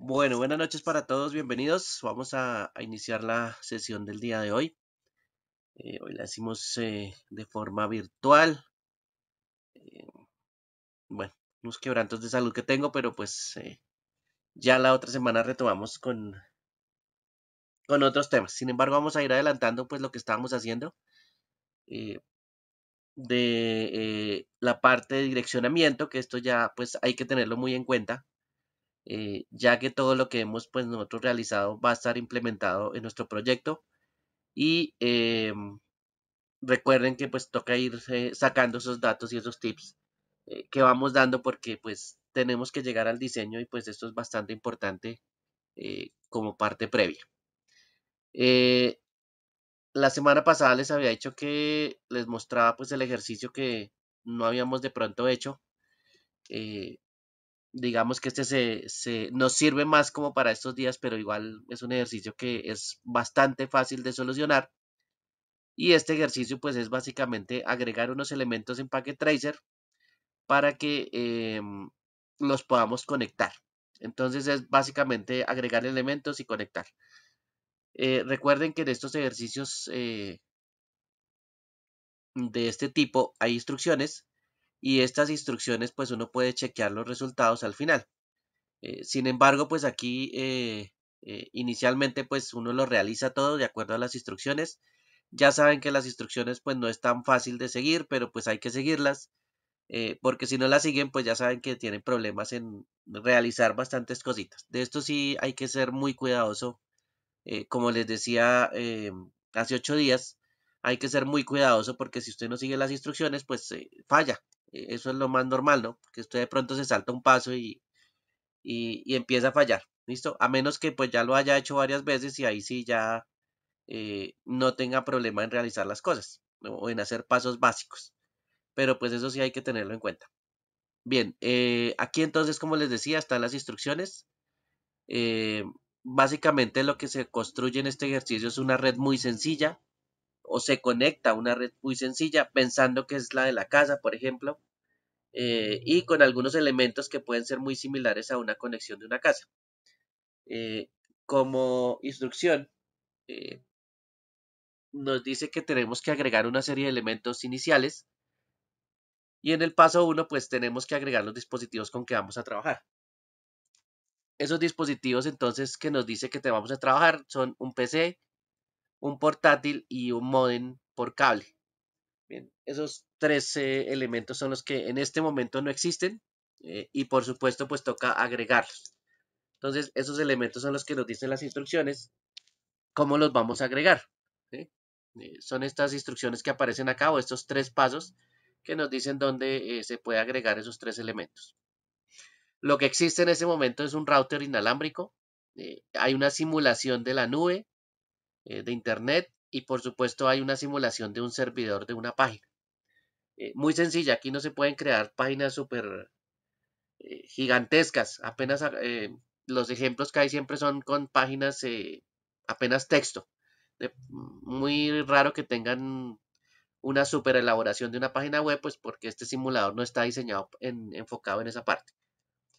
Bueno, buenas noches para todos, bienvenidos. Vamos a, iniciar la sesión del día de hoy. Eh, hoy la hicimos eh, de forma virtual. Eh, bueno, unos quebrantos de salud que tengo, pero pues ya la otra semana retomamos con, con otros temas. Sin embargo, vamos a ir adelantando pues lo que estábamos haciendo de la parte de direccionamiento, que esto ya pues hay que tenerlo muy en cuenta eh, ya que todo lo que hemos pues nosotros realizado va a estar implementado en nuestro proyecto y em, recuerden que pues toca ir sacando esos datos y esos tips eh, que vamos dando porque pues tenemos que llegar al diseño y pues esto es bastante importante eh, como parte previa la semana pasada les había dicho que les mostraba pues el ejercicio que no habíamos de pronto hecho digamos que este se, nos sirve más como para estos días, pero igual es un ejercicio que es bastante fácil de solucionar. Y este ejercicio pues es básicamente agregar unos elementos en Packet Tracer para que em, los podamos conectar. Entonces es básicamente agregar elementos y conectar. Eh, recuerden que en estos ejercicios eh, de este tipo hay instrucciones y estas instrucciones pues uno puede chequear los resultados al final. Eh, sin embargo pues aquí eh, eh, inicialmente pues uno lo realiza todo de acuerdo a las instrucciones. Ya saben que las instrucciones pues no es tan fácil de seguir pero pues hay que seguirlas porque si no las siguen pues ya saben que tienen problemas en realizar bastantes cositas. De esto sí hay que ser muy cuidadoso. como les decía hace ocho días hay que ser muy cuidadoso porque si usted no sigue las instrucciones pues falla e, eso es lo más normal, ¿no? Que usted de pronto se salta un paso y, y, empieza a fallar, ¿listo? A menos que pues ya lo haya hecho varias veces y ahí sí ya eh, no tenga problema en realizar las cosas o en hacer pasos básicos. Pero pues eso sí hay que tenerlo en cuenta. Bien, eh, aquí entonces, como les decía, están las instrucciones. Eh, básicamente lo que se construye en este ejercicio es una red muy sencilla o se conecta a una red muy sencilla pensando que es la de la casa, por ejemplo, eh, y con algunos elementos que pueden ser muy similares a una conexión de una casa. Eh, como instrucción, eh, nos dice que tenemos que agregar una serie de elementos iniciales y en el paso 1 pues tenemos que agregar los dispositivos con que vamos a trabajar. Esos dispositivos entonces que nos dice que te vamos a trabajar son un PC, un portátil y un modem por cable. Bien, esos tres eh, elementos son los que en este momento no existen eh, y por supuesto pues toca agregarlos. Entonces esos elementos son los que nos dicen las instrucciones, cómo los vamos a agregar. Eh, son estas instrucciones que aparecen acá o estos tres pasos que nos dicen dónde se puede agregar esos tres elementos. Lo que existe en ese momento es un router inalámbrico, hay una simulación de la nube, eh, de Internet y por supuesto hay una simulación de un servidor de una página. Eh, muy sencilla, aquí no se pueden crear páginas súper eh, gigantescas, apenas los ejemplos que hay siempre son con páginas apenas texto. muy raro que tengan una super elaboración de una página web, pues porque este simulador no está diseñado en, enfocado en esa parte.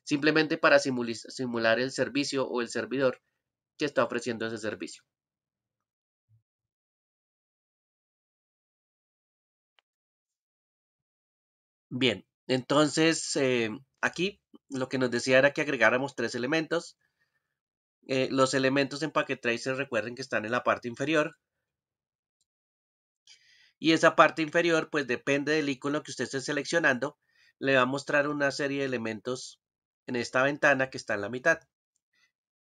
Simplemente para simular el servicio o el servidor que está ofreciendo ese servicio. Bien, entonces eh, aquí lo que nos decía era que agregáramos tres elementos. Eh, los elementos en Packet Tracer recuerden que están en la parte inferior. Y esa parte inferior, pues depende del icono que usted esté seleccionando, le va a mostrar una serie de elementos en esta ventana que está en la mitad.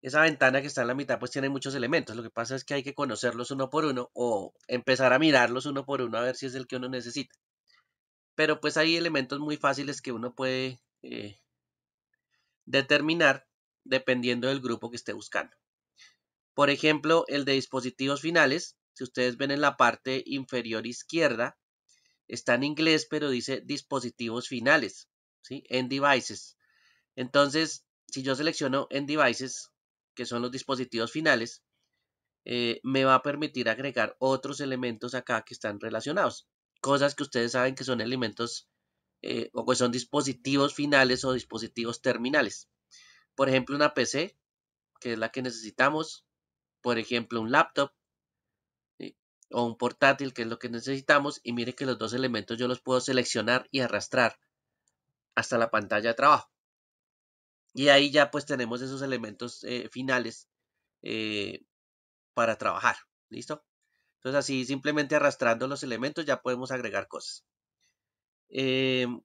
Esa ventana que está en la mitad pues tiene muchos elementos. Lo que pasa es que hay que conocerlos uno por uno o empezar a mirarlos uno por uno a ver si es el que uno necesita. Pero pues hay elementos muy fáciles que uno puede eh, determinar dependiendo del grupo que esté buscando. Por ejemplo, el de dispositivos finales, si ustedes ven en la parte inferior izquierda, está en inglés, pero dice dispositivos finales, ¿sí? En devices. Entonces, si yo selecciono en devices, que son los dispositivos finales, eh, me va a permitir agregar otros elementos acá que están relacionados cosas que ustedes saben que son elementos eh, o que son dispositivos finales o dispositivos terminales. Por ejemplo, una PC, que es la que necesitamos. Por ejemplo, un laptop eh, o un portátil, que es lo que necesitamos. Y mire que los dos elementos yo los puedo seleccionar y arrastrar hasta la pantalla de trabajo. Y ahí ya pues tenemos esos elementos eh, finales para trabajar. ¿Listo? Entonces así simplemente arrastrando los elementos ya podemos agregar cosas. Em,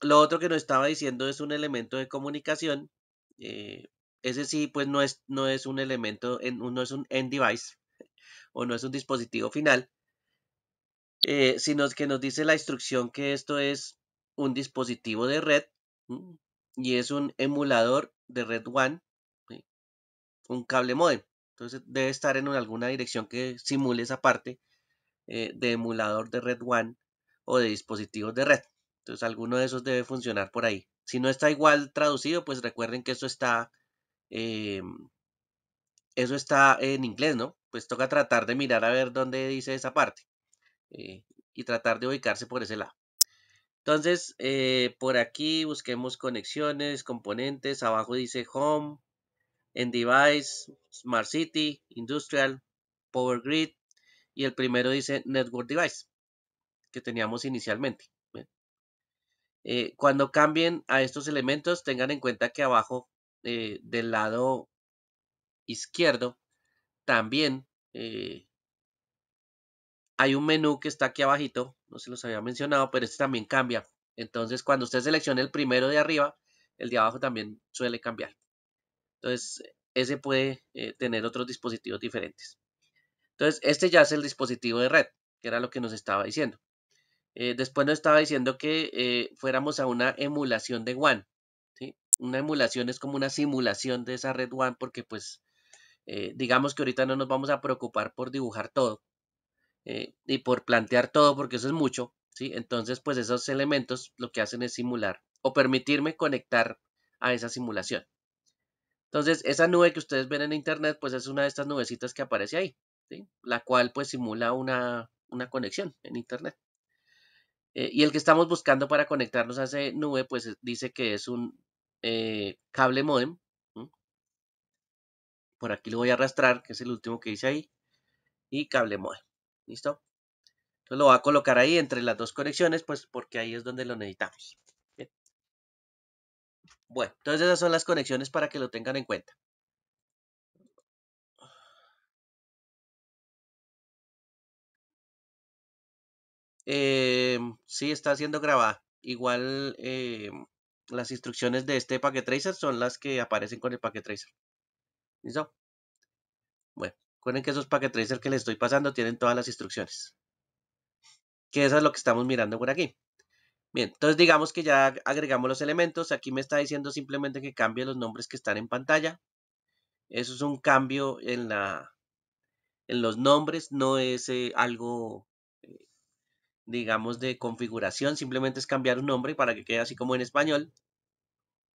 lo otro que nos estaba diciendo es un elemento de comunicación. Eh, ese sí, pues no es, no es un elemento, en, no es un end device o no es un dispositivo final, eh, sino que nos dice la instrucción que esto es un dispositivo de red y es un emulador de red one, un cable modem. Entonces debe estar en alguna dirección que simule esa parte eh, de emulador de Red One o de dispositivos de red. Entonces alguno de esos debe funcionar por ahí. Si no está igual traducido, pues recuerden que eso está, eh, eso está en inglés, ¿no? Pues toca tratar de mirar a ver dónde dice esa parte eh, y tratar de ubicarse por ese lado. Entonces, por aquí busquemos conexiones, componentes, abajo dice home, en device Smart City, Industrial, Power Grid y el primero dice Network Device que teníamos inicialmente. Eh, cuando cambien a estos elementos, tengan en cuenta que abajo eh, del lado izquierdo también eh, hay un menú que está aquí abajito, no se los había mencionado, pero este también cambia. Entonces, cuando usted seleccione el primero de arriba, el de abajo también suele cambiar. Entonces, ese puede eh, tener otros dispositivos diferentes. Entonces, este ya es el dispositivo de red, que era lo que nos estaba diciendo. Eh, después nos estaba diciendo que eh, fuéramos a una emulación de WAN. Una emulación es como una simulación de esa red WAN porque pues digamos que ahorita no nos vamos a preocupar por dibujar todo y por plantear todo porque eso es mucho. Entonces pues esos elementos lo que hacen es simular o permitirme conectar a esa simulación. Entonces, esa nube que ustedes ven en internet, pues es una de estas nubecitas que aparece ahí, la cual pues simula una, conexión en internet. Eh, y el que estamos buscando para conectarnos a esa nube, pues dice que es un eh, cable modem. Por aquí lo voy a arrastrar, que es el último que dice ahí. Y cable modem. ¿Listo? Entonces lo voy a colocar ahí entre las dos conexiones, pues porque ahí es donde lo necesitamos. Bueno, entonces esas son las conexiones para que lo tengan en cuenta. Em, sí, está siendo grabada. Igual eh, las instrucciones de este Packet tracer son las que aparecen con el Packet tracer. ¿Listo? Bueno, recuerden que esos Packet tracer que les estoy pasando tienen todas las instrucciones. Que eso es lo que estamos mirando por aquí. Bien, entonces digamos que ya agregamos los elementos. Aquí me está diciendo simplemente que cambie los nombres que están en pantalla. Eso es un cambio en, la, en los nombres, no es eh, algo, eh, digamos, de configuración. Simplemente es cambiar un nombre para que quede así como en español.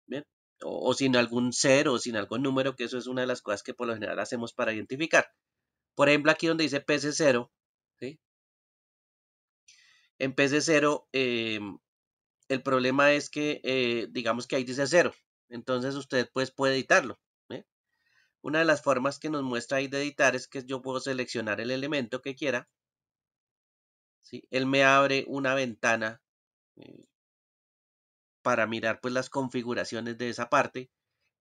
Bien. O, sin algún cero, o sin algún número, que eso es una de las cosas que por lo general hacemos para identificar. Por ejemplo, aquí donde dice PC0, ¿sí? En PC0, em, el problema es que, eh, digamos que ahí dice cero. Entonces usted pues puede editarlo. ¿eh? Una de las formas que nos muestra ahí de editar es que yo puedo seleccionar el elemento que quiera. ¿sí? Él me abre una ventana eh, para mirar pues las configuraciones de esa parte.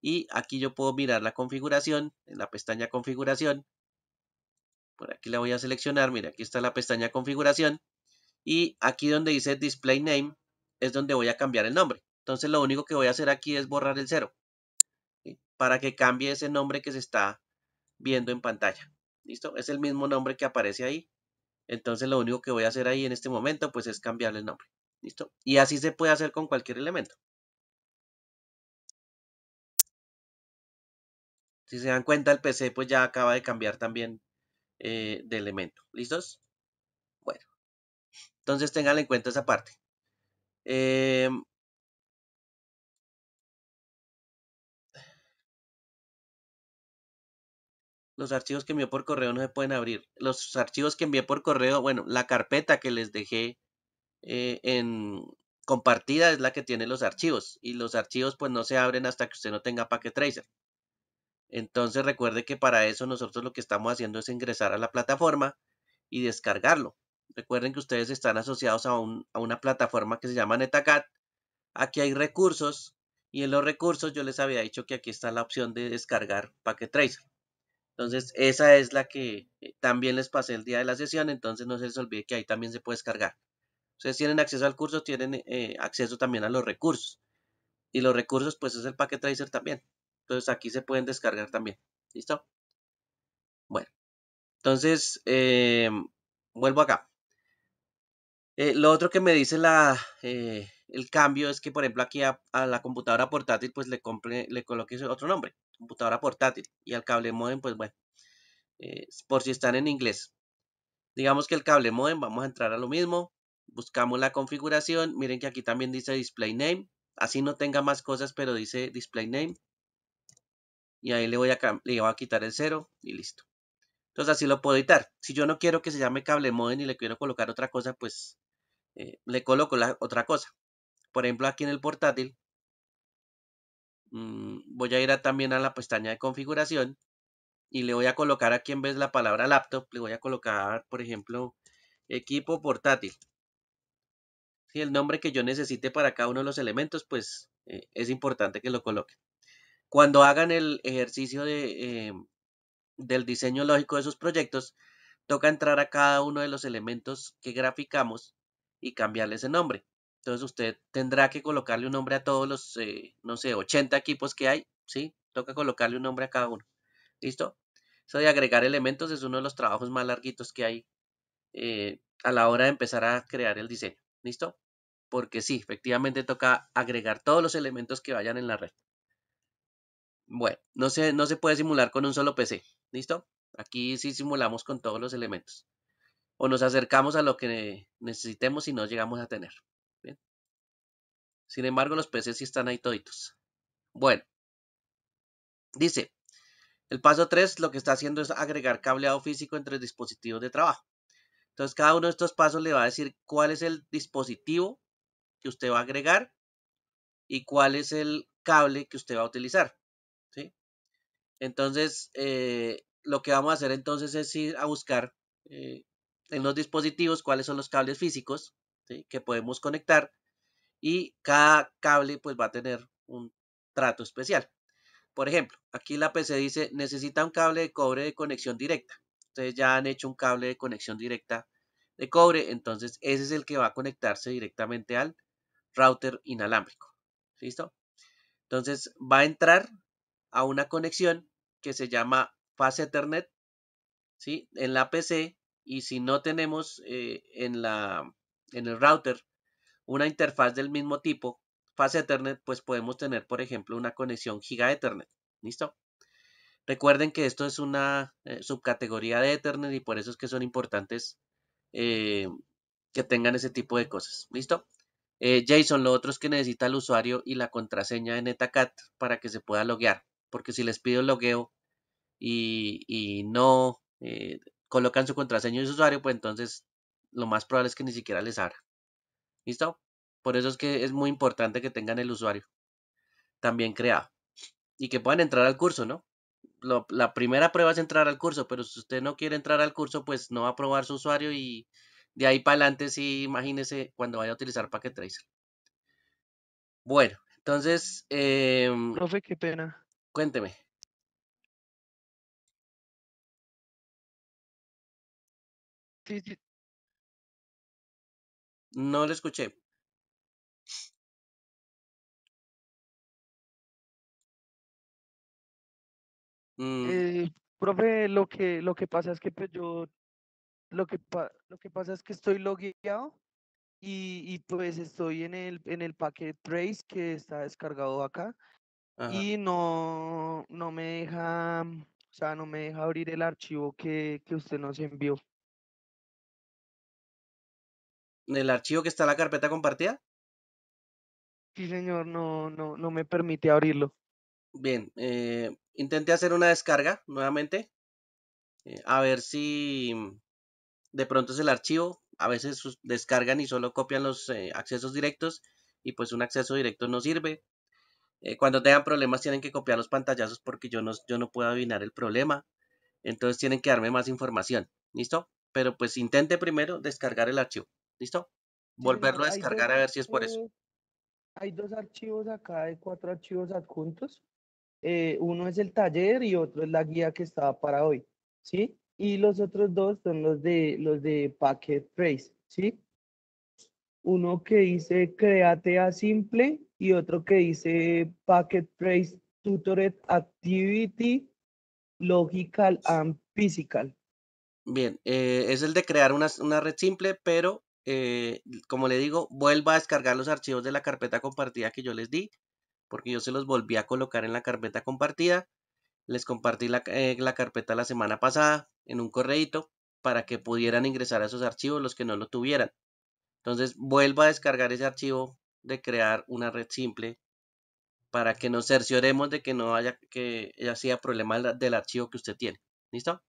Y aquí yo puedo mirar la configuración en la pestaña configuración. Por aquí la voy a seleccionar. Mira, aquí está la pestaña configuración. Y aquí donde dice display name es donde voy a cambiar el nombre. Entonces lo único que voy a hacer aquí es borrar el cero para que cambie ese nombre que se está viendo en pantalla. ¿Listo? Es el mismo nombre que aparece ahí. Entonces lo único que voy a hacer ahí en este momento pues es cambiarle el nombre. ¿Listo? Y así se puede hacer con cualquier elemento. Si se dan cuenta, el PC pues ya acaba de cambiar también eh, de elemento. ¿Listos? Entonces tengan en cuenta esa parte. Em los archivos que envió por correo no se pueden abrir. Los archivos que envié por correo, bueno, la carpeta que les dejé eh, en compartida es la que tiene los archivos y los archivos pues no se abren hasta que usted no tenga Packet Tracer. Entonces recuerde que para eso nosotros lo que estamos haciendo es ingresar a la plataforma y descargarlo. Recuerden que ustedes están asociados a, una plataforma que se llama NetACAD. Aquí hay recursos y en los recursos yo les había dicho que aquí está la opción de descargar Packet Tracer. Entonces esa es la que eh, también les pasé el día de la sesión, entonces no se les olvide que ahí también se puede descargar. Ustedes tienen acceso al curso, tienen eh, eh, acceso también a los recursos. Y los recursos pues es el Packet Tracer también. Entonces aquí se pueden descargar también. ¿Listo? Bueno. Entonces, em, vuelvo acá. Eh, lo otro que me dice la, eh, el cambio es que, por ejemplo, aquí a, la computadora portátil, pues le, compre, le coloque otro nombre, computadora portátil. Y al cable modem, pues bueno, eh, por si están en inglés. Digamos que el cable modem, vamos a entrar a lo mismo. Buscamos la configuración. Miren que aquí también dice display name. Así no tenga más cosas, pero dice display name. Y ahí le voy a, le voy a quitar el cero y listo. Entonces así lo puedo editar. Si yo no quiero que se llame cable modem y le quiero colocar otra cosa, pues eh, le coloco la otra cosa. Por ejemplo, aquí en el portátil, mm, voy a ir a, también a la pestaña de configuración y le voy a colocar aquí en vez de la palabra laptop, le voy a colocar, por ejemplo, equipo portátil. Si el nombre que yo necesite para cada uno de los elementos, pues eh, es importante que lo coloque. Cuando hagan el ejercicio de, em, del diseño lógico de sus proyectos, toca entrar a cada uno de los elementos que graficamos y cambiarle ese nombre. Entonces usted tendrá que colocarle un nombre a todos los, eh, no sé, 80 equipos que hay, ¿sí? Toca colocarle un nombre a cada uno. ¿Listo? Eso de agregar elementos es uno de los trabajos más larguitos que hay eh, a la hora de empezar a crear el diseño. ¿Listo? Porque sí, efectivamente toca agregar todos los elementos que vayan en la red. Bueno, no se, no se puede simular con un solo PC. ¿Listo? Aquí sí simulamos con todos los elementos o nos acercamos a lo que necesitemos y no llegamos a tener. Sin embargo, los peces sí están ahí toditos. Bueno, dice, el paso 3 lo que está haciendo es agregar cableado físico entre dispositivos de trabajo. Entonces, cada uno de estos pasos le va a decir cuál es el dispositivo que usted va a agregar y cuál es el cable que usted va a utilizar. Entonces, eh, lo que vamos a hacer entonces es ir a buscar eh, en los dispositivos cuáles son los cables físicos que podemos conectar y cada cable pues va a tener un trato especial. Por ejemplo, aquí la PC dice necesita un cable de cobre de conexión directa. Ustedes ya han hecho un cable de conexión directa de cobre, entonces ese es el que va a conectarse directamente al router inalámbrico. ¿Listo? Entonces va a entrar a una conexión que se llama fase Ethernet ¿sí? en la PC y si no tenemos eh, en, la, en el router una interfaz del mismo tipo, fase Ethernet, pues podemos tener, por ejemplo, una conexión giga Ethernet. ¿Listo? Recuerden que esto es una eh, subcategoría de Ethernet y por eso es que son importantes eh, que tengan ese tipo de cosas. ¿Listo? JSON, lo otro es que necesita el usuario y la contraseña de NetAcat para que se pueda loguear. Porque si les pido logueo y, y no colocan su contraseña y su usuario, pues entonces lo más probable es que ni siquiera les abra. ¿Listo? Por eso es que es muy importante que tengan el usuario también creado y que puedan entrar al curso, ¿no? la primera prueba es entrar al curso, pero si usted no quiere entrar al curso, pues no va a probar su usuario y de ahí para adelante sí, imagínese cuando vaya a utilizar Packet Tracer. Bueno, entonces... No em, Profe, qué pena. Cuénteme. No lo escuché. Mm. Eh, profe, lo que, lo que pasa es que pues, yo, lo que, lo que pasa es que estoy logueado y, pues estoy en el, en el paquete Trace que está descargado acá y no, no me deja, o sea, no me deja abrir el archivo que, que usted nos envió el archivo que está en la carpeta compartida? Sí, señor, no, no, no me permite abrirlo. Bien, Intente eh, intenté hacer una descarga nuevamente. Eh, a ver si de pronto es el archivo. A veces descargan y solo copian los eh, accesos directos. Y pues un acceso directo no sirve. cuando tengan problemas tienen que copiar los pantallazos porque yo no, yo no puedo adivinar el problema. Entonces tienen que darme más información. ¿Listo? Pero pues intente primero descargar el archivo. ¿Listo? Volverlo a descargar a ver si es por eso. Hay dos archivos acá, hay cuatro archivos adjuntos. Eh, uno es el taller y otro es la guía que estaba para hoy, ¿sí? Y los otros dos son los de, los de Packet Trace, ¿sí? Uno que dice Créate a Simple y otro que dice Packet Trace Tutored Activity Logical and Physical. Bien, eh, es el de crear una red simple, pero eh, como le digo, vuelva a descargar los archivos de la carpeta compartida que yo les di, porque yo se los volví a colocar en la carpeta compartida. Les compartí eh, la, carpeta la semana pasada en un correíto para que pudieran ingresar a esos archivos los que no lo tuvieran. Entonces, vuelva a descargar ese archivo de crear una red simple para que nos cercioremos de que no haya que ya sea problema del archivo que usted tiene. ¿Listo?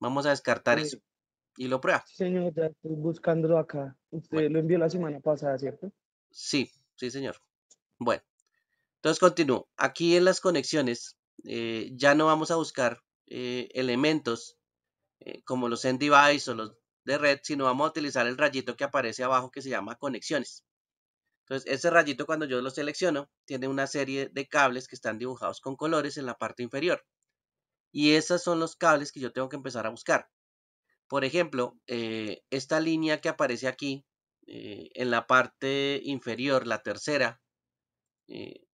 Vamos a descartar eso y lo prueba. Señor, ya estoy buscándolo acá. Usted lo envió la semana pasada, ¿cierto? Sí, sí, señor. Bueno, entonces continúo. Aquí en las conexiones eh, ya no vamos a buscar eh, elementos eh, como los end device o los de red, sino vamos a utilizar el rayito que aparece abajo que se llama conexiones. Entonces, ese rayito cuando yo lo selecciono, tiene una serie de cables que están dibujados con colores en la parte inferior. Y esos son los cables que yo tengo que empezar a buscar. Por ejemplo, eh, esta línea que aparece aquí eh, en la parte inferior, la tercera, eh,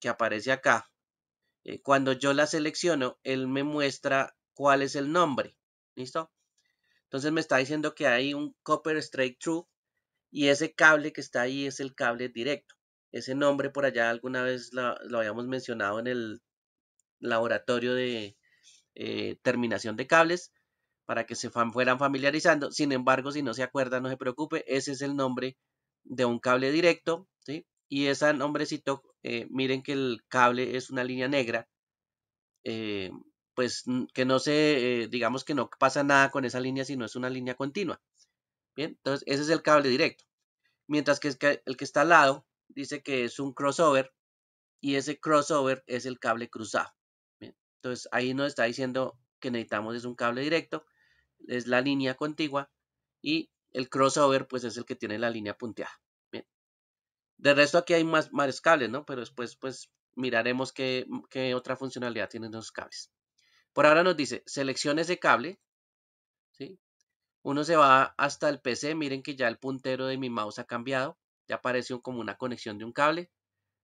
que aparece acá, cuando yo la selecciono, él me muestra cuál es el nombre. ¿Listo? Entonces me está diciendo que hay un copper straight through y ese cable que está ahí es el cable directo. Ese nombre por allá alguna vez lo habíamos mencionado en el laboratorio de terminación de cables para que se fueran familiarizando. Sin embargo, si no se acuerda, no se preocupe, ese es el nombre de un cable directo, ¿sí? Y ese nombrecito, eh, miren que el cable es una línea negra, eh, pues que no se, eh, digamos que no pasa nada con esa línea, sino es una línea continua. Bien, entonces ese es el cable directo. Mientras que el que está al lado dice que es un crossover y ese crossover es el cable cruzado. Bien, entonces ahí nos está diciendo que necesitamos es un cable directo es la línea contigua y el crossover pues es el que tiene la línea punteada. Bien. De resto aquí hay más, cables, ¿no? Pero después pues miraremos qué, mm, otra funcionalidad tienen los cables. Por ahora nos dice, selecciones ese cable, ¿sí? Uno se va hasta el PC, miren que ya el puntero de mi mouse ha cambiado, ya apareció como una conexión de un cable.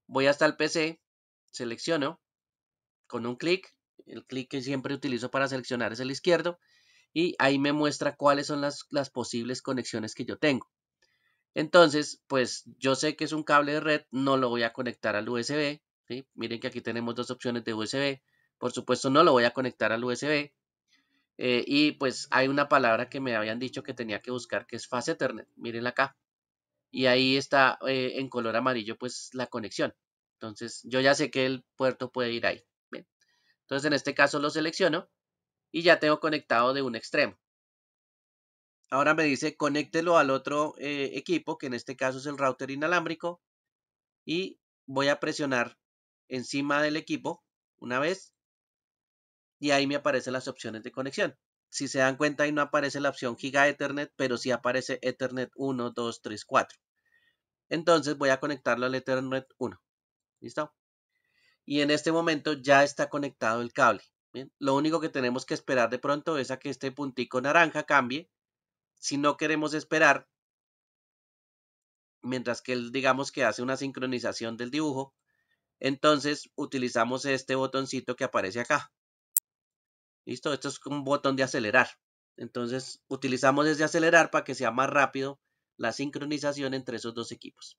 Voy hasta el PC, selecciono con un clic, el clic que siempre utilizo para seleccionar es el izquierdo, y ahí me muestra cuáles son las, posibles conexiones que yo tengo. Entonces, pues yo sé que es un cable de red, no lo voy a conectar al USB. Miren que aquí tenemos dos opciones de USB. Por supuesto, no lo voy a conectar al USB. Eh, y pues hay una palabra que me habían dicho que tenía que buscar, que es fase Ethernet. miren acá. Y ahí está eh, en color amarillo, pues la conexión. Entonces, yo ya sé que el puerto puede ir ahí. Entonces, en este caso lo selecciono y ya tengo conectado de un extremo. Ahora me dice conéctelo al otro eh, equipo, que en este caso es el router inalámbrico, y voy a presionar encima del equipo una vez y ahí me aparecen las opciones de conexión. Si se dan cuenta ahí no aparece la opción Giga Ethernet, pero sí aparece Ethernet 1, 2, 3, 4. Entonces voy a conectarlo al Ethernet 1. ¿Listo? Y en este momento ya está conectado el cable lo único que tenemos que esperar de pronto es a que este puntico naranja cambie. Si no queremos esperar, mientras que él digamos que hace una sincronización del dibujo, entonces utilizamos este botoncito que aparece acá. Listo, esto es un botón de acelerar. Entonces utilizamos ese acelerar para que sea más rápido la sincronización entre esos dos equipos.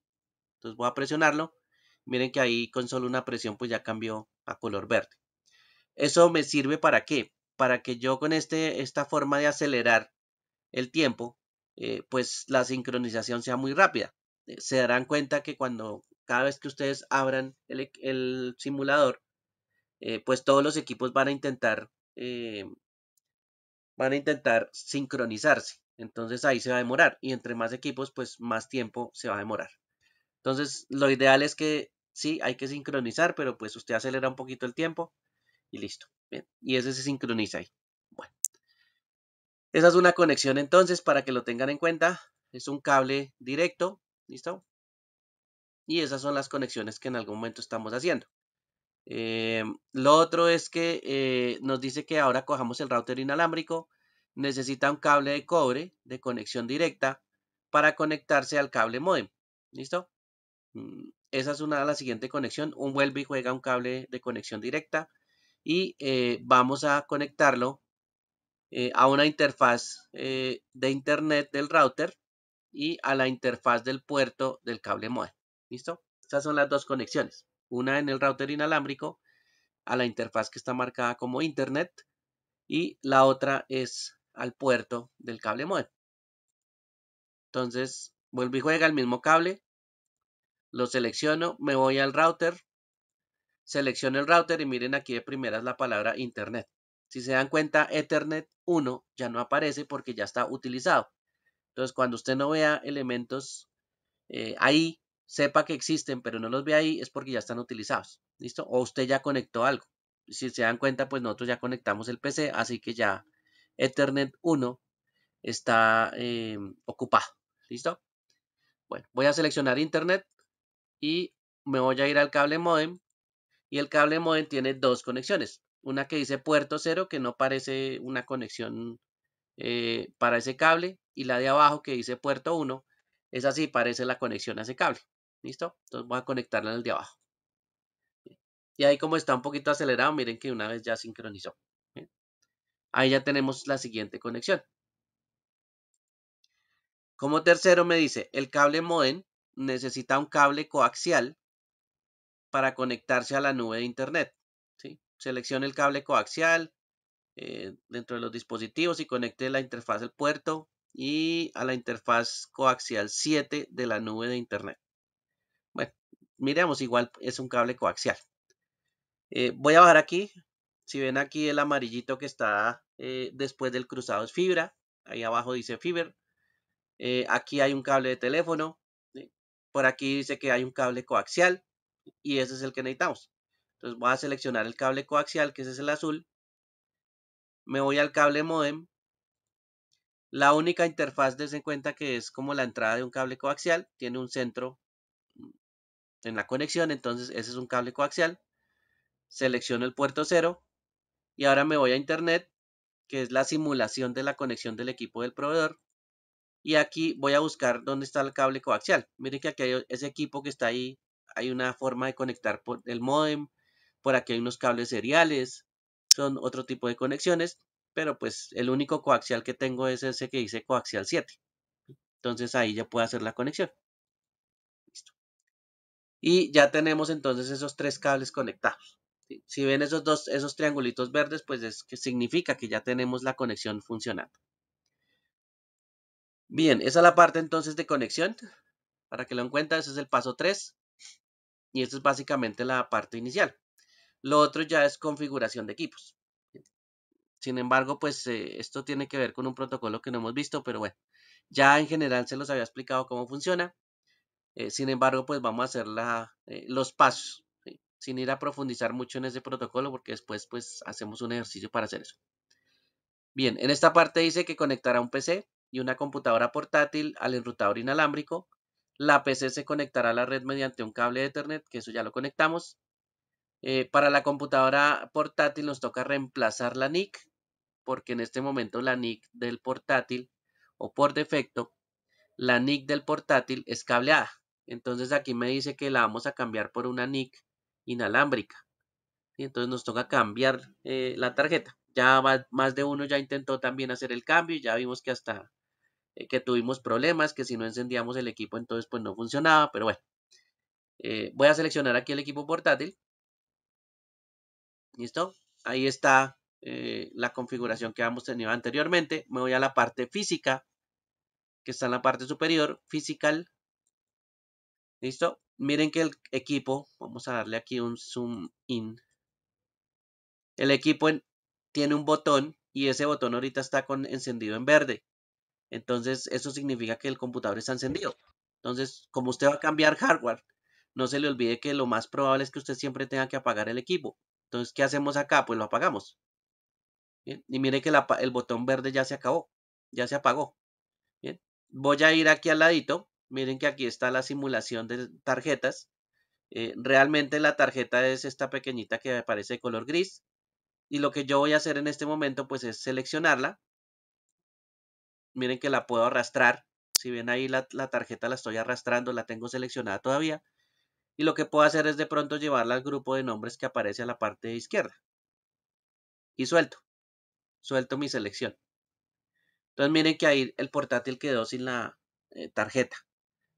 Entonces voy a presionarlo. Miren que ahí con solo una presión pues ya cambió a color verde. ¿Eso me sirve para qué? Para que yo con este, esta forma de acelerar el tiempo, eh, pues la sincronización sea muy rápida. Eh, se darán cuenta que cuando cada vez que ustedes abran el, e, simulador, eh, pues todos los equipos van a intentar van a intentar sincronizarse. Entonces ahí se va a demorar y entre más equipos, pues más tiempo se va a demorar. Entonces lo ideal es que sí, hay que sincronizar, pero pues usted acelera un poquito el tiempo y listo. Bien. Y ese se sincroniza ahí. Bueno. Esa es una conexión entonces para que lo tengan en cuenta. Es un cable directo. ¿Listo? Y esas son las conexiones que en algún momento estamos haciendo. Eh, lo otro es que eh, nos dice que ahora cojamos el router inalámbrico. Necesita un cable de cobre de conexión directa para conectarse al cable modem. ¿Listo? Mm, esa es una la siguiente conexión. Un vuelve y juega un cable de conexión directa y eh, vamos a conectarlo eh, a una interfaz eh, de internet del router y a la interfaz del puerto del cable móvil. ¿Listo? Estas son las dos conexiones. Una en el router inalámbrico a la interfaz que está marcada como internet y la otra es al puerto del cable móvil. Entonces, vuelvo y juega el mismo cable, lo selecciono, me voy al router, seleccione el router y miren aquí de primeras la palabra Internet. Si se dan cuenta, Ethernet 1 ya no aparece porque ya está utilizado. Entonces, cuando usted no vea elementos eh, ahí, sepa que existen, pero no los ve ahí, es porque ya están utilizados. ¿Listo? O usted ya conectó algo. Si se dan cuenta, pues nosotros ya conectamos el PC, así que ya Ethernet 1 está eh, ocupado. ¿Listo? Bueno, voy a seleccionar Internet y me voy a ir al cable modem y el cable modem tiene dos conexiones. Una que dice puerto cero, que no parece una conexión eh, para ese cable, y la de abajo que dice puerto 1, es así, parece la conexión a ese cable. ¿Listo? Entonces voy a conectarla al de abajo. Y ahí como está un poquito acelerado, miren que una vez ya sincronizó. Ahí ya tenemos la siguiente conexión. Como tercero me dice, el cable modem necesita un cable coaxial para conectarse a la nube de Internet. Seleccione el cable coaxial eh, dentro de los dispositivos y conecte la interfaz del puerto y a la interfaz coaxial 7 de la nube de Internet. Bueno, miremos, igual es un cable coaxial. Eh, voy a bajar aquí. Si ven aquí el amarillito que está eh, después del cruzado es fibra. Ahí abajo dice fiber. aquí hay un cable de teléfono. Por aquí dice que hay un cable coaxial y ese es el que necesitamos. Entonces voy a seleccionar el cable coaxial, que ese es el azul. Me voy al cable modem. La única interfaz, de en cuenta que es como la entrada de un cable coaxial. Tiene un centro mm, en la conexión, entonces ese es un cable coaxial. Selecciono el puerto 0 y ahora me voy a internet, que es la simulación de la conexión del equipo del proveedor. Y aquí voy a buscar dónde está el cable coaxial. Miren que aquí hay ese equipo que está ahí hay una forma de conectar por el modem, por aquí hay unos cables seriales, son otro tipo de conexiones, pero pues el único coaxial que tengo es ese que dice coaxial 7. Entonces ahí ya puedo hacer la conexión. Listo. Y ya tenemos entonces esos tres cables conectados. Si ven esos dos, esos triangulitos verdes, pues es que significa que ya tenemos la conexión funcionando. Bien, esa es la parte entonces de conexión. Para que lo encuentren, ese es el paso 3. Y esto es básicamente la parte inicial. Lo otro ya es configuración de equipos. Sin embargo, pues eh, esto tiene que ver con un protocolo que no hemos visto, pero bueno, ya en general se los había explicado cómo funciona. Eh, sin embargo, pues vamos a hacer la, eh, los pasos, sin ir a profundizar mucho en ese protocolo, porque después pues hacemos un ejercicio para hacer eso. Bien, en esta parte dice que conectará un PC y una computadora portátil al enrutador inalámbrico la PC se conectará a la red mediante un cable de Ethernet, que eso ya lo conectamos. Eh, para la computadora portátil nos toca reemplazar la NIC, porque en este momento la NIC del portátil, o por defecto, la NIC del portátil es cableada. Entonces aquí me dice que la vamos a cambiar por una NIC inalámbrica. Y entonces nos toca cambiar eh, la tarjeta. Ya más de uno ya intentó también hacer el cambio y ya vimos que hasta eh, que tuvimos problemas, que si no encendíamos el equipo entonces pues no funcionaba, pero bueno. Eh, voy a seleccionar aquí el equipo portátil. ¿Listo? Ahí está eh, la configuración que habíamos tenido anteriormente. Me voy a la parte física, que está en la parte superior, physical. ¿Listo? Miren que el equipo, vamos a darle aquí un zoom in. El equipo tiene un botón y ese botón ahorita está con, encendido en verde. Entonces, eso significa que el computador está encendido. Entonces, como usted va a cambiar hardware, no se le olvide que lo más probable es que usted siempre tenga que apagar el equipo. Entonces, ¿qué hacemos acá? Pues lo apagamos. Y miren que el botón verde ya se acabó, ya se apagó. ¿Bien? Voy a ir aquí al ladito. Miren que aquí está la simulación de tarjetas. Eh, realmente la tarjeta es esta pequeñita que aparece de color gris. Y lo que yo voy a hacer en este momento pues es seleccionarla miren que la puedo arrastrar. Si ven ahí la, tarjeta la estoy arrastrando, la tengo seleccionada todavía. Y lo que puedo hacer es de pronto llevarla al grupo de nombres que aparece a la parte izquierda. Y suelto. Suelto mi selección. Entonces miren que ahí el portátil quedó sin la eh, tarjeta.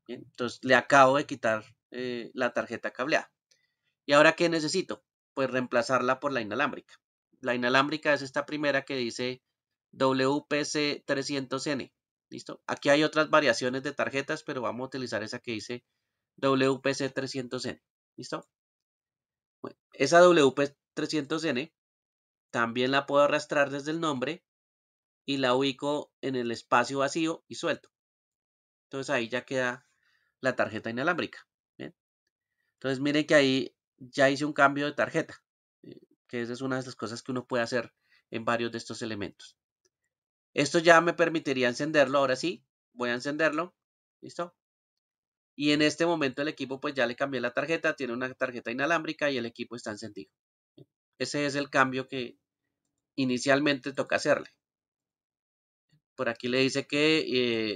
entonces le acabo de quitar eh, la tarjeta cableada. ¿Y ahora qué necesito? Pues reemplazarla por la inalámbrica. La inalámbrica es esta primera que dice WPC300N. ¿Listo? Aquí hay otras variaciones de tarjetas, pero vamos a utilizar esa que dice WPC300N. ¿Listo? Bueno, esa wpc 300 n también la puedo arrastrar desde el nombre y la ubico en el espacio vacío y suelto. Entonces ahí ya queda la tarjeta inalámbrica. Entonces miren que ahí ya hice un cambio de tarjeta, eh, que esa es una de las cosas que uno puede hacer en varios de estos elementos. Esto ya me permitiría encenderlo. Ahora sí, voy a encenderlo. ¿Listo? Y en este momento el equipo pues ya le cambié la tarjeta, tiene una tarjeta inalámbrica y el equipo está encendido. Ese es el cambio que inicialmente toca hacerle. Por aquí le dice que,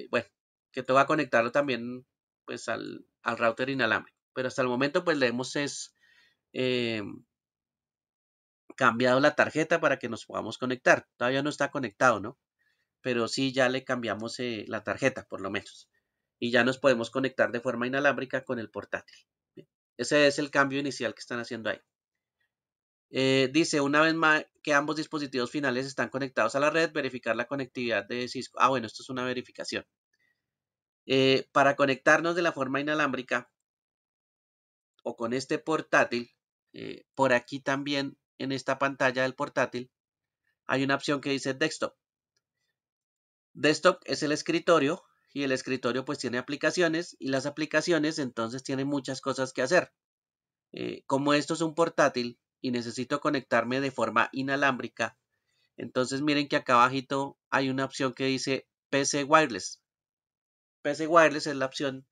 eh, bueno, que toca conectarlo también pues al, al, router inalámbrico. Pero hasta el momento pues le hemos es, eh, cambiado la tarjeta para que nos podamos conectar. Todavía no está conectado, ¿no? pero sí ya le cambiamos eh, la tarjeta, por lo menos. Y ya nos podemos conectar de forma inalámbrica con el portátil. Ese es el cambio inicial que están haciendo ahí. Eh, dice una vez más que ambos dispositivos finales están conectados a la red, verificar la conectividad de Cisco. Ah, bueno, esto es una verificación. Eh, para conectarnos de la forma inalámbrica o con este portátil, por aquí también en esta pantalla del portátil, hay una opción que dice desktop. Desktop es el escritorio y el escritorio pues tiene aplicaciones y las aplicaciones entonces tienen muchas cosas que hacer. Eh, como esto es un portátil y necesito conectarme de forma inalámbrica, entonces miren que acá abajito hay una opción que dice PC Wireless. PC Wireless es la opción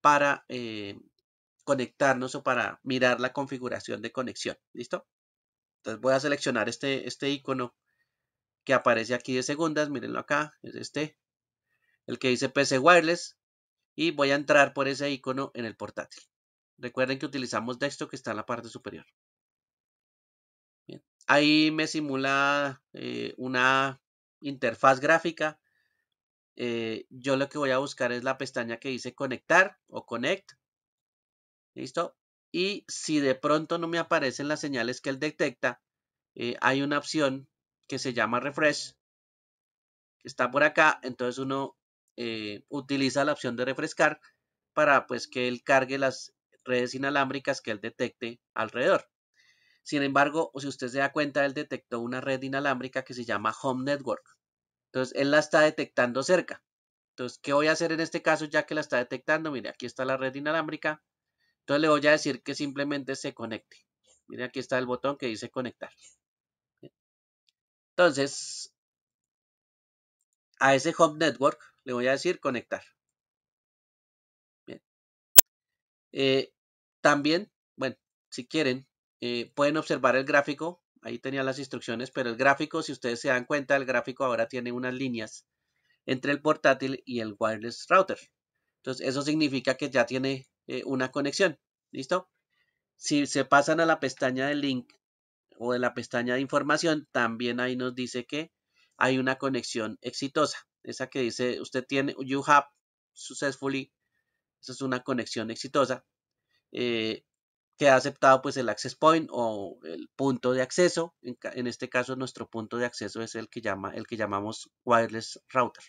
para eh, conectarnos o para mirar la configuración de conexión. ¿Listo? Entonces voy a seleccionar este, este icono que aparece aquí de segundas, mírenlo acá, es este, el que dice PC Wireless, y voy a entrar por ese icono en el portátil. Recuerden que utilizamos desktop que está en la parte superior. Ahí me simula eh, una interfaz gráfica. Eh, yo lo que voy a buscar es la pestaña que dice conectar o connect. ¿Listo? Y si de pronto no me aparecen las señales que él detecta, eh, hay una opción que se llama refresh, que está por acá, entonces uno eh, utiliza la opción de refrescar para pues que él cargue las redes inalámbricas que él detecte alrededor. Sin embargo, si usted se da cuenta, él detectó una red inalámbrica que se llama Home Network. Entonces, él la está detectando cerca. Entonces, ¿qué voy a hacer en este caso ya que la está detectando? Mire, aquí está la red inalámbrica. Entonces, le voy a decir que simplemente se conecte. Mire, aquí está el botón que dice conectar. Entonces, a ese Home Network le voy a decir conectar. Eh, también, bueno, si quieren, eh, pueden observar el gráfico. Ahí tenía las instrucciones, pero el gráfico, si ustedes se dan cuenta, el gráfico ahora tiene unas líneas entre el portátil y el wireless router. Entonces, eso significa que ya tiene eh, una conexión. ¿Listo? Si se pasan a la pestaña de link o de la pestaña de información, también ahí nos dice que hay una conexión exitosa. Esa que dice, usted tiene, you have successfully, esa es una conexión exitosa, eh, que ha aceptado pues el access point o el punto de acceso. En, este caso, nuestro punto de acceso es el que, llama, el que llamamos wireless router.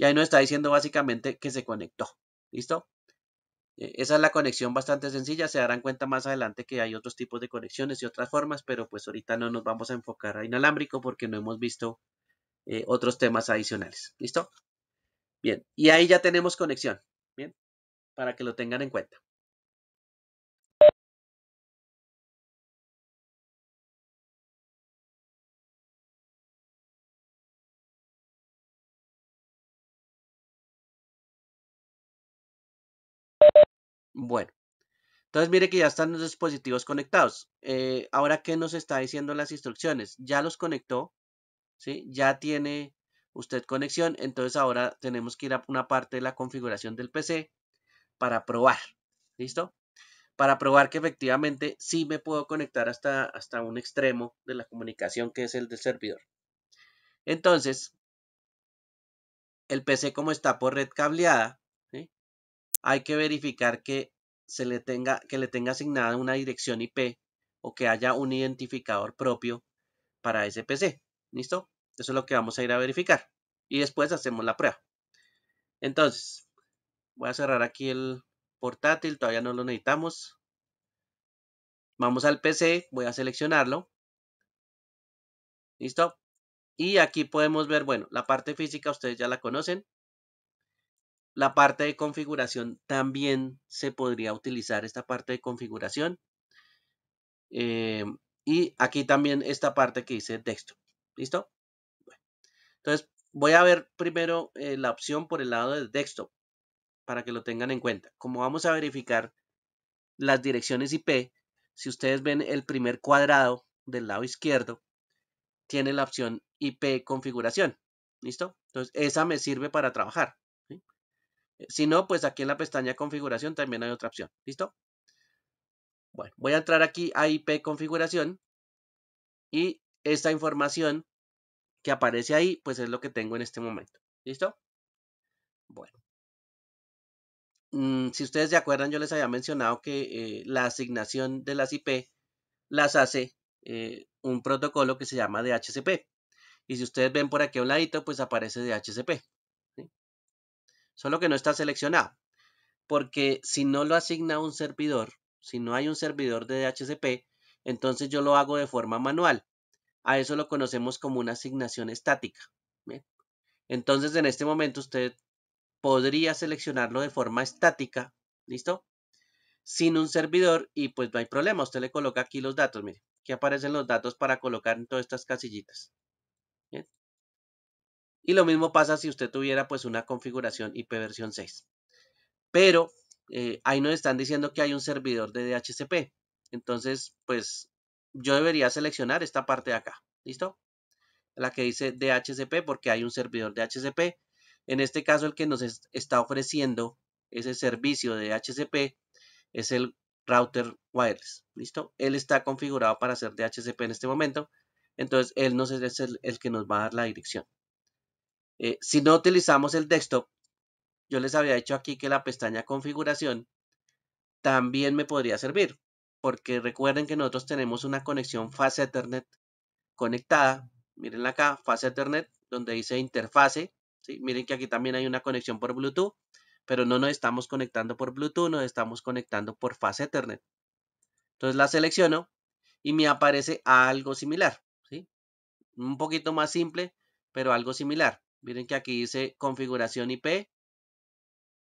Y ahí nos está diciendo básicamente que se conectó. ¿Listo? Eh, esa es la conexión bastante sencilla, se darán cuenta más adelante que hay otros tipos de conexiones y otras formas, pero pues ahorita no nos vamos a enfocar a inalámbrico porque no hemos visto eh, otros temas adicionales. ¿Listo? Bien, y ahí ya tenemos conexión, ¿bien? Para que lo tengan en cuenta. Bueno, entonces mire que ya están los dispositivos conectados. Eh, ahora, ¿qué nos está diciendo las instrucciones? Ya los conectó, ¿sí? Ya tiene usted conexión, entonces ahora tenemos que ir a una parte de la configuración del PC para probar, ¿listo? Para probar que efectivamente sí me puedo conectar hasta, hasta un extremo de la comunicación que es el del servidor. Entonces, el PC como está por red cableada, hay que verificar que se le tenga, que le tenga asignada una dirección IP o que haya un identificador propio para ese PC. ¿Listo? Eso es lo que vamos a ir a verificar. Y después hacemos la prueba. Entonces, voy a cerrar aquí el portátil. Todavía no lo necesitamos. Vamos al PC. Voy a seleccionarlo. ¿Listo? Y aquí podemos ver, bueno, la parte física ustedes ya la conocen. La parte de configuración también se podría utilizar, esta parte de configuración. Eh, y aquí también esta parte que dice texto. ¿Listo? entonces voy a ver primero eh, la opción por el lado de desktop para que lo tengan en cuenta. Como vamos a verificar las direcciones IP, si ustedes ven el primer cuadrado del lado izquierdo, tiene la opción IP configuración. ¿Listo? Entonces esa me sirve para trabajar. Si no, pues aquí en la pestaña configuración también hay otra opción. ¿Listo? Bueno, voy a entrar aquí a IP configuración y esta información que aparece ahí, pues es lo que tengo en este momento. ¿Listo? Bueno. Mm, si ustedes se acuerdan, yo les había mencionado que eh, la asignación de las IP las hace eh, un protocolo que se llama DHCP. Y si ustedes ven por aquí a un ladito, pues aparece DHCP solo que no está seleccionado. Porque si no lo asigna un servidor, si no hay un servidor de DHCP, entonces yo lo hago de forma manual. A eso lo conocemos como una asignación estática. Entonces en este momento usted podría seleccionarlo de forma estática, ¿listo? Sin un servidor y pues no hay problema. Usted le coloca aquí los datos, mire. Aquí aparecen los datos para colocar en todas estas casillitas. ¿bien? Y lo mismo pasa si usted tuviera pues una configuración IP versión 6. Pero eh, ahí nos están diciendo que hay un servidor de DHCP. Entonces, pues yo debería seleccionar esta parte de acá. ¿Listo? La que dice DHCP porque hay un servidor de DHCP. En este caso, el que nos está ofreciendo ese servicio de DHCP es el router wireless. ¿Listo? Él está configurado para hacer DHCP en este momento. Entonces, él nos es el que nos va a dar la dirección. Eh, si no utilizamos el desktop, yo les había dicho aquí que la pestaña configuración también me podría servir, porque recuerden que nosotros tenemos una conexión fase Ethernet conectada. Miren acá, fase Ethernet, donde dice interfase. Miren que aquí también hay una conexión por Bluetooth, pero no nos estamos conectando por Bluetooth, nos estamos conectando por fase Ethernet. Entonces la selecciono y me aparece algo similar. Un poquito más simple, pero algo similar. Miren que aquí dice configuración IP,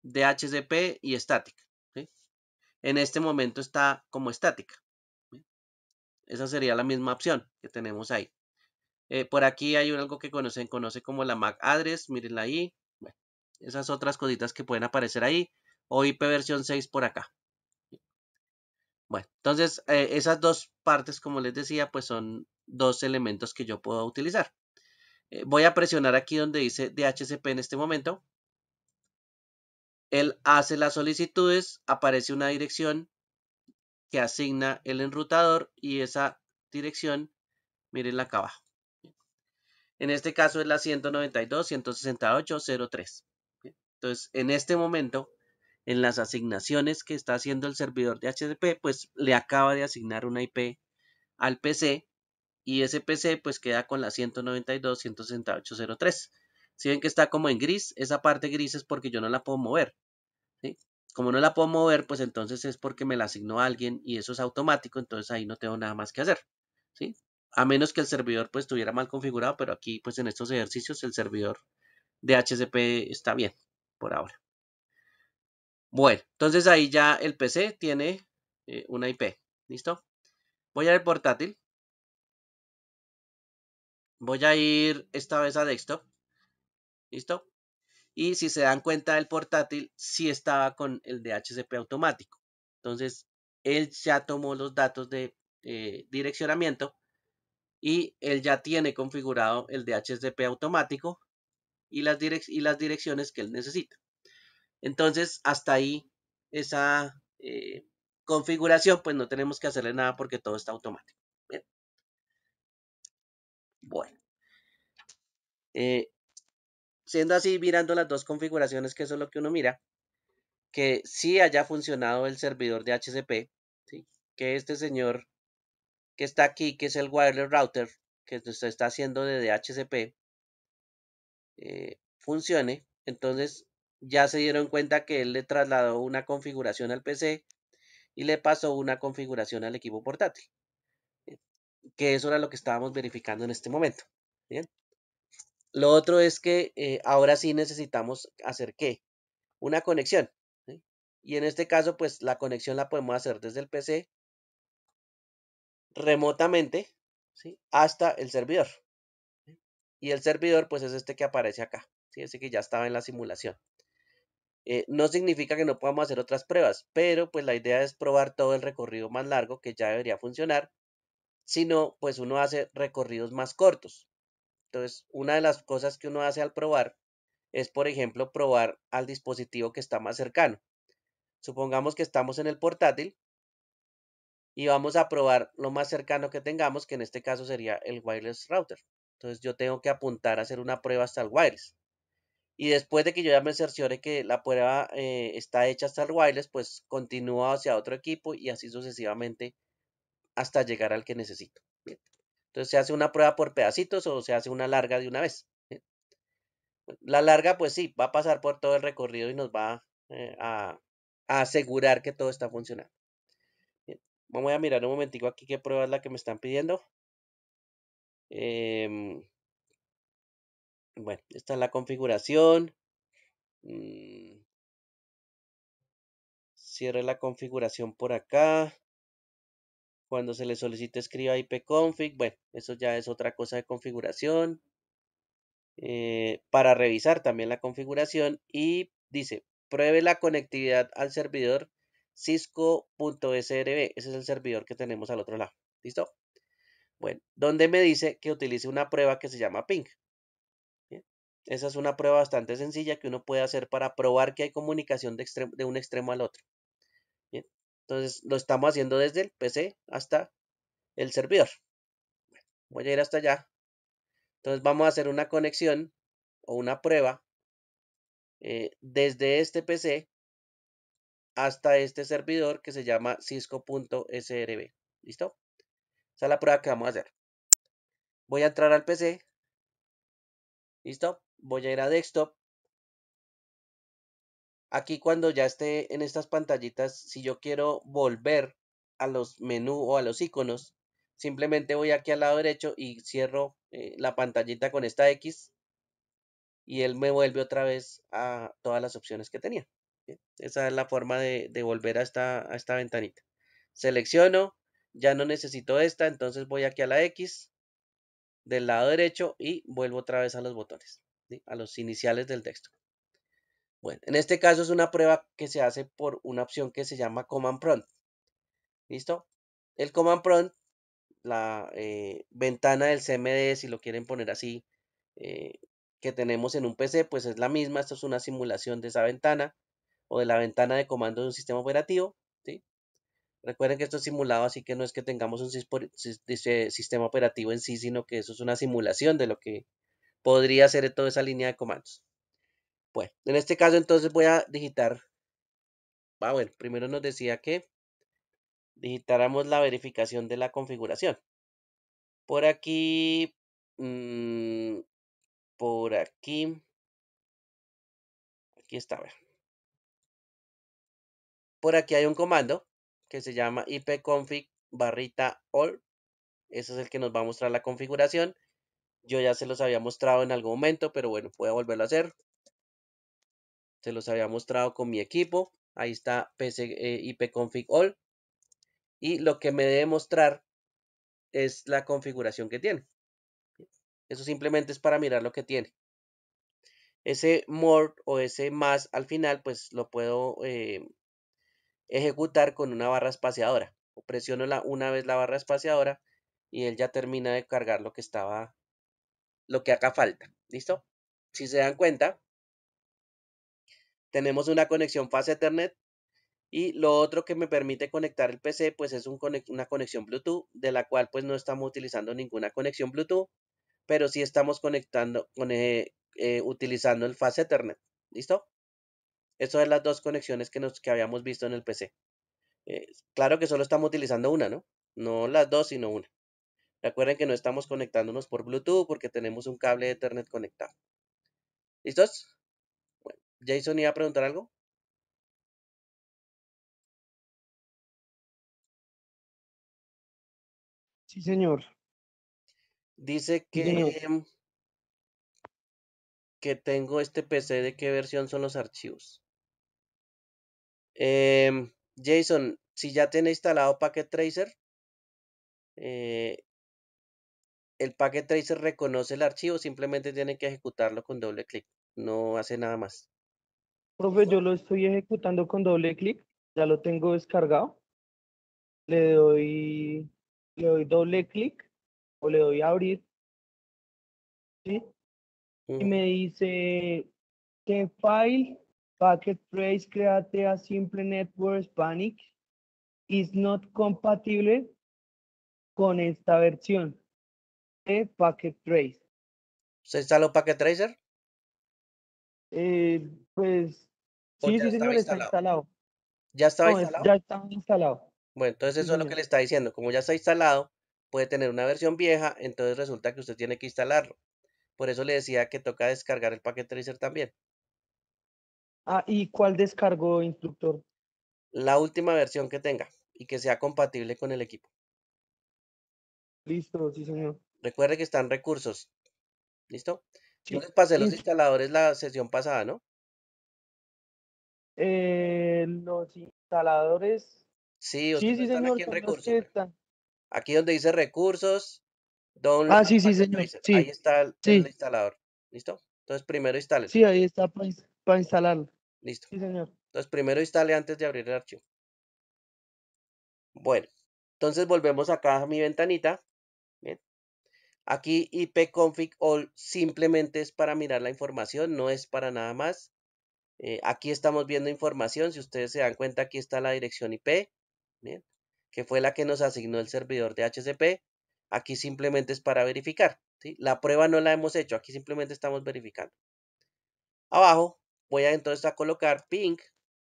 DHCP y estática. En este momento está como estática. Esa sería la misma opción que tenemos ahí. Eh, por aquí hay algo que conocen, conoce como la MAC address, mírenla ahí. esas otras cositas que pueden aparecer ahí. O IP versión 6 por acá. Bueno, entonces eh, esas dos partes, como les decía, pues son dos elementos que yo puedo utilizar. Eh, voy a presionar aquí donde dice DHCP en este momento. Él hace las solicitudes, aparece una dirección que asigna el enrutador y esa dirección, la acá abajo. En este caso es la 192.168.03. Entonces, en este momento, en las asignaciones que está haciendo el servidor de HCP pues le acaba de asignar una IP al PC y ese PC pues queda con la 192.168.03. Si ven que está como en gris, esa parte gris es porque yo no la puedo mover. Como no la puedo mover, pues entonces es porque me la asignó alguien y eso es automático, entonces ahí no tengo nada más que hacer. A menos que el servidor pues estuviera mal configurado, pero aquí pues en estos ejercicios el servidor de HCP está bien por ahora. Bueno, entonces ahí ya el PC tiene eh, una IP. ¿Listo? Voy a ver portátil. Voy a ir esta vez a desktop. ¿Listo? Y si se dan cuenta, el portátil sí estaba con el DHCP automático. Entonces, él ya tomó los datos de eh, direccionamiento y él ya tiene configurado el DHCP automático y las, y las direcciones que él necesita. Entonces, hasta ahí esa eh, configuración, pues no tenemos que hacerle nada porque todo está automático. Bueno. Eh, siendo así, mirando las dos configuraciones, que eso es lo que uno mira, que sí haya funcionado el servidor de HCP, que este señor que está aquí, que es el wireless router, que se está haciendo de DHCP, eh, funcione. Entonces ya se dieron cuenta que él le trasladó una configuración al PC y le pasó una configuración al equipo portátil que eso era lo que estábamos verificando en este momento. Lo otro es que eh, ahora sí necesitamos hacer qué? Una conexión. Y en este caso, pues la conexión la podemos hacer desde el PC remotamente hasta el servidor. Y el servidor, pues es este que aparece acá. ¿sí? Ese que ya estaba en la simulación. Eh, no significa que no podamos hacer otras pruebas, pero pues la idea es probar todo el recorrido más largo que ya debería funcionar sino pues uno hace recorridos más cortos. Entonces, una de las cosas que uno hace al probar es, por ejemplo, probar al dispositivo que está más cercano. Supongamos que estamos en el portátil y vamos a probar lo más cercano que tengamos, que en este caso sería el wireless router. Entonces yo tengo que apuntar a hacer una prueba hasta el wireless. Y después de que yo ya me cerciore que la prueba eh, está hecha hasta el wireless, pues continúo hacia otro equipo y así sucesivamente hasta llegar al que necesito. Entonces se hace una prueba por pedacitos o se hace una larga de una vez. La larga, pues sí, va a pasar por todo el recorrido y nos va eh, a, asegurar que todo está funcionando. Voy Vamos a mirar un momentico aquí qué prueba es la que me están pidiendo. Em, bueno, esta es la configuración. Mm. cierre la configuración por acá. Cuando se le solicite escriba ipconfig, bueno, eso ya es otra cosa de configuración. Eh, para revisar también la configuración y dice, pruebe la conectividad al servidor cisco.srb. Ese es el servidor que tenemos al otro lado. ¿Listo? Bueno, donde me dice que utilice una prueba que se llama ping. Esa es una prueba bastante sencilla que uno puede hacer para probar que hay comunicación de un extremo al otro. Entonces lo estamos haciendo desde el PC hasta el servidor. Voy a ir hasta allá. Entonces vamos a hacer una conexión o una prueba eh, desde este PC hasta este servidor que se llama cisco.srb. ¿Listo? Esa es la prueba que vamos a hacer. Voy a entrar al PC. ¿Listo? Voy a ir a desktop. Aquí cuando ya esté en estas pantallitas, si yo quiero volver a los menú o a los iconos, simplemente voy aquí al lado derecho y cierro eh, la pantallita con esta X y él me vuelve otra vez a todas las opciones que tenía. Esa es la forma de, volver a esta, esta ventanita. Selecciono, ya no necesito esta, entonces voy aquí a la X del lado derecho y vuelvo otra vez a los botones, a los iniciales del texto. Bueno, en este caso es una prueba que se hace por una opción que se llama Command Prompt. ¿Listo? El Command Prompt, la eh, ventana del CMD, si lo quieren poner así, eh, que tenemos en un PC, pues es la misma. Esto es una simulación de esa ventana o de la ventana de comando de un sistema operativo. Recuerden que esto es simulado, así que no es que tengamos un sistema operativo en sí, sino que eso es una simulación de lo que podría ser toda esa línea de comandos. Bueno, en este caso entonces voy a digitar. Ah, bueno, primero nos decía que digitáramos la verificación de la configuración. Por aquí, mm, por aquí, aquí está, Por aquí hay un comando que se llama ipconfig barrita all. Ese es el que nos va a mostrar la configuración. Yo ya se los había mostrado en algún momento, pero bueno, voy a volverlo a hacer se los había mostrado con mi equipo. Ahí está PC, eh, ipconfig all. Y lo que me debe mostrar es la configuración que tiene. Eso simplemente es para mirar lo que tiene. Ese more o ese más al final, pues lo puedo eh, ejecutar con una barra espaciadora. presiono la, una vez la barra espaciadora y él ya termina de cargar lo que estaba, lo que acá falta. ¿Listo? Si se dan cuenta, tenemos una conexión fase Ethernet y lo otro que me permite conectar el PC pues es una conexión Bluetooth de la cual pues no estamos utilizando ninguna conexión Bluetooth pero sí estamos conectando con, eh, eh, utilizando el fase Ethernet ¿listo? Esas son las dos conexiones que, nos, habíamos visto en el PC eh, claro que solo estamos utilizando una ¿no? no las dos sino una recuerden que no estamos conectándonos por Bluetooth porque tenemos un cable Ethernet conectado ¿listos? Jason iba a preguntar algo. Sí, señor. Dice que, que tengo este PC, ¿de qué versión son los archivos? Em, Jason, si ya tiene instalado Packet Tracer, eh, el Packet Tracer reconoce el archivo, simplemente tiene que ejecutarlo con doble clic, no hace nada más. Profe, yo lo estoy ejecutando con doble clic, ya lo tengo descargado. Le doy, le doy doble clic o le doy abrir. Y mm. me dice que file packet trace create a simple network panic is not compatible con esta versión de packet trace. ¿Se instaló packet tracer? Eh, pues Sí, sí, señor, está instalado. ¿Ya estaba instalado? Ya está instalado. Bueno, entonces eso es lo que le está diciendo. Como ya está instalado, puede tener una versión vieja, entonces resulta que usted tiene que instalarlo. Por eso le decía que toca descargar el paquete Tracer también. Ah, ¿y cuál descargó, instructor? La última versión que tenga y que sea compatible con el equipo. Listo, sí, señor. Recuerde que están recursos. ¿Listo? Yo les pasé los instaladores la sesión pasada, ¿no? Eh, los instaladores. Sí, sí, señor, aquí en recursos. Aquí donde dice recursos. ah, sí, sí, señor. Ahí está el, instalador. ¿Listo? Entonces primero instale. Sí, ahí está para, instalarlo. Listo. Sí, señor. Entonces primero instale antes de abrir el archivo. Bueno, entonces volvemos acá a mi ventanita. Aquí ipconfig all simplemente es para mirar la información, no es para nada más. Eh, aquí estamos viendo información, si ustedes se dan cuenta, aquí está la dirección IP, que fue la que nos asignó el servidor de HCP. Aquí simplemente es para verificar. La prueba no la hemos hecho, aquí simplemente estamos verificando. Abajo voy entonces a colocar ping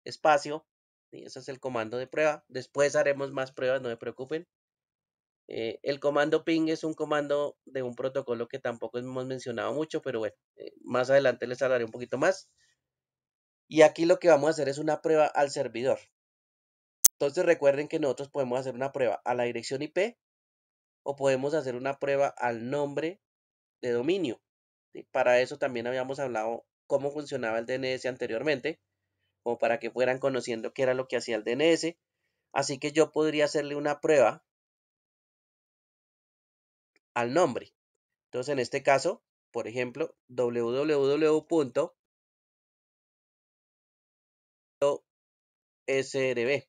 espacio, ese es el comando de prueba. Después haremos más pruebas, no se preocupen. Eh, el comando ping es un comando de un protocolo que tampoco hemos mencionado mucho, pero bueno, eh, más adelante les hablaré un poquito más. Y aquí lo que vamos a hacer es una prueba al servidor. Entonces recuerden que nosotros podemos hacer una prueba a la dirección IP o podemos hacer una prueba al nombre de dominio. Para eso también habíamos hablado cómo funcionaba el DNS anteriormente, como para que fueran conociendo qué era lo que hacía el DNS. Así que yo podría hacerle una prueba al nombre. Entonces en este caso, por ejemplo, www SRB.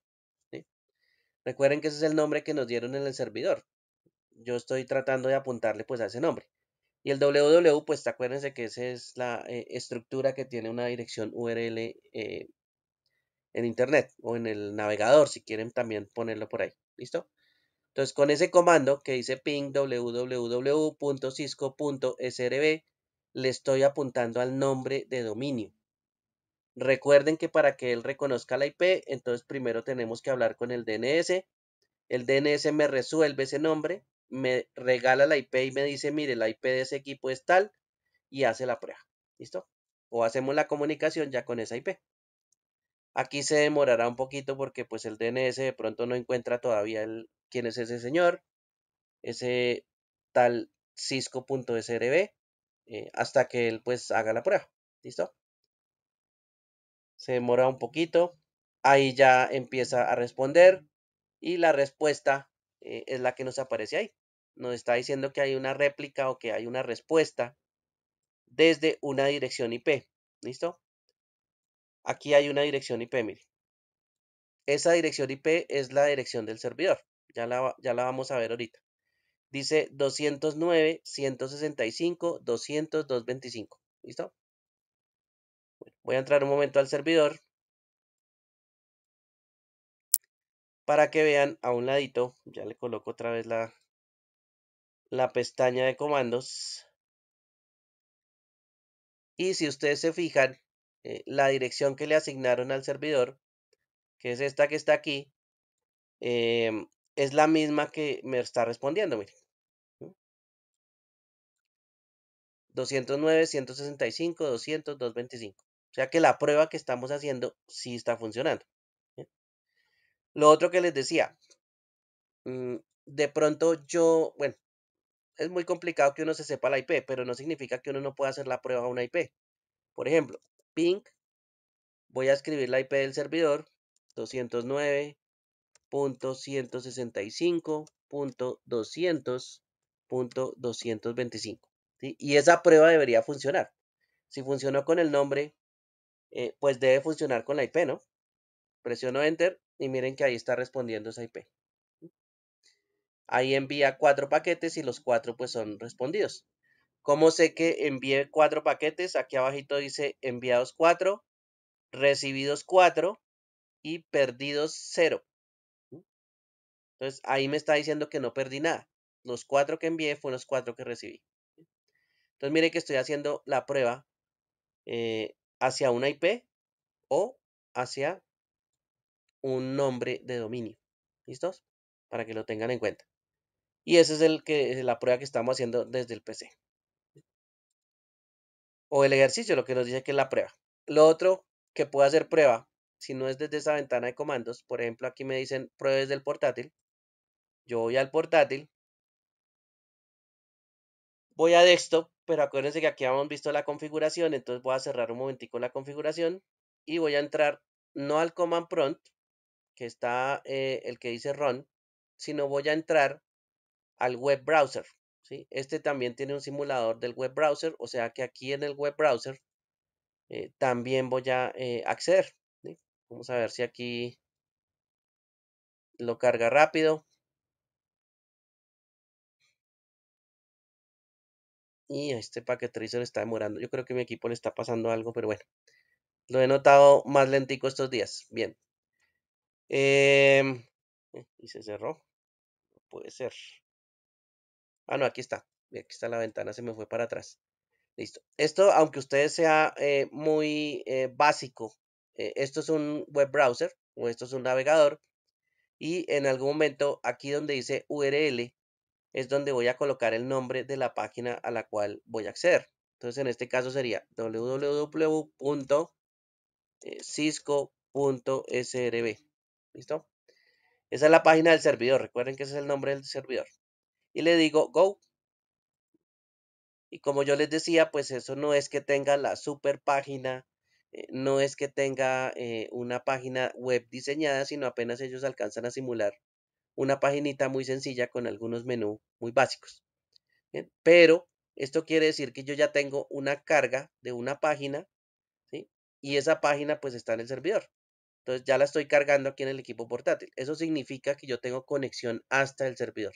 Recuerden que ese es el nombre que nos dieron en el servidor. Yo estoy tratando de apuntarle pues a ese nombre. Y el www, pues acuérdense que esa es la eh, estructura que tiene una dirección URL eh, en Internet o en el navegador, si quieren también ponerlo por ahí. ¿Listo? Entonces, con ese comando que dice ping www.cisco.srb, le estoy apuntando al nombre de dominio. Recuerden que para que él reconozca la IP, entonces primero tenemos que hablar con el DNS. El DNS me resuelve ese nombre, me regala la IP y me dice, mire, la IP de ese equipo es tal y hace la prueba. ¿Listo? O hacemos la comunicación ya con esa IP. Aquí se demorará un poquito porque pues el DNS de pronto no encuentra todavía quién es ese señor, ese tal cisco.srb, eh, hasta que él pues haga la prueba. ¿Listo? se demora un poquito, ahí ya empieza a responder y la respuesta eh, es la que nos aparece ahí. Nos está diciendo que hay una réplica o que hay una respuesta desde una dirección IP. ¿Listo? Aquí hay una dirección IP, mire. Esa dirección IP es la dirección del servidor. Ya la, ya la vamos a ver ahorita. Dice 209, 165, 225. ¿Listo? Voy a entrar un momento al servidor para que vean a un ladito, ya le coloco otra vez la, la pestaña de comandos. Y si ustedes se fijan, eh, la dirección que le asignaron al servidor, que es esta que está aquí, em, es la misma que me está respondiendo, miren. 209, 165, 200, 225. O sea que la prueba que estamos haciendo sí está funcionando. Lo otro que les decía, mm, de pronto yo, bueno, es muy complicado que uno se sepa la IP, pero no significa que uno no pueda hacer la prueba a una IP. Por ejemplo, ping, voy a escribir la IP del servidor, 209.165.200.225. Y esa prueba debería funcionar. Si funcionó con el nombre, eh, pues debe funcionar con la IP, ¿no? Presiono Enter y miren que ahí está respondiendo esa IP. Ahí envía cuatro paquetes y los cuatro pues son respondidos. ¿Cómo sé que envié cuatro paquetes? Aquí abajito dice enviados cuatro, recibidos cuatro y perdidos cero. Entonces ahí me está diciendo que no perdí nada. Los cuatro que envié fueron los cuatro que recibí. Entonces miren que estoy haciendo la prueba eh, hacia una IP o hacia un nombre de dominio. ¿Listos? Para que lo tengan en cuenta. Y esa es el que, la prueba que estamos haciendo desde el PC. O el ejercicio, lo que nos dice que es la prueba. Lo otro que puede hacer prueba, si no es desde esa ventana de comandos, por ejemplo, aquí me dicen desde del portátil. Yo voy al portátil voy a desktop, pero acuérdense que aquí habíamos visto la configuración, entonces voy a cerrar un momentico la configuración y voy a entrar no al command prompt, que está eh, el que dice run, sino voy a entrar al web browser. ¿sí? Este también tiene un simulador del web browser, o sea que aquí en el web browser eh, también voy a eh, acceder. Vamos a ver si aquí lo carga rápido. Y este paqueterizo le está demorando. Yo creo que mi equipo le está pasando algo, pero bueno. Lo he notado más lentico estos días. Bien. Em, eh, y se cerró. No puede ser. Ah, no, aquí está. Aquí está la ventana, se me fue para atrás. Listo. Esto, aunque ustedes sea eh, muy eh, básico, esto es un web browser o esto es un navegador. Y en algún momento, aquí donde dice URL, es donde voy a colocar el nombre de la página a la cual voy a acceder. Entonces, en este caso sería www.cisco.srb. ¿Listo? Esa es la página del servidor. Recuerden que ese es el nombre del servidor. Y le digo Go. Y como yo les decía, pues eso no es que tenga la super página, eh, no es que tenga eh, una página web diseñada, sino apenas ellos alcanzan a simular una paginita muy sencilla con algunos menús muy básicos. Pero esto quiere decir que yo ya tengo una carga de una página ¿sí? y esa página pues está en el servidor. Entonces ya la estoy cargando aquí en el equipo portátil. Eso significa que yo tengo conexión hasta el servidor.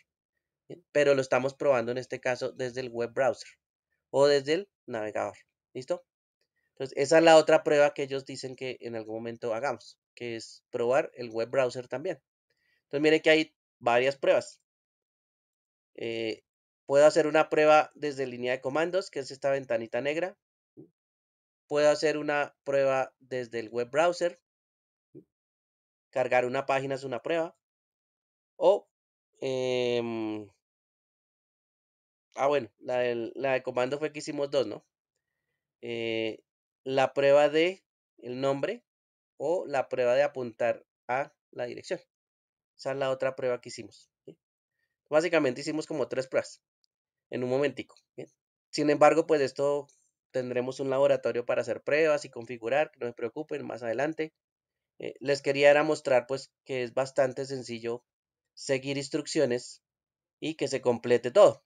Pero lo estamos probando en este caso desde el web browser o desde el navegador. ¿Listo? Entonces esa es la otra prueba que ellos dicen que en algún momento hagamos, que es probar el web browser también. Entonces miren que hay varias pruebas. Eh, puedo hacer una prueba desde línea de comandos, que es esta ventanita negra. Puedo hacer una prueba desde el web browser. Cargar una página es una prueba. O, em, ah bueno, la, de comando fue que hicimos dos, ¿no? Eh, la prueba de el nombre o la prueba de apuntar a la dirección. Esa es la otra prueba que hicimos. Básicamente hicimos como tres pruebas en un momentico. Sin embargo, pues esto tendremos un laboratorio para hacer pruebas y configurar, que no se preocupen, más adelante. Eh, les quería mostrar pues que es bastante sencillo seguir instrucciones y que se complete todo.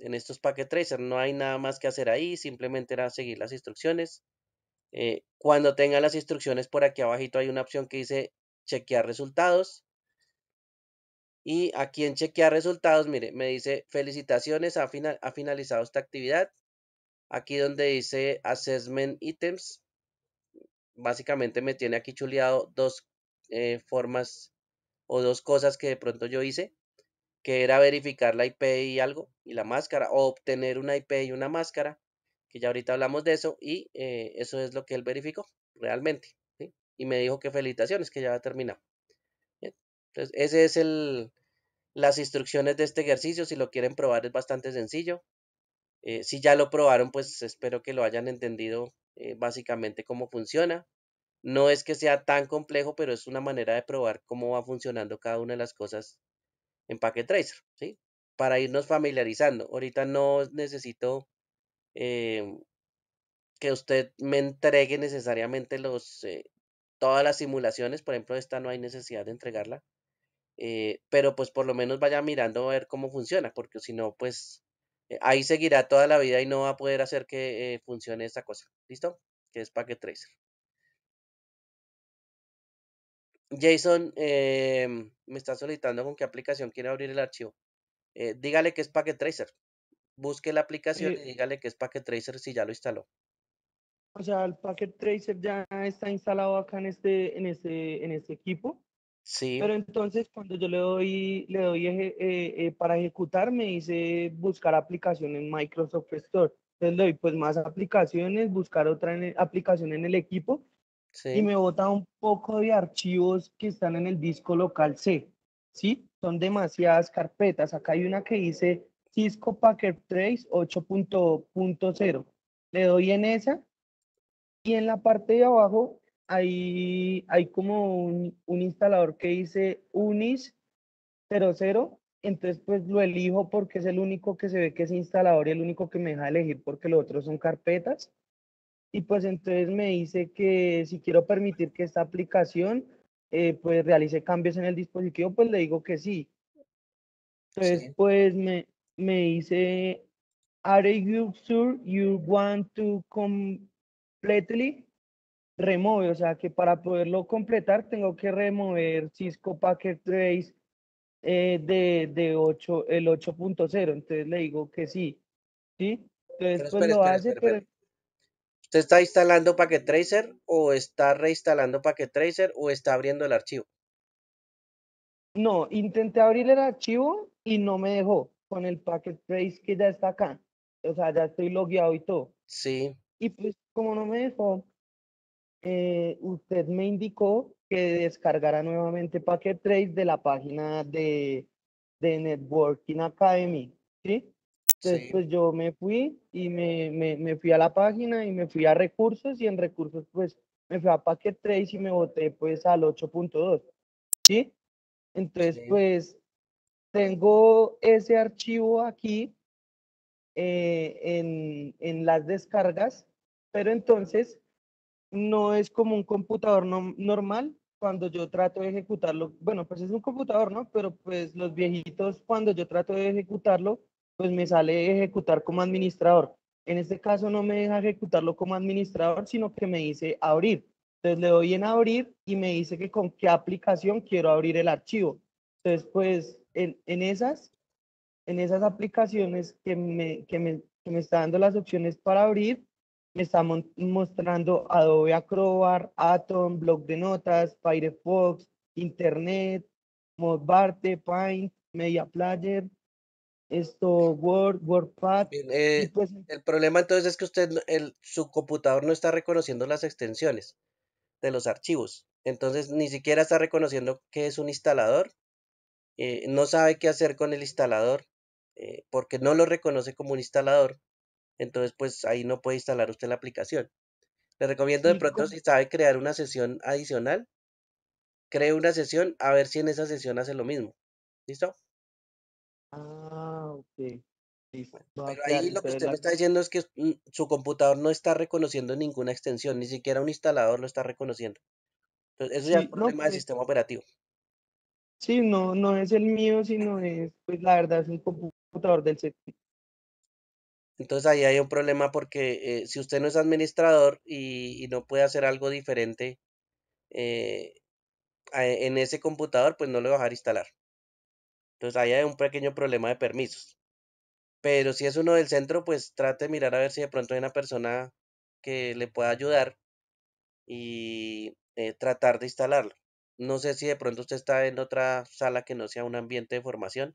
En estos packet tracer no hay nada más que hacer ahí, simplemente era seguir las instrucciones. Eh, cuando tengan las instrucciones por aquí abajito hay una opción que dice chequear resultados y aquí en chequear resultados, mire, me dice felicitaciones, ha, finalizado esta actividad. Aquí donde dice assessment items, básicamente me tiene aquí chuleado dos eh, formas o dos cosas que de pronto yo hice, que era verificar la IP y algo, y la máscara, o obtener una IP y una máscara, que ya ahorita hablamos de eso, y eh, eso es lo que él verificó realmente. Y me dijo que felicitaciones, que ya terminado. Entonces, ese es el, las instrucciones de este ejercicio. Si lo quieren probar es bastante sencillo. Eh, si ya lo probaron, pues espero que lo hayan entendido eh, básicamente cómo funciona. No es que sea tan complejo, pero es una manera de probar cómo va funcionando cada una de las cosas en Packet Tracer, ¿sí? Para irnos familiarizando. Ahorita no necesito eh, que usted me entregue necesariamente los, todas las simulaciones. Por ejemplo, esta no hay necesidad de entregarla. Eh, pero pues por lo menos vaya mirando a ver cómo funciona, porque si no, pues eh, ahí seguirá toda la vida y no va a poder hacer que eh, funcione esta cosa, ¿listo? Que es Packet Tracer. Jason em, me está solicitando con qué aplicación quiere abrir el archivo. dígale que es Packet Tracer. Busque la aplicación y dígale que es Packet Tracer si ya lo instaló. O sea, el Packet Tracer ya está instalado acá en este, en este, en este equipo. Sí. Pero entonces cuando yo le doy, le doy eh, eh, para ejecutar, me dice buscar aplicación en Microsoft Store. Entonces le doy pues más aplicaciones, buscar otra aplicación en el equipo y me bota un poco de archivos que están en el disco local C. ¿Sí? Son demasiadas carpetas. Acá hay una que dice Cisco Packer Trace 8.0. Le doy en esa y en la parte de abajo hay, hay como un, instalador que dice Unis 00, entonces pues lo elijo porque es el único que se ve que es instalador y el único que me deja elegir porque los otros son carpetas. Y pues entonces me dice que si quiero permitir que esta aplicación eh, pues realice cambios en el dispositivo, pues le digo que sí. Entonces pues me, me dice, are you sure you want to completely remove, o sea que para poderlo completar tengo que remover Cisco Packet Trace eh, de, de 8, el 8.0, entonces le digo que sí, ¿sí? Entonces pues, lo hace, ¿Usted está instalando Packet Tracer o está reinstalando Packet Tracer o está abriendo el archivo? No, intenté abrir el archivo y no me dejó con el Packet Trace que ya está acá. O sea, ya estoy logueado y todo. Sí. Y pues como no me dejó, eh, usted me indicó que descargara nuevamente Packet Trace de la página de, Networking Academy, ¿sí? Entonces, pues yo me fui y me, me, fui a la página y me fui a recursos y en recursos, pues, me fui a Packet Trace y me voté pues, al 8.2, ¿sí? Entonces, pues, tengo ese archivo aquí eh, en, en las descargas, pero entonces no es como un computador normal cuando yo trato de ejecutarlo. Bueno, pues es un computador, ¿no? Pero pues los viejitos cuando yo trato de ejecutarlo, pues me sale ejecutar como administrador. En este caso no me deja ejecutarlo como administrador, sino que me dice abrir. Entonces le doy en abrir y me dice que con qué aplicación quiero abrir el archivo. Entonces, pues en, en esas, en esas aplicaciones que me, que me, que me está dando las opciones para abrir, está mostrando Adobe Acrobat, Atom, Blog de Notas, Firefox, Internet, Modbarte, Paint, Media Player, esto, Word, WordPad. Eh, pues, el problema entonces es que usted, el, su computador no está reconociendo las extensiones de los archivos. Entonces ni siquiera está reconociendo que es un instalador. Eh, no sabe qué hacer con el instalador eh, porque no lo reconoce como un instalador. Entonces, pues ahí no puede instalar usted la aplicación. Le recomiendo de pronto, si sabe crear una sesión adicional, cree una sesión a ver si en esa sesión hace lo mismo. ¿Listo? Ah, ok. pero ahí lo que usted me está diciendo es que mm, su computador no está reconociendo ninguna extensión, ni siquiera un instalador lo está reconociendo. Entonces, eso ya es un problema del pues sistema operativo. Sí, no, no es el mío, sino es, pues la verdad es un computador del, entonces ahí hay un problema porque eh, si usted no es administrador y, no puede hacer algo diferente eh, e, en ese computador, pues no le va a dejar instalar. Entonces ahí hay un pequeño problema de permisos. Pero si es uno del centro, pues trate de mirar a ver si de pronto hay una persona que le pueda ayudar y eh, tratar de instalarlo. No sé si de pronto usted está en otra sala que no sea un ambiente de formación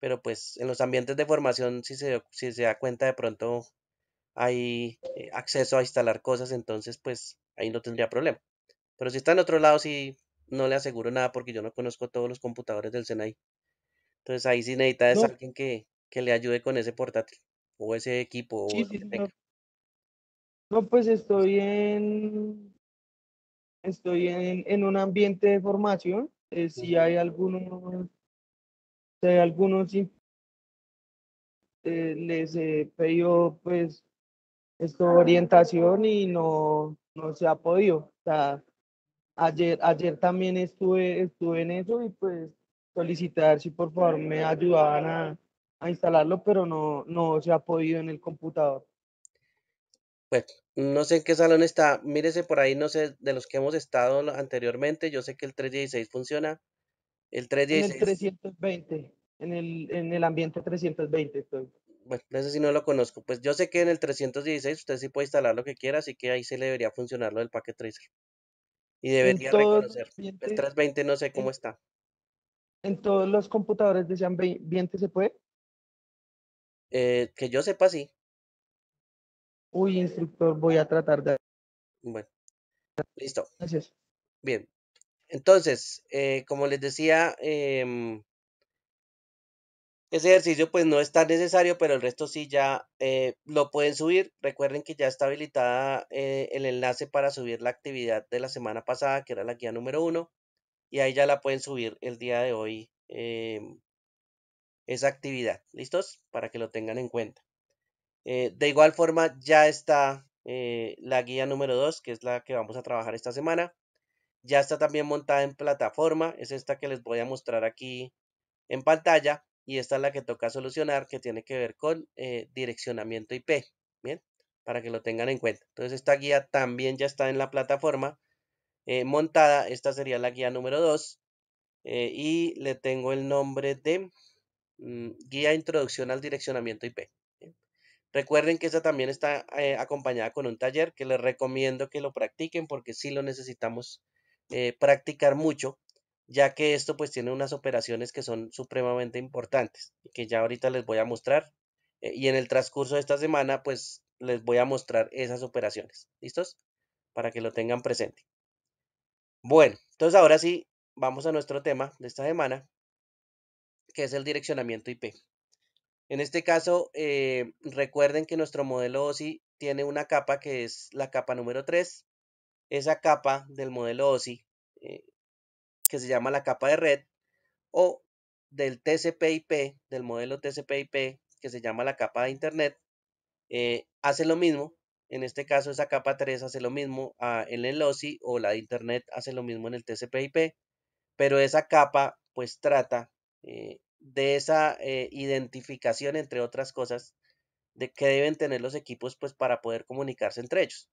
pero pues en los ambientes de formación, si se, si se da cuenta, de pronto hay eh, acceso a instalar cosas, entonces pues ahí no tendría problema. Pero si está en otro lado, sí, no le aseguro nada porque yo no conozco todos los computadores del Senai. Entonces ahí sí necesita es alguien que, le ayude con ese portátil o ese equipo. no. pues estoy en estoy en, un ambiente de formación. Eh, si hay alguno algunos sí eh, les he pedido pues esto orientación y no, no se ha podido. O sea, ayer, ayer también estuve, estuve en eso y pues solicitar si por favor me ayudaban a, a instalarlo, pero no, no se ha podido en el computador. Bueno, pues, no sé en qué salón está, mírese por ahí, no sé, de los que hemos estado anteriormente, yo sé que el 316 funciona, el 316. En el 320, en el, en el ambiente 320. estoy. Bueno, ese sí no lo conozco. Pues yo sé que en el 316 usted sí puede instalar lo que quiera, así que ahí se le debería funcionar lo del paquete tracer. Y debería reconocer. el 320 no sé cómo está. ¿En todos los computadores de ese ambiente se puede? Eh, que yo sepa, sí. Uy, instructor, voy a tratar de. Bueno. Listo. Gracias. Bien, entonces, eh, como les decía, em, ese ejercicio pues no es tan necesario, pero el resto sí ya eh, lo pueden subir. Recuerden que ya está habilitada eh, el enlace para subir la actividad de la semana pasada, que era la guía número uno, y ahí ya la pueden subir el día de hoy em, esa actividad. ¿Listos? Para que lo tengan en cuenta. de igual forma, ya está la guía número dos, que es la que vamos a trabajar esta semana ya está también montada en plataforma, es esta que les voy a mostrar aquí en pantalla y esta es la que toca solucionar que tiene que ver con eh, direccionamiento IP, ¿bien? Para que lo tengan en cuenta. Entonces esta guía también ya está en la plataforma eh, montada, esta sería la guía número 2 eh, y le tengo el nombre de mm, guía introducción al direccionamiento IP. Recuerden que esta también está acompañada con un taller que les recomiendo que lo practiquen porque sí lo necesitamos eh, practicar mucho, ya que esto pues tiene unas operaciones que son supremamente importantes y que ya ahorita les voy a mostrar eh, y en el transcurso de esta semana pues les voy a mostrar esas operaciones, ¿listos? Para que lo tengan presente. Bueno, entonces ahora sí, vamos a nuestro tema de esta semana, que es el direccionamiento IP. En este caso, eh, recuerden que nuestro modelo OSI tiene una capa que es la capa número 3, esa capa del modelo OSI eh, que se llama la capa de red o del TCP/IP, del modelo TCP/IP que se llama la capa de Internet, eh, hace lo mismo. En este caso, esa capa 3 hace lo mismo ah, en el OSI o la de Internet hace lo mismo en el TCP/IP, pero esa capa pues trata eh, de esa identificación, entre otras cosas, de que deben tener los equipos pues para poder comunicarse entre ellos.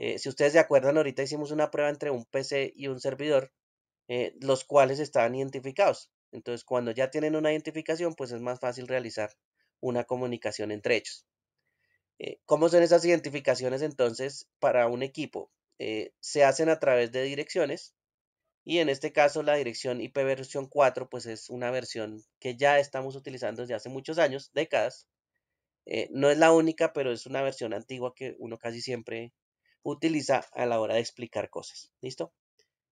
Eh, si ustedes se acuerdan, ahorita hicimos una prueba entre un PC y un servidor, eh, los cuales estaban identificados. Entonces, cuando ya tienen una identificación, pues es más fácil realizar una comunicación entre ellos. Eh, ¿Cómo son esas identificaciones entonces para un equipo? se hacen a través de direcciones y en este caso la dirección ipv versión 4 pues es una versión que ya estamos utilizando desde hace muchos años, décadas. no es la única, pero es una versión antigua que uno casi siempre utiliza a la hora de explicar cosas. ¿Listo?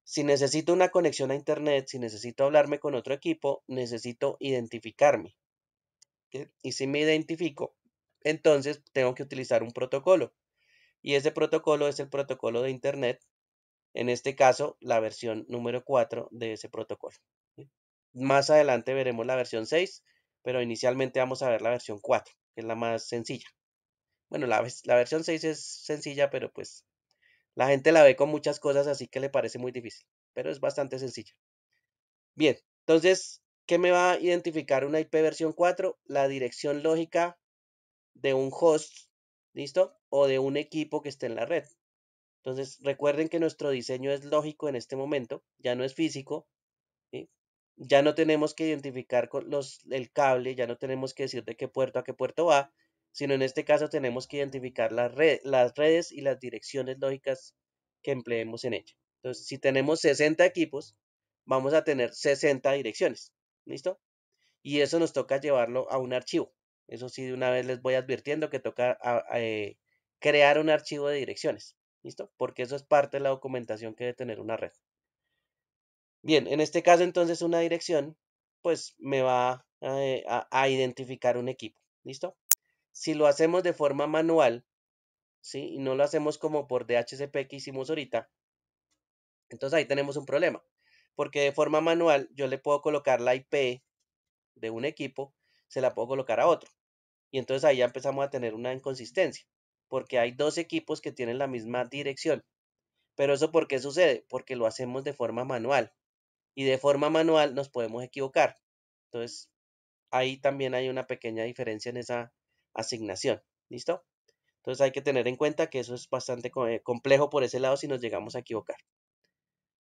Si necesito una conexión a Internet, si necesito hablarme con otro equipo, necesito identificarme. Y si me identifico, entonces tengo que utilizar un protocolo. Y ese protocolo es el protocolo de Internet, en este caso la versión número 4 de ese protocolo. Más adelante veremos la versión 6, pero inicialmente vamos a ver la versión 4, que es la más sencilla. Bueno, la, versión 6 es sencilla, pero pues la gente la ve con muchas cosas, así que le parece muy difícil, pero es bastante sencilla. Bien, entonces, ¿qué me va a identificar una IP versión 4? La dirección lógica de un host, ¿listo? O de un equipo que esté en la red. Entonces, recuerden que nuestro diseño es lógico en este momento, ya no es físico, ¿sí? ya no tenemos que identificar con los, el cable, ya no tenemos que decir de qué puerto a qué puerto va, sino en este caso tenemos que identificar las, redes y las direcciones lógicas que empleemos en ella. Entonces, si tenemos 60 equipos, vamos a tener 60 direcciones. ¿Listo? Y eso nos toca llevarlo a un archivo. Eso sí, de una vez les voy advirtiendo que toca ah, eh, crear un archivo de direcciones. ¿Listo? Porque eso es parte de la documentación que debe tener una red. Bien, en este caso entonces una dirección pues me va eh, a identificar un equipo. ¿Listo? si lo hacemos de forma manual, ¿sí? Y no lo hacemos como por DHCP que hicimos ahorita, entonces ahí tenemos un problema. Porque de forma manual yo le puedo colocar la IP de un equipo, se la puedo colocar a otro. Y entonces ahí ya empezamos a tener una inconsistencia. Porque hay dos equipos que tienen la misma dirección. Pero eso ¿por qué sucede? Porque lo hacemos de forma manual. Y de forma manual nos podemos equivocar. Entonces ahí también hay una pequeña diferencia en esa asignación. ¿Listo? Entonces hay que tener en cuenta que eso es bastante eh, complejo por ese lado si nos llegamos a equivocar.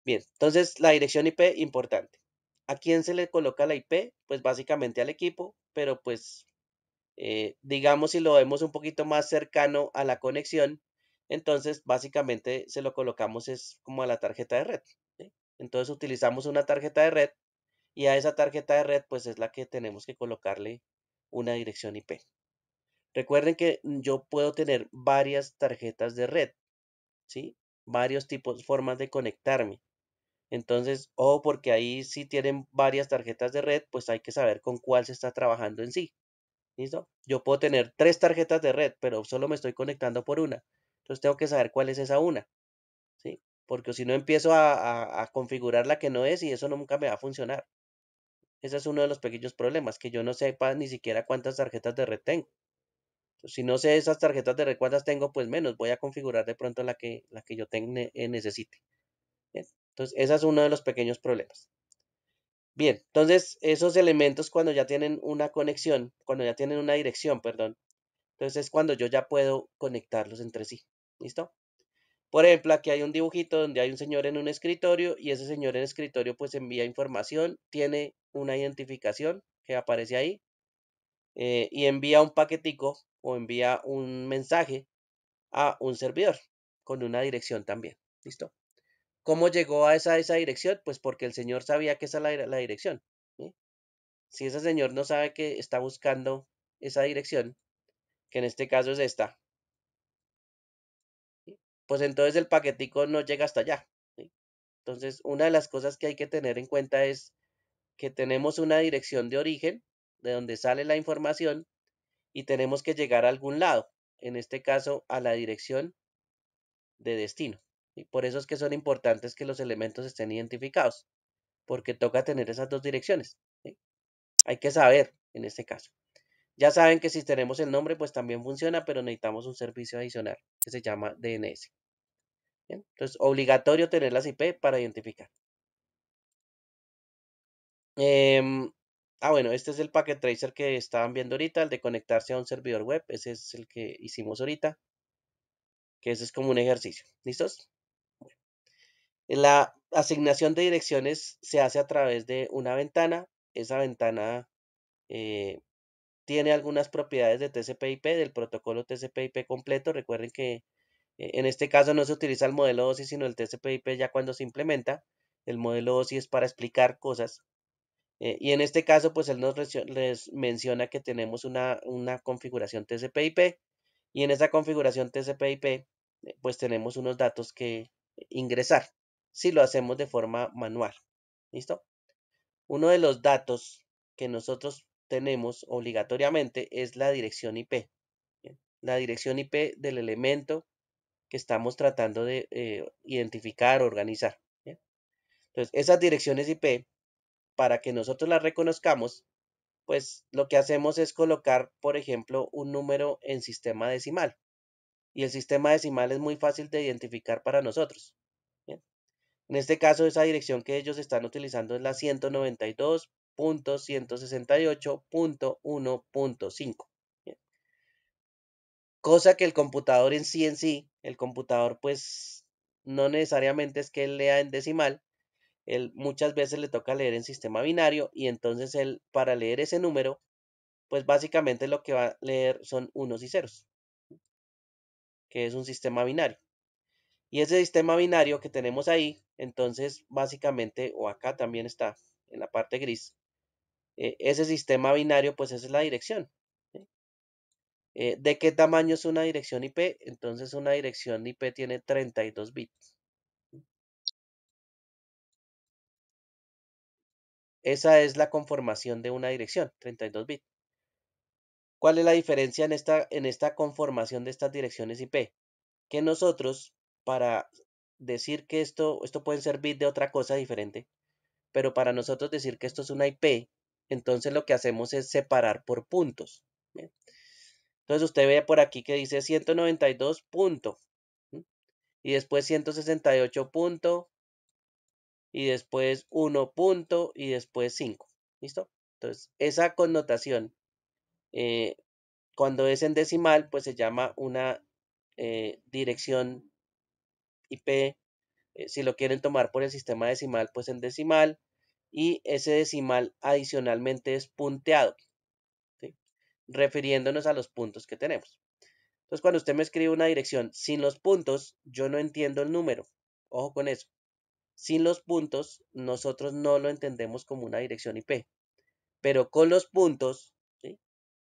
Bien, entonces la dirección IP importante. ¿A quién se le coloca la IP? Pues básicamente al equipo, pero pues eh, digamos si lo vemos un poquito más cercano a la conexión, entonces básicamente se lo colocamos es como a la tarjeta de red. Entonces utilizamos una tarjeta de red y a esa tarjeta de red pues es la que tenemos que colocarle una dirección IP. Recuerden que mm, yo puedo tener varias tarjetas de red, ¿sí? Varios tipos, formas de conectarme. Entonces, ojo, porque ahí si tienen varias tarjetas de red, pues hay que saber con cuál se está trabajando en sí. ¿Listo? Yo puedo tener tres tarjetas de red, pero solo me estoy conectando por una. Entonces tengo que saber cuál es esa una. ¿Sí? Porque si no empiezo a, a configurar la que no es y eso nunca me va a funcionar. Ese es uno de los pequeños problemas, que yo no sepa ni siquiera cuántas tarjetas de red tengo si no sé esas tarjetas de recuerdas tengo, pues menos, voy a configurar de pronto la que, la que yo eh, necesite. ¿eh? entonces, ese es uno de los pequeños problemas. Bien, entonces esos elementos cuando ya tienen una conexión, cuando ya tienen una dirección, perdón, entonces es cuando yo ya puedo conectarlos entre sí. ¿Listo? Por ejemplo, aquí hay un dibujito donde hay un señor en un escritorio y ese señor en el escritorio pues envía información, tiene una identificación que aparece ahí eh, y envía un paquetico o envía un mensaje a un servidor con una dirección también. ¿Listo? ¿Cómo llegó a esa, esa dirección? Pues porque el señor sabía que esa era la, dirección. Si ese señor no sabe que está buscando esa dirección, que en este caso es esta, pues entonces el paquetico no llega hasta allá. Entonces, una de las cosas que hay que tener en cuenta es que tenemos una dirección de origen, de donde sale la información, y tenemos que llegar a algún lado, en este caso a la dirección de destino. Y por eso es que son importantes que los elementos estén identificados, porque toca tener esas dos direcciones. Hay que saber en este caso. Ya saben que si tenemos el nombre, pues también funciona, pero necesitamos un servicio adicional que se llama DNS. Entonces, obligatorio tener las IP para identificar. Em, Ah, bueno, este es el packet tracer que estaban viendo ahorita, el de conectarse a un servidor web. Ese es el que hicimos ahorita, que ese es como un ejercicio. ¿Listos? La asignación de direcciones se hace a través de una ventana. Esa ventana eh, tiene algunas propiedades de TCP/IP, del protocolo TCP/IP completo. Recuerden que eh, en este caso no se utiliza el modelo OSI, sino el TCP/IP ya cuando se implementa. El modelo OSI es para explicar cosas eh, y en este caso, pues él nos les menciona que tenemos una, configuración TCP/IP y en esa configuración TCP/IP, eh, pues tenemos unos datos que ingresar si lo hacemos de forma manual. ¿Listo? Uno de los datos que nosotros tenemos obligatoriamente es la dirección IP. La dirección IP del elemento que estamos tratando de eh, identificar, organizar. Entonces, esas direcciones IP para que nosotros la reconozcamos, pues lo que hacemos es colocar, por ejemplo, un número en sistema decimal. Y el sistema decimal es muy fácil de identificar para nosotros. En este caso, esa dirección que ellos están utilizando es la 192.168.1.5. Cosa que el computador en sí en sí, el computador pues no necesariamente es que lea en decimal, él muchas veces le toca leer en sistema binario y entonces él para leer ese número, pues básicamente lo que va a leer son unos y ceros, que es un sistema binario. Y ese sistema binario que tenemos ahí, entonces básicamente, o acá también está, en la parte gris, eh, ese sistema binario, pues esa es la dirección. Eh, ¿De qué tamaño es una dirección IP? Entonces una dirección IP tiene 32 bits. Esa es la conformación de una dirección, 32 bits. ¿Cuál es la diferencia en esta, en esta conformación de estas direcciones IP? Que nosotros, para decir que esto, esto pueden ser bit de otra cosa diferente, pero para nosotros decir que esto es una IP, entonces lo que hacemos es separar por puntos. Entonces usted ve por aquí que dice 192 punto, y después 168 punto, y después 1 punto y después 5. ¿Listo? Entonces, esa connotación, eh, cuando es en decimal, pues se llama una eh, dirección IP. Eh, si lo quieren tomar por el sistema decimal, pues en decimal. Y ese decimal adicionalmente es punteado, ¿sí? refiriéndonos a los puntos que tenemos. Entonces, cuando usted me escribe una dirección sin los puntos, yo no entiendo el número. Ojo con eso. Sin los puntos, nosotros no lo entendemos como una dirección IP, pero con los puntos,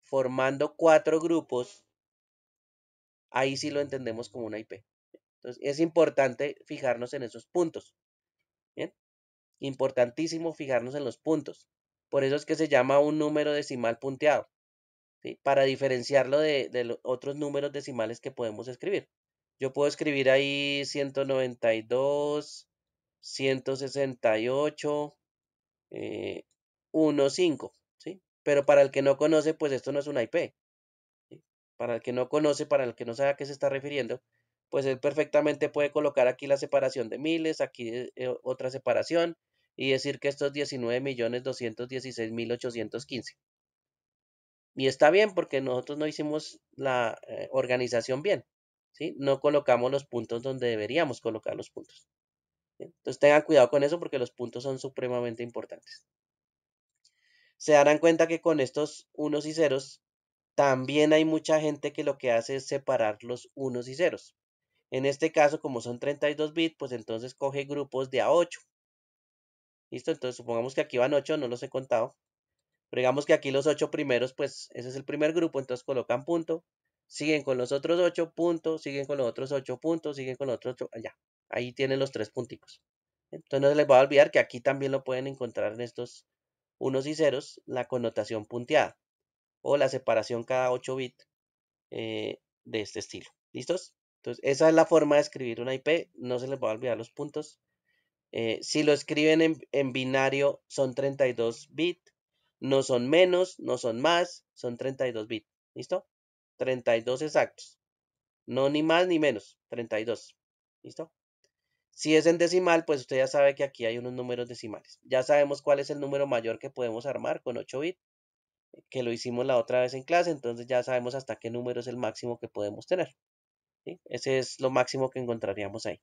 formando cuatro grupos, ahí sí lo entendemos como una IP. Entonces, es importante fijarnos en esos puntos. Importantísimo fijarnos en los puntos. Por eso es que se llama un número decimal punteado, para diferenciarlo de, de los otros números decimales que podemos escribir. Yo puedo escribir ahí 192, 168.15, eh, ¿sí? Pero para el que no conoce, pues esto no es una IP. Para el que no conoce, para el que no sabe a qué se está refiriendo, pues él perfectamente puede colocar aquí la separación de miles, aquí eh, eh, otra separación y decir que esto es 19.216.815. Y está bien porque nosotros no hicimos la organización bien, ¿sí? No colocamos los puntos donde deberíamos colocar los puntos. Entonces tengan cuidado con eso porque los puntos son supremamente importantes. Se darán cuenta que con estos unos y ceros también hay mucha gente que lo que hace es separar los unos y ceros. En este caso, como son 32 bits, pues entonces coge grupos de a 8. ¿Listo? Entonces supongamos que aquí van 8, no los he contado. Pero digamos que aquí los 8 primeros, pues ese es el primer grupo, entonces colocan punto. Siguen con los otros 8 puntos, siguen con los otros 8 puntos, siguen con los otros 8, ya. Ahí tienen los tres punticos. Entonces no les va a olvidar que aquí también lo pueden encontrar en estos unos y ceros, la connotación punteada o la separación cada 8 bits eh, de este estilo. ¿Listos? Entonces, esa es la forma de escribir una IP. No se les va a olvidar los puntos. Eh, si lo escriben en, en binario, son 32 bits. No son menos, no son más, son 32 bits. ¿Listo? 32 exactos. No ni más ni menos, 32. ¿Listo? Si es en decimal, pues usted ya sabe que aquí hay unos números decimales. Ya sabemos cuál es el número mayor que podemos armar con 8 bits, que lo hicimos la otra vez en clase, entonces ya sabemos hasta qué número es el máximo que podemos tener. Ese es lo máximo que encontraríamos ahí.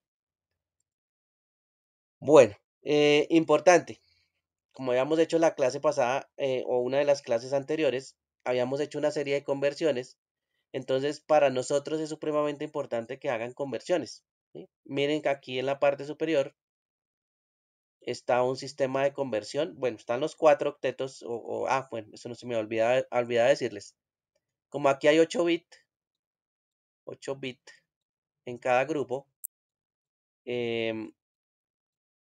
Bueno, eh, importante. Como habíamos hecho la clase pasada eh, o una de las clases anteriores, habíamos hecho una serie de conversiones. Entonces, para nosotros es supremamente importante que hagan conversiones. Miren que aquí en la parte superior está un sistema de conversión. Bueno, están los cuatro octetos. O, ah, bueno, eso no se me olvida, olvida decirles. Como aquí hay 8 bits, 8 bits en cada grupo, em,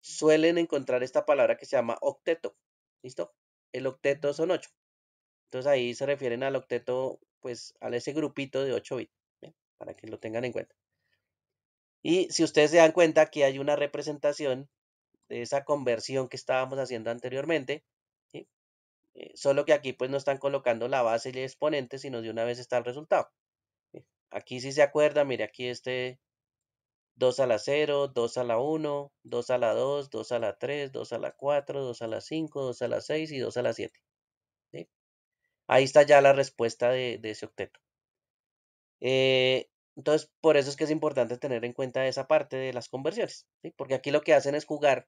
suelen encontrar esta palabra que se llama octeto. ¿Listo? El octeto son 8. Entonces ahí se refieren al octeto, pues a ese grupito de 8 bits, para que lo tengan en cuenta. Y si ustedes se dan cuenta que hay una representación de esa conversión que estábamos haciendo anteriormente, eh, solo que aquí pues no están colocando la base y el exponente, sino de una vez está el resultado. Aquí si se acuerda, mire aquí este 2 a la 0, 2 a la 1, 2 a la 2, 2 a la 3, 2 a la 4, 2 a la 5, 2 a la 6 y 2 a la 7. Ahí está ya la respuesta de, de ese octeto. Eh, entonces, por eso es que es importante tener en cuenta esa parte de las conversiones, porque aquí lo que hacen es jugar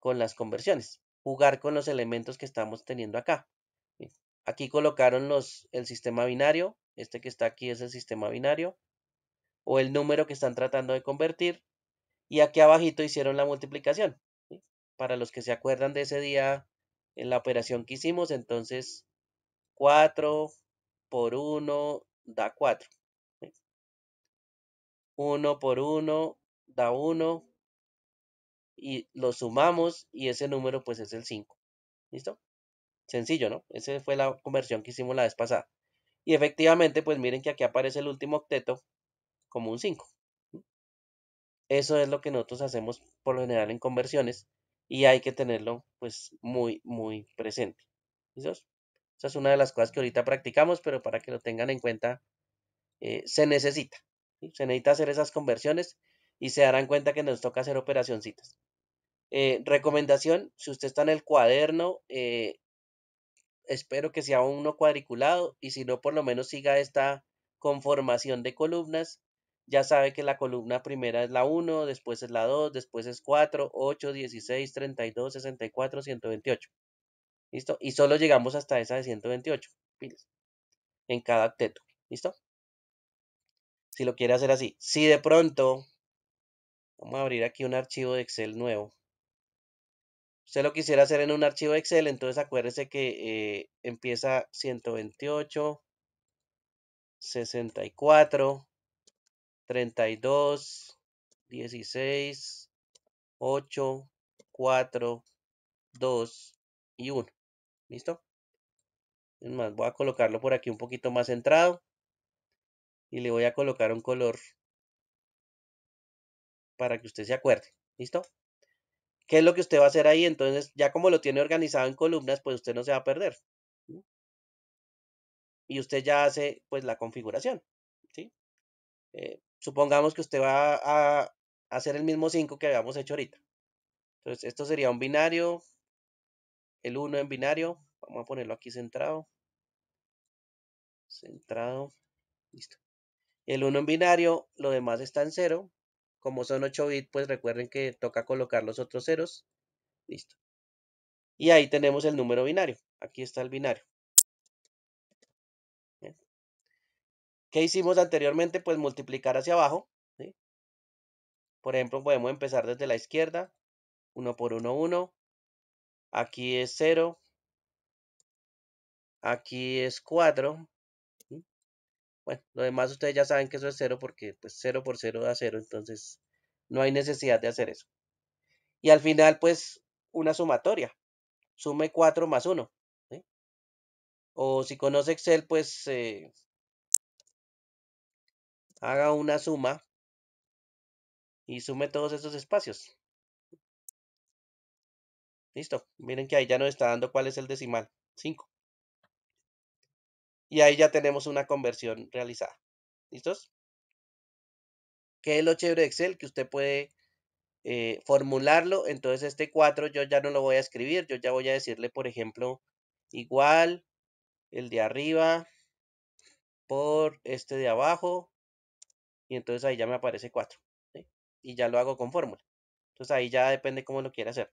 con las conversiones, jugar con los elementos que estamos teniendo acá. Aquí colocaron los, el sistema binario, este que está aquí es el sistema binario, o el número que están tratando de convertir, y aquí abajito hicieron la multiplicación. Para los que se acuerdan de ese día, en la operación que hicimos, entonces 4 por 1 da 4. 1 por 1 da 1 y lo sumamos y ese número pues es el 5. ¿Listo? Sencillo, ¿no? Esa fue la conversión que hicimos la vez pasada. Y efectivamente, pues miren que aquí aparece el último octeto como un 5. Eso es lo que nosotros hacemos por lo general en conversiones y hay que tenerlo pues muy, muy presente. ¿Listo? Esa es una de las cosas que ahorita practicamos, pero para que lo tengan en cuenta, eh, se necesita. Se necesita hacer esas conversiones y se darán cuenta que nos toca hacer operacioncitas. Eh, recomendación, si usted está en el cuaderno, eh, espero que sea uno cuadriculado y si no, por lo menos siga esta conformación de columnas. Ya sabe que la columna primera es la 1, después es la 2, después es 4, 8, 16, 32, 64, 128. ¿Listo? Y solo llegamos hasta esa de 128 en cada teto ¿Listo? si lo quiere hacer así. Si de pronto, vamos a abrir aquí un archivo de Excel nuevo. Usted lo quisiera hacer en un archivo de Excel, entonces acuérdese que eh, empieza 128, 64, 32, 16, 8, 4, 2 y 1. ¿Listo? Es más, voy a colocarlo por aquí un poquito más centrado y le voy a colocar un color para que usted se acuerde. ¿Listo? ¿Qué es lo que usted va a hacer ahí? Entonces, ya como lo tiene organizado en columnas, pues usted no se va a perder. Y usted ya hace pues la configuración. ¿sí? Eh, supongamos que usted va a hacer el mismo 5 que habíamos hecho ahorita. Entonces, esto sería un binario, el 1 en binario. Vamos a ponerlo aquí centrado. Centrado. Listo el 1 en binario, lo demás está en 0. Como son 8 bits, pues recuerden que toca colocar los otros ceros. Listo. Y ahí tenemos el número binario. Aquí está el binario. ¿Eh? ¿Qué hicimos anteriormente? Pues multiplicar hacia abajo. Por ejemplo, podemos empezar desde la izquierda. 1 por 1, 1. Aquí es 0. Aquí es 4. Bueno, lo demás ustedes ya saben que eso es cero porque pues 0 por 0 da 0, entonces no hay necesidad de hacer eso. Y al final pues una sumatoria, sume 4 más 1. O si conoce Excel pues eh, haga una suma y sume todos esos espacios. Listo, miren que ahí ya nos está dando cuál es el decimal, 5 y ahí ya tenemos una conversión realizada. ¿Listos? ¿Qué es lo chévere de Excel? Que usted puede eh, formularlo. Entonces este 4 yo ya no lo voy a escribir. Yo ya voy a decirle, por ejemplo, igual el de arriba por este de abajo. Y entonces ahí ya me aparece 4. Y ya lo hago con fórmula. Entonces ahí ya depende cómo lo quiera hacer.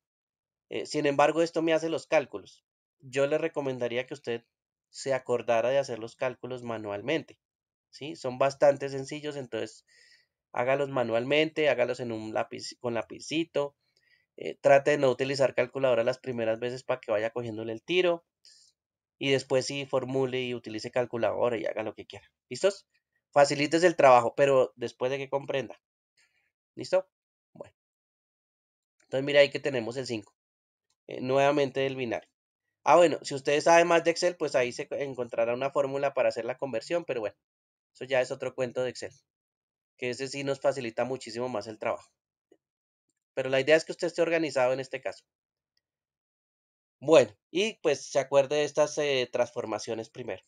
Eh, sin embargo, esto me hace los cálculos. Yo le recomendaría que usted se acordara de hacer los cálculos manualmente. ¿sí? Son bastante sencillos, entonces hágalos manualmente, hágalos en un lápiz, con lapicito. Eh, trate de no utilizar calculadora las primeras veces para que vaya cogiéndole el tiro. Y después sí formule y utilice calculadora y haga lo que quiera. ¿Listos? Facilites el trabajo, pero después de que comprenda. ¿Listo? Bueno. Entonces mira ahí que tenemos el 5. Eh, nuevamente el binario. Ah, bueno, si ustedes saben más de Excel, pues ahí se encontrará una fórmula para hacer la conversión, pero bueno, eso ya es otro cuento de Excel, que ese sí nos facilita muchísimo más el trabajo. Pero la idea es que usted esté organizado en este caso. Bueno, y pues se acuerde de estas eh, transformaciones primero.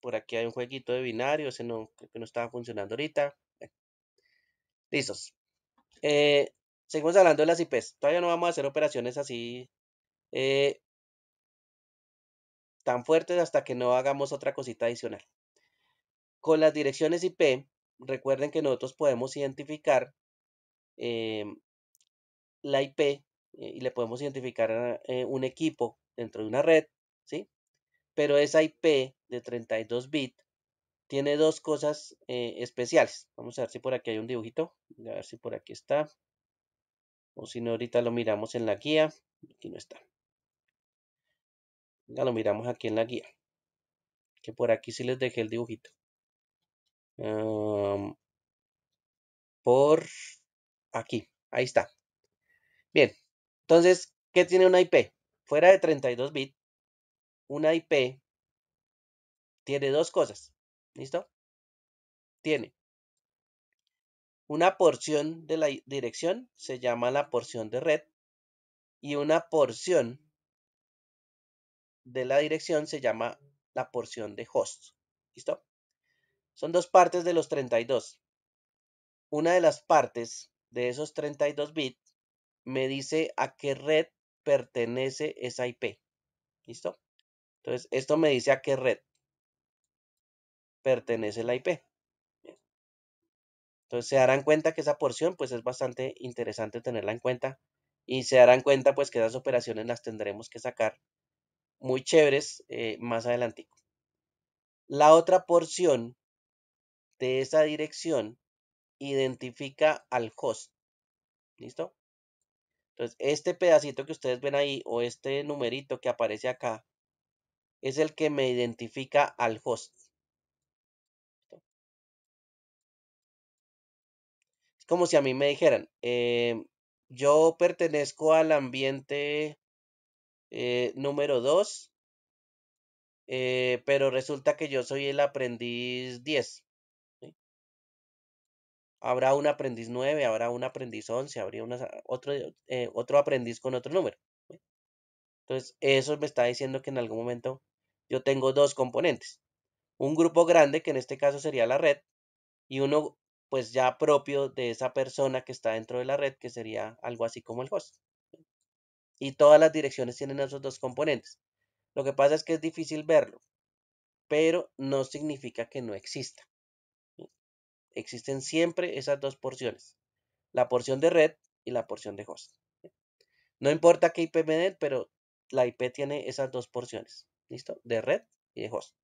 Por aquí hay un jueguito de binario, no, que no estaba funcionando ahorita. Listos. Eh, seguimos hablando de las IPs. Todavía no vamos a hacer operaciones así eh, tan fuertes hasta que no hagamos otra cosita adicional. Con las direcciones IP, recuerden que nosotros podemos identificar em, la IP eh, y le podemos identificar eh, un equipo dentro de una red, ¿sí? Pero esa IP de 32 bits tiene dos cosas especiales. Vamos a ver si por aquí hay un dibujito, a ver si por aquí está. O si no, ahorita lo miramos en la guía. Aquí no está. Ya lo miramos aquí en la guía. Que por aquí sí les dejé el dibujito. por aquí. Ahí está. Bien. Entonces, ¿qué tiene una IP? Fuera de 32 bits, una IP tiene dos cosas. ¿Listo? Tiene una porción de la dirección, se llama la porción de red, y una porción de la dirección se llama la porción de host. ¿Listo? Son dos partes de los 32. Una de las partes de esos 32 bits me dice a qué red pertenece esa IP. ¿Listo? Entonces, esto me dice a qué red pertenece la IP. Entonces, se darán cuenta que esa porción, pues, es bastante interesante tenerla en cuenta. Y se darán cuenta, pues, que esas operaciones las tendremos que sacar muy chéveres eh, más adelante. La otra porción de esa dirección identifica al host. ¿Listo? Entonces, este pedacito que ustedes ven ahí o este numerito que aparece acá es el que me identifica al host. Es como si a mí me dijeran, eh, yo pertenezco al ambiente eh, número 2. Eh, pero resulta que yo soy el aprendiz 10. Habrá un aprendiz 9, habrá un aprendiz 11, habría ah, otro, eh, otro aprendiz con otro número. Entonces, eso me está diciendo que en algún momento yo tengo dos componentes. Un grupo grande, que en este caso sería la red, y uno pues ya propio de esa persona que está dentro de la red, que sería algo así como el host. Y todas las direcciones tienen esos dos componentes. Lo que pasa es que es difícil verlo, pero no significa que no exista. Existen siempre esas dos porciones, la porción de red y la porción de host. No importa qué IP me den, pero la IP tiene esas dos porciones, ¿listo? De red y de host.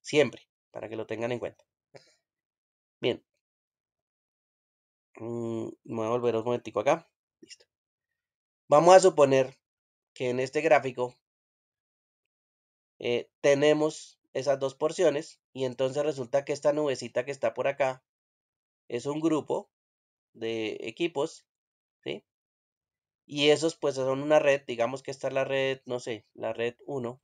Siempre, para que lo tengan en cuenta. Bien. Mm, me voy a volver un momentico acá. Listo. Vamos a suponer que en este gráfico eh, tenemos esas dos porciones y entonces resulta que esta nubecita que está por acá es un grupo de equipos, ¿sí? Y esos pues son una red, digamos que esta es la red, no sé, la red 1.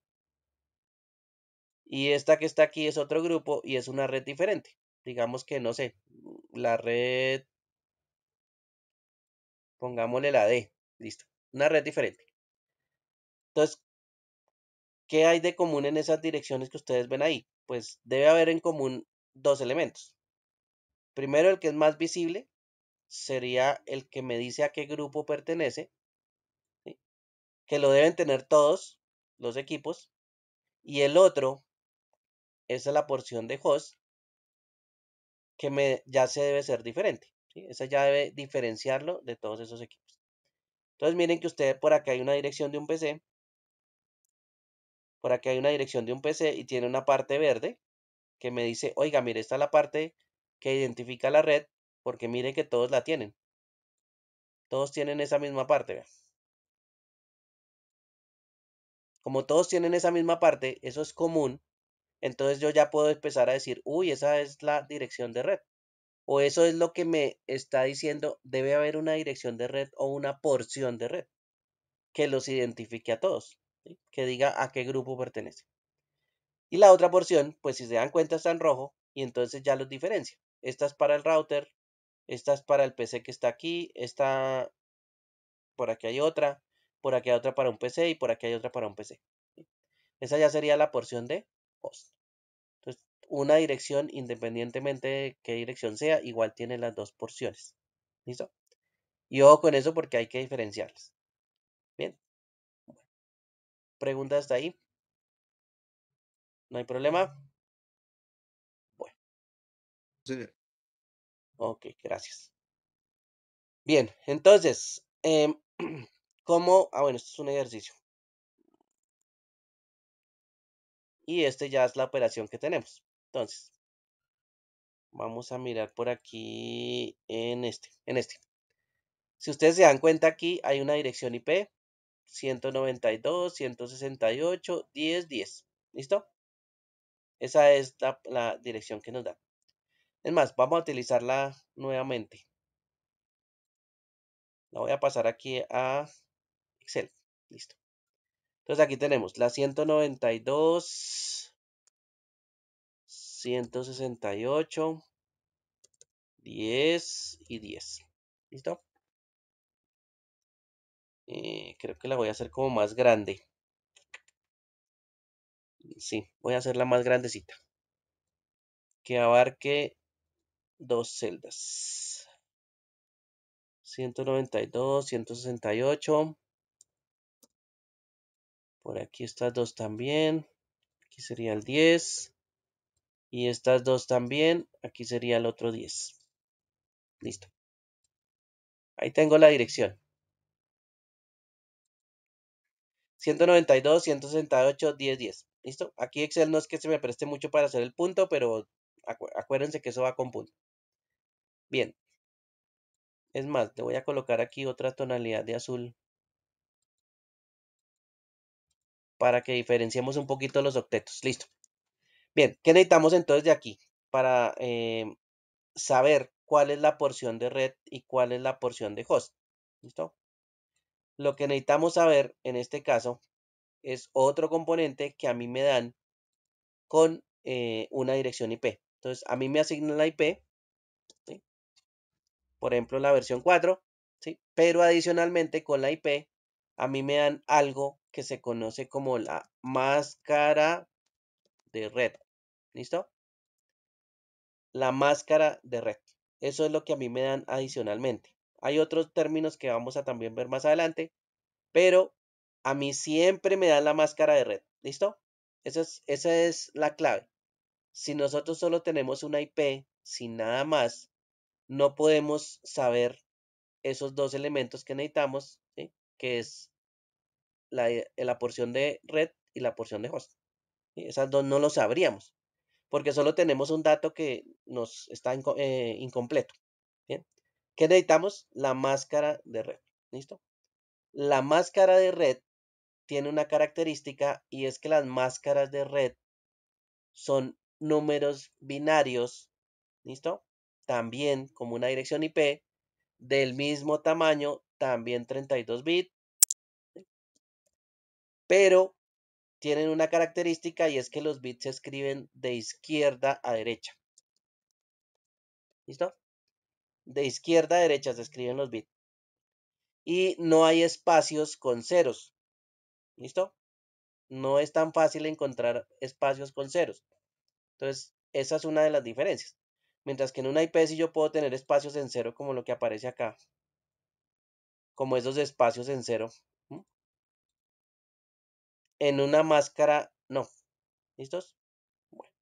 Y esta que está aquí es otro grupo y es una red diferente. Digamos que, no sé, la red, pongámosle la D, listo una red diferente. Entonces, ¿qué hay de común en esas direcciones que ustedes ven ahí? Pues debe haber en común dos elementos. Primero, el que es más visible sería el que me dice a qué grupo pertenece, que lo deben tener todos los equipos, y el otro, es la porción de host, que ya se debe ser diferente. Esa ya debe diferenciarlo de todos esos equipos. Entonces miren que usted, por acá hay una dirección de un PC. Por acá hay una dirección de un PC y tiene una parte verde que me dice, oiga, mire, esta es la parte que identifica la red porque miren que todos la tienen. Todos tienen esa misma parte. Como todos tienen esa misma parte, eso es común. Entonces yo ya puedo empezar a decir, uy, esa es la dirección de red. O eso es lo que me está diciendo, debe haber una dirección de red o una porción de red que los identifique a todos, que diga a qué grupo pertenece. Y la otra porción, pues si se dan cuenta está en rojo y entonces ya los diferencia. Esta es para el router, esta es para el PC que está aquí, esta por aquí hay otra, por aquí hay otra para un PC y por aquí hay otra para un PC. Esa ya sería la porción de host una dirección, independientemente de qué dirección sea, igual tiene las dos porciones. ¿Listo? Y ojo con eso porque hay que diferenciarlas. Bien. Pregunta hasta ahí. No hay problema. Bueno. Sí. Ok, gracias. Bien, entonces, em, ¿cómo? Ah, bueno, esto es un ejercicio. Y este ya es la operación que tenemos. Entonces, vamos a mirar por aquí en este, en este. Si ustedes se dan cuenta aquí hay una dirección IP 192, 168, 10, 10. ¿Listo? Esa es la, dirección que nos da. Es más, vamos a utilizarla nuevamente. La voy a pasar aquí a Excel. Listo. Entonces aquí tenemos la 192, 168, 10 y 10. ¿Listo? Eh, creo que la voy a hacer como más grande. Sí, voy a hacerla más grandecita. Que abarque dos celdas. 192, 168. Por aquí estas dos también. Aquí sería el 10. Y estas dos también. Aquí sería el otro 10. Listo. Ahí tengo la dirección. 192, 168, 10, 10. ¿Listo? Aquí Excel no es que se me preste mucho para hacer el punto, pero acuérdense que eso va con punto. Bien. Es más, le voy a colocar aquí otra tonalidad de azul para que diferenciemos un poquito los octetos. Listo. Bien, ¿qué necesitamos entonces de aquí? Para eh, saber cuál es la porción de red y cuál es la porción de host. ¿Listo? Lo que necesitamos saber en este caso es otro componente que a mí me dan con eh, una dirección IP. Entonces, a mí me asignan la IP, por ejemplo, la versión 4, ¿sí? pero adicionalmente con la IP, a mí me dan algo que se conoce como la máscara de red. ¿Listo? La máscara de red. Eso es lo que a mí me dan adicionalmente. Hay otros términos que vamos a también ver más adelante, pero a mí siempre me dan la máscara de red. ¿Listo? Esa es, esa es la clave. Si nosotros solo tenemos una IP sin nada más, no podemos saber esos dos elementos que necesitamos, que es eh, la, porción de red y la porción de host. Esas dos no lo sabríamos porque solo tenemos un dato que nos está eh, incompleto. ¿Qué necesitamos? La máscara de red. ¿Listo? La máscara de red tiene una característica y es que las máscaras de red son números binarios, ¿listo? También como una dirección IP del mismo tamaño, también 32 bits, pero tienen una característica y es que los bits se escriben de izquierda a derecha. ¿Listo? De izquierda a derecha se escriben los bits. Y no hay espacios con ceros. ¿Listo? No es tan fácil encontrar espacios con ceros. Entonces, esa es una de las diferencias. Mientras que en una IP yo puedo tener espacios en cero como lo que aparece acá. Como esos espacios en cero en una máscara no. ¿Listos? Bueno.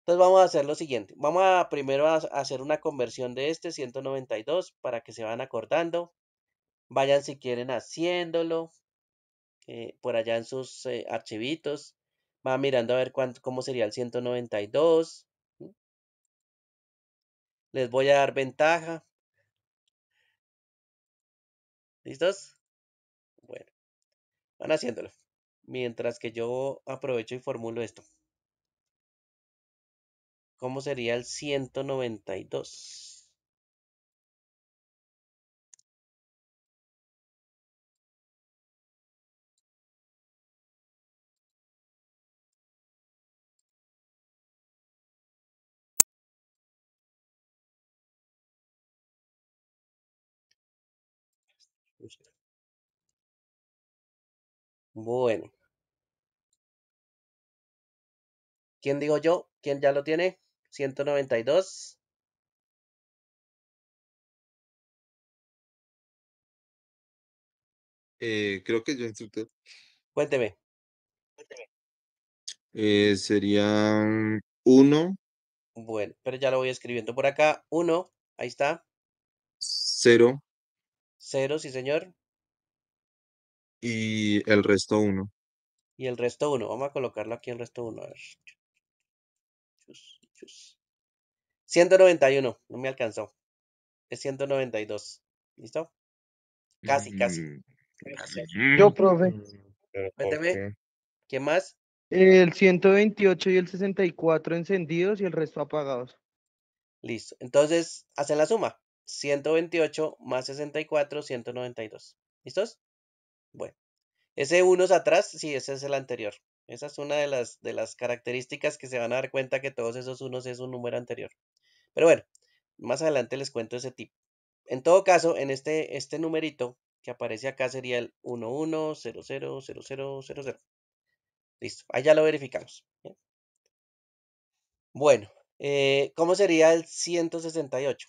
Entonces vamos a hacer lo siguiente. Vamos a primero a hacer una conversión de este 192 para que se van acordando. Vayan si quieren haciéndolo. Eh, por allá en sus eh, archivitos. Va mirando a ver cuánto, cómo sería el 192. Les voy a dar ventaja. ¿Listos? Van haciéndolo. Mientras que yo aprovecho y formulo esto. ¿Cómo sería el 192? dos? Bueno. ¿Quién digo yo? ¿Quién ya lo tiene? 192. Eh, creo que yo, instructor. Cuénteme. Cuénteme. Eh, serían uno. Bueno, pero ya lo voy escribiendo por acá. Uno, ahí está. Cero. Cero, sí, señor. Y el resto uno. Y el resto uno. Vamos a colocarlo aquí el resto uno. A ver. 191. No me alcanzó. Es 192. ¿Listo? Mm, casi, casi. Yo, profe. ¿Qué más? El 128 y el 64 encendidos y el resto apagados. Listo. Entonces, hacen la suma. 128 más 64, 192. ¿Listos? Bueno, ese unos atrás, sí, ese es el anterior. Esa es una de las, de las características que se van a dar cuenta que todos esos unos es un número anterior. Pero bueno, más adelante les cuento ese tipo. En todo caso, en este, este numerito que aparece acá sería el 11000000. Listo, ahí ya lo verificamos. Bueno, eh, ¿cómo sería el 168?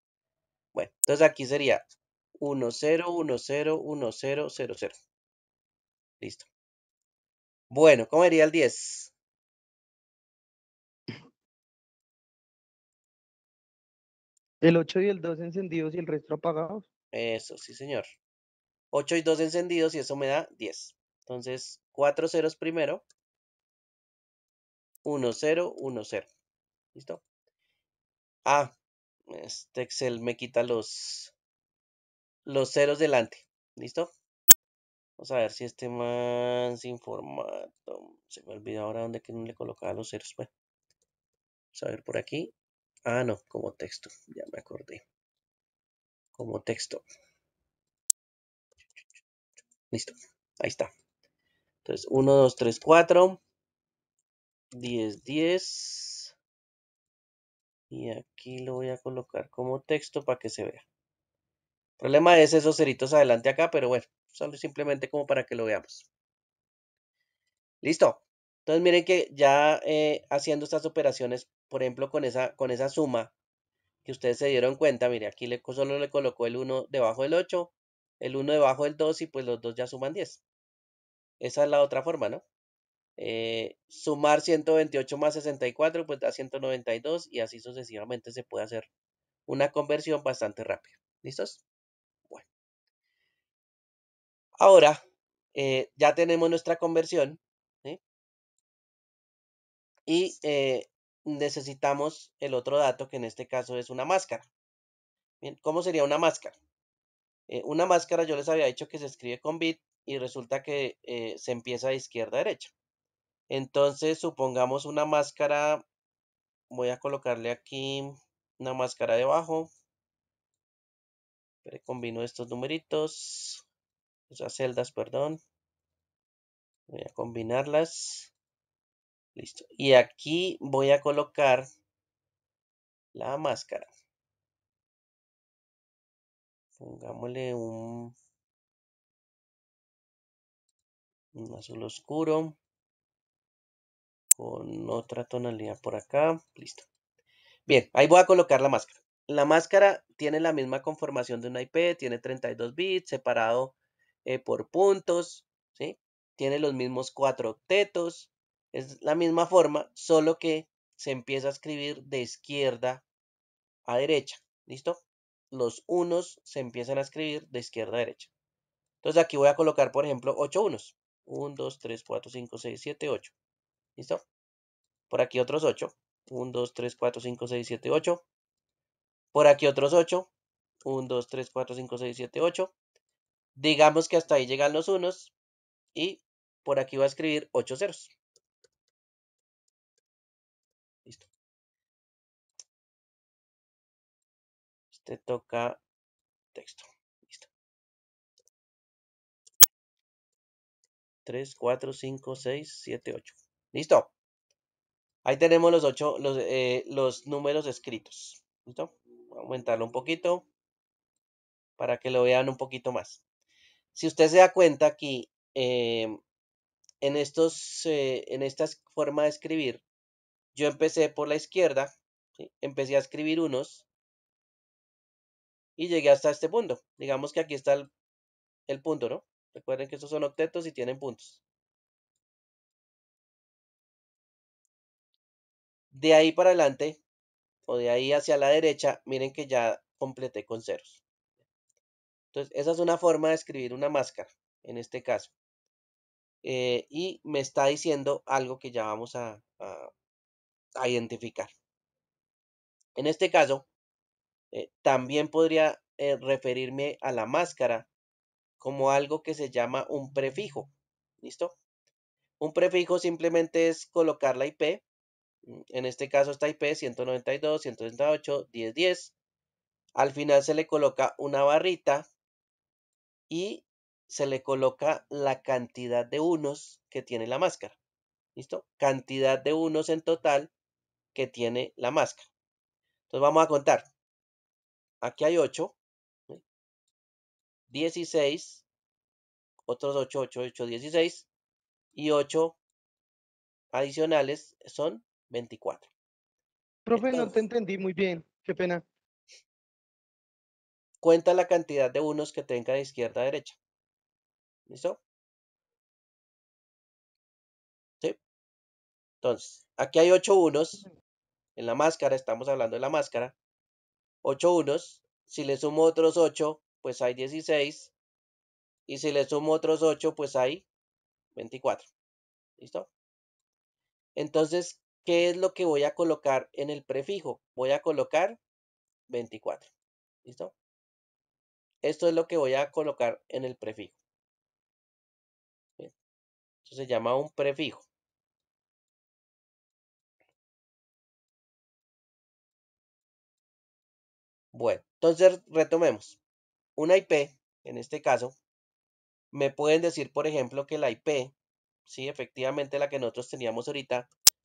Bueno, entonces aquí sería 1, 0, 1, 0, 1, 0, 0, 0. Listo. Bueno, ¿cómo sería el 10? El 8 y el 2 encendidos y el resto apagados. Eso, sí, señor. 8 y 2 encendidos y eso me da 10. Entonces, 4 ceros primero. 1, 0, 1, 0. ¿Listo? Ah, este Excel me quita los, los ceros delante. ¿Listo? Vamos a ver si este más sin formato. Se me olvidó ahora dónde que no le colocaba los ceros. Bueno, vamos a ver por aquí. Ah, no, como texto. Ya me acordé. Como texto. Listo. Ahí está. Entonces, 1, 2, 3, 4. 10, 10. Y aquí lo voy a colocar como texto para que se vea. El problema es esos ceritos adelante acá, pero bueno, solo simplemente como para que lo veamos. Listo. Entonces miren que ya eh, haciendo estas operaciones, por ejemplo, con esa, con esa suma que ustedes se dieron cuenta, mire, aquí solo le colocó el 1 debajo del 8, el 1 debajo del 2 y pues los dos ya suman 10. Esa es la otra forma, ¿no? Eh, sumar 128 más 64 pues da 192 y así sucesivamente se puede hacer una conversión bastante rápida. ¿Listos? Bueno. Ahora eh, ya tenemos nuestra conversión y eh, necesitamos el otro dato que en este caso es una máscara. Bien, ¿cómo sería una máscara? una máscara yo les había dicho que se escribe con bit y resulta que se empieza de izquierda a derecha. Entonces, supongamos una máscara. Voy a colocarle aquí una máscara debajo. Combino estos numeritos. Esas celdas, perdón. Voy a combinarlas. Listo. Y aquí voy a colocar la máscara. Pongámosle un, un azul oscuro con otra tonalidad por acá. Listo. Bien, ahí voy a colocar la máscara. La máscara tiene la misma conformación de una IP, tiene 32 bits separado eh, por puntos, ¿sí? tiene los mismos cuatro octetos, es la misma forma, solo que se empieza a escribir de izquierda a derecha, ¿listo? Los unos se empiezan a escribir de izquierda a derecha. Entonces aquí voy a colocar, por ejemplo, 8 unos. 1, 2, 3, 4, 5, 6, 7, 8. ¿Listo? Por aquí otros 8. 1, 2, 3, 4, 5, 6, 7, 8. Por aquí otros 8. 1, 2, 3, 4, 5, 6, 7, 8. Digamos que hasta ahí llegan los unos. Y por aquí va a escribir 8 ceros. Listo. Este toca texto. Listo. 3, 4, 5, 6, 7, 8. Listo. Ahí tenemos los ocho, eh, los, números escritos. ¿Listo? Voy a aumentarlo un poquito para que lo vean un poquito más. Si usted se da cuenta aquí, em, en, estos, eh, en esta forma de escribir, yo empecé por la izquierda, empecé a escribir unos y llegué hasta este punto. Digamos que aquí está el, el punto, ¿no? Recuerden que estos son octetos y tienen puntos. De ahí para adelante, o de ahí hacia la derecha, miren que ya completé con ceros. Entonces, esa es una forma de escribir una máscara, en este caso. Eh, y me está diciendo algo que ya vamos a, identificar. En este caso, eh, también podría eh, referirme a la máscara como algo que se llama un prefijo. ¿Listo? Un prefijo simplemente es colocar la IP Mm, en este caso está IP 192, 138, 10, 10. Al final se le coloca una barrita y se le coloca la cantidad de unos que tiene la máscara. ¿Listo? Cantidad de unos en total que tiene la máscara. Entonces vamos a contar. Aquí hay 8. 16. Otros 8, 8, 8, 16. Y 8 adicionales son 24. Profe, no te entendí muy bien, qué pena. Cuenta la cantidad de unos que tenga de izquierda a derecha. ¿Listo? ¿Sí? Entonces, aquí hay 8 unos. En la máscara, estamos hablando de la máscara. 8 unos. Si le sumo otros 8, pues hay 16. Y si le sumo otros 8, pues hay 24. ¿Listo? Entonces, ¿Qué es lo que voy a colocar en el prefijo? Voy a colocar 24. ¿Listo? Esto es lo que voy a colocar en el prefijo. Esto se llama un prefijo. Bueno, entonces retomemos. Una IP, en este caso, me pueden decir, por ejemplo, que la IP, sí, efectivamente la que nosotros teníamos ahorita,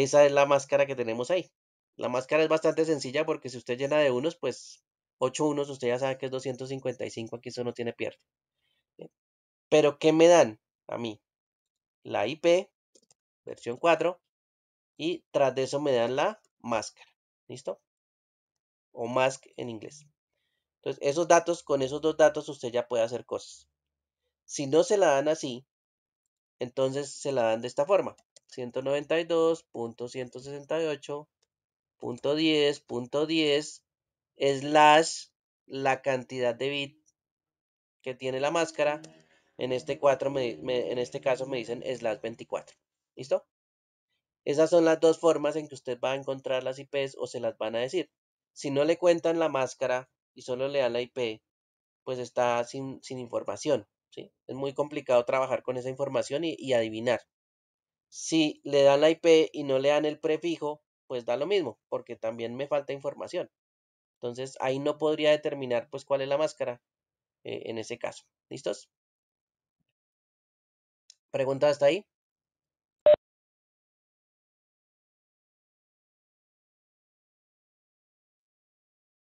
Esa es la máscara que tenemos ahí. La máscara es bastante sencilla porque si usted llena de unos, pues 8 unos, usted ya sabe que es 255, aquí eso no tiene pierde. Eh, pero ¿qué me dan a mí? La IP, versión 4, y tras de eso me dan la máscara. ¿Listo? O mask en inglés. Entonces, esos datos, con esos dos datos usted ya puede hacer cosas. Si no se la dan así, entonces se la dan de esta forma. 192.168.10.10 slash la cantidad de bit que tiene la máscara. En este, en este caso me dicen slash 24. ¿Listo? Esas son las dos formas en que usted va a encontrar las IPs o se las van a decir. Si no le cuentan la máscara y solo le dan la IP, pues está sin, información. ¿sí? Es muy complicado trabajar con esa información y adivinar. Si le dan la IP y no le dan el prefijo, pues da lo mismo, porque también me falta información. Entonces ahí no podría determinar pues cuál es la máscara eh, en ese caso. ¿Listos? ¿Pregunta hasta ahí?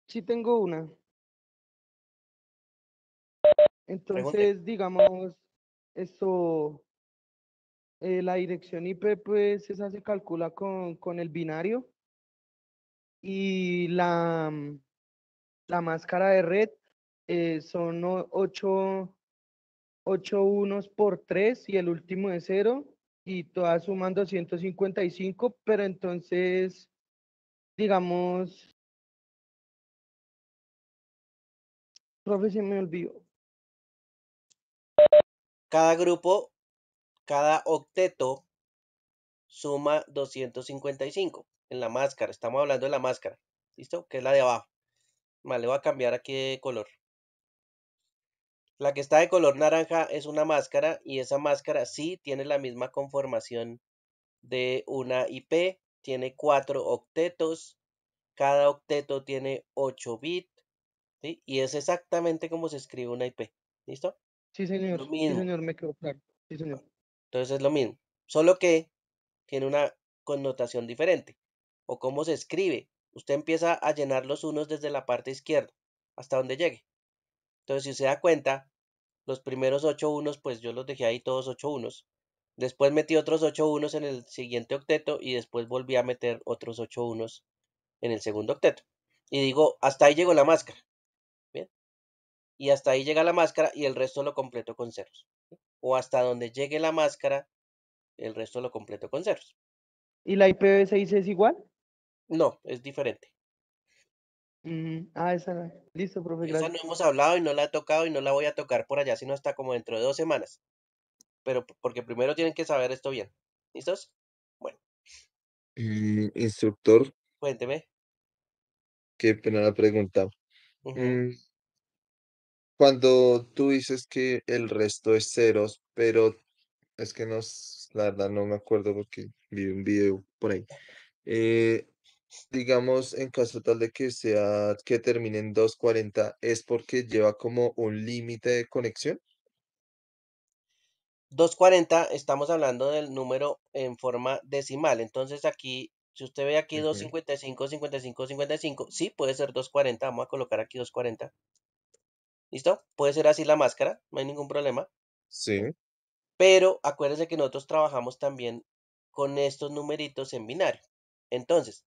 Sí tengo una. Entonces, digamos, eso eh, la dirección IP, pues esa se calcula con, con el binario. Y la, mm, la máscara de red eh, son 8, unos por 3 y el último es 0 y todas suman 255, pero entonces, digamos, profe, se me olvidó. Cada grupo cada octeto suma 255 en la máscara. Estamos hablando de la máscara. ¿Listo? Que es la de abajo. Vale, le voy a cambiar aquí de color. La que está de color naranja es una máscara y esa máscara sí tiene la misma conformación de una IP. Tiene cuatro octetos. Cada octeto tiene 8 bits. Y es exactamente como se escribe una IP. ¿Listo? Sí, señor. Sí, señor, me quedo claro. Sí, señor. Entonces es lo mismo, solo que tiene una connotación diferente. O cómo se escribe. Usted empieza a llenar los unos desde la parte izquierda hasta donde llegue. Entonces, si usted da cuenta, los primeros ocho unos, pues yo los dejé ahí todos ocho unos. Después metí otros ocho unos en el siguiente octeto y después volví a meter otros ocho unos en el segundo octeto. Y digo, hasta ahí llegó la máscara. ¿Bien? Y hasta ahí llega la máscara y el resto lo completo con ceros o hasta donde llegue la máscara, el resto lo completo con ceros. ¿Y la IPv6 es igual? No, es diferente. Mm, ah, esa no. Listo, profesor. Esa no hemos hablado y no la he tocado y no la voy a tocar por allá, sino hasta como dentro de dos semanas. Pero porque primero tienen que saber esto bien. ¿Listos? Bueno. Eh, instructor. Cuénteme. Qué pena la pregunta. Cuando tú dices que el resto es ceros, pero es que no, la verdad no me acuerdo porque vi un video por ahí. Eh, digamos, en caso tal de que sea que termine en 240, ¿es porque lleva como un límite de conexión? 240, estamos hablando del número en forma decimal. Entonces aquí, si usted ve aquí 255, 55, 55, sí puede ser 240. Vamos a colocar aquí 240. ¿Listo? Puede ser así la máscara, no hay ningún problema. Sí. Pero acuérdense que nosotros trabajamos también con estos numeritos en binario. Entonces,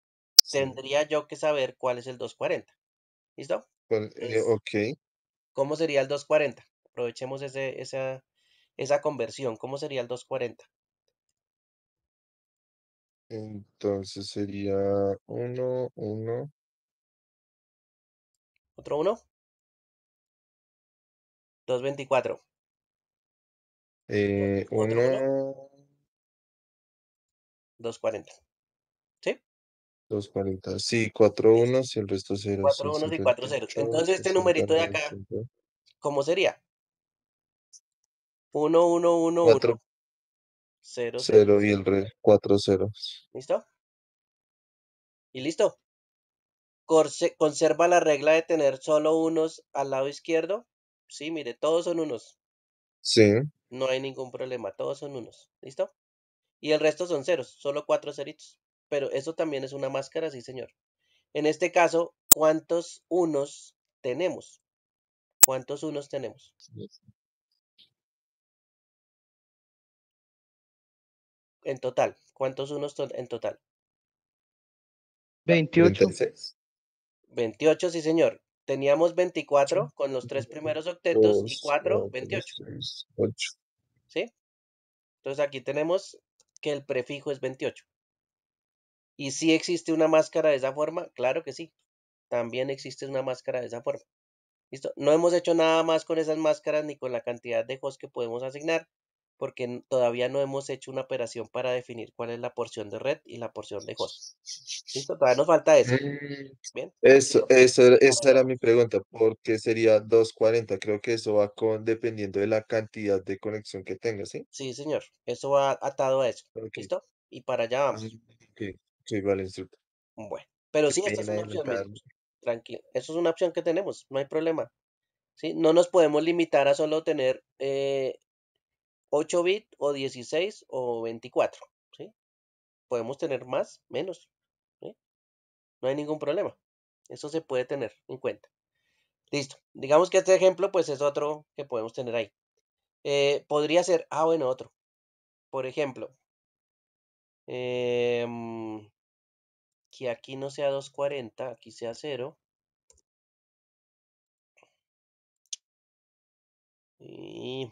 tendría yo que saber cuál es el 240. ¿Listo? Eh, ok. ¿Cómo sería el 240? Aprovechemos ese, esa, esa conversión. ¿Cómo sería el 240? Entonces sería 1, 1. ¿Otro 1? 224. Eh, 240. ¿Sí? 240. Sí, 41 y el resto 0. 41 y 40. Entonces este numerito de acá, ¿cómo sería? 1, 1, 1, 4 0, 0 y el re 4 ceros. ¿Listo? Y listo. conserva la regla de tener solo unos al lado izquierdo Sí, mire, todos son unos. Sí. No hay ningún problema, todos son unos. ¿Listo? Y el resto son ceros, solo cuatro ceritos. Pero eso también es una máscara, sí, señor. En este caso, ¿cuántos unos tenemos? ¿Cuántos unos tenemos? En total, ¿cuántos unos en total? 28. 28, sí, señor teníamos 24 con los tres primeros octetos y 4, 28. ¿Sí? Entonces aquí tenemos que el prefijo es 28. ¿Y si existe una máscara de esa forma? Claro que sí. También existe una máscara de esa forma. ¿Listo? No hemos hecho nada más con esas máscaras ni con la cantidad de hosts que podemos asignar porque todavía no hemos hecho una operación para definir cuál es la porción de red y la porción de host. ¿Listo? Todavía nos falta eso. Mm, ¿Bien? Eso, esa era mi pregunta, porque sería 240. Creo que eso va con, dependiendo de la cantidad de conexión que tenga, ¿sí? Sí, señor. Eso va atado a eso. ¿Listo? Y para allá vamos. Sí, mm, vale, instructor. Bueno, pero sí, esta es una opción. Tranquilo. Eso es una opción que tenemos, no hay problema. ¿Sí? No nos podemos limitar a solo tener eh, 8 bits o 16 o 24. ¿sí? Podemos tener más, menos. No hay ningún problema. Eso se puede tener en cuenta. Listo. Digamos que este ejemplo, pues es otro que podemos tener ahí. Eh, podría ser, ah, bueno, otro. Por ejemplo, em, que aquí no sea 240, aquí sea 0. Y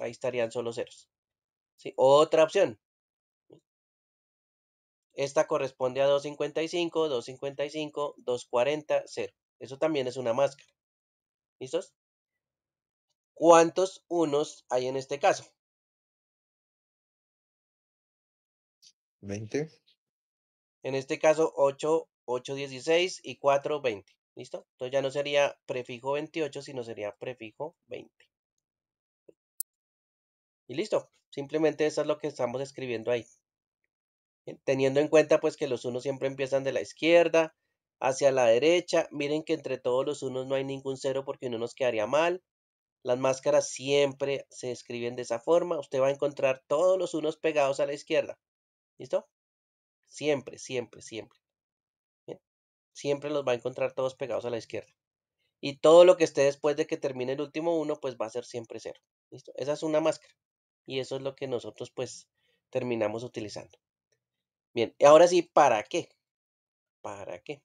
Ahí estarían solo ceros. ¿Sí? Otra opción. Esta corresponde a 255, 255, 240, 0. Eso también es una máscara. ¿Listos? ¿Cuántos unos hay en este caso? 20. En este caso, 8, 8, 16 y 4, 20. ¿Listo? Entonces ya no sería prefijo 28, sino sería prefijo 20. Y listo, simplemente eso es lo que estamos escribiendo ahí. Eh, teniendo en cuenta pues que los unos siempre empiezan de la izquierda hacia la derecha. Miren que entre todos los unos no hay ningún cero porque uno nos quedaría mal. Las máscaras siempre se escriben de esa forma. Usted va a encontrar todos los unos pegados a la izquierda. ¿Listo? Siempre, siempre, siempre. Eh, siempre los va a encontrar todos pegados a la izquierda. Y todo lo que esté después de que termine el último uno, pues va a ser siempre cero. ¿Listo? Esa es una máscara y eso es lo que nosotros pues terminamos utilizando. Bien, ahora sí, ¿para qué? ¿Para qué?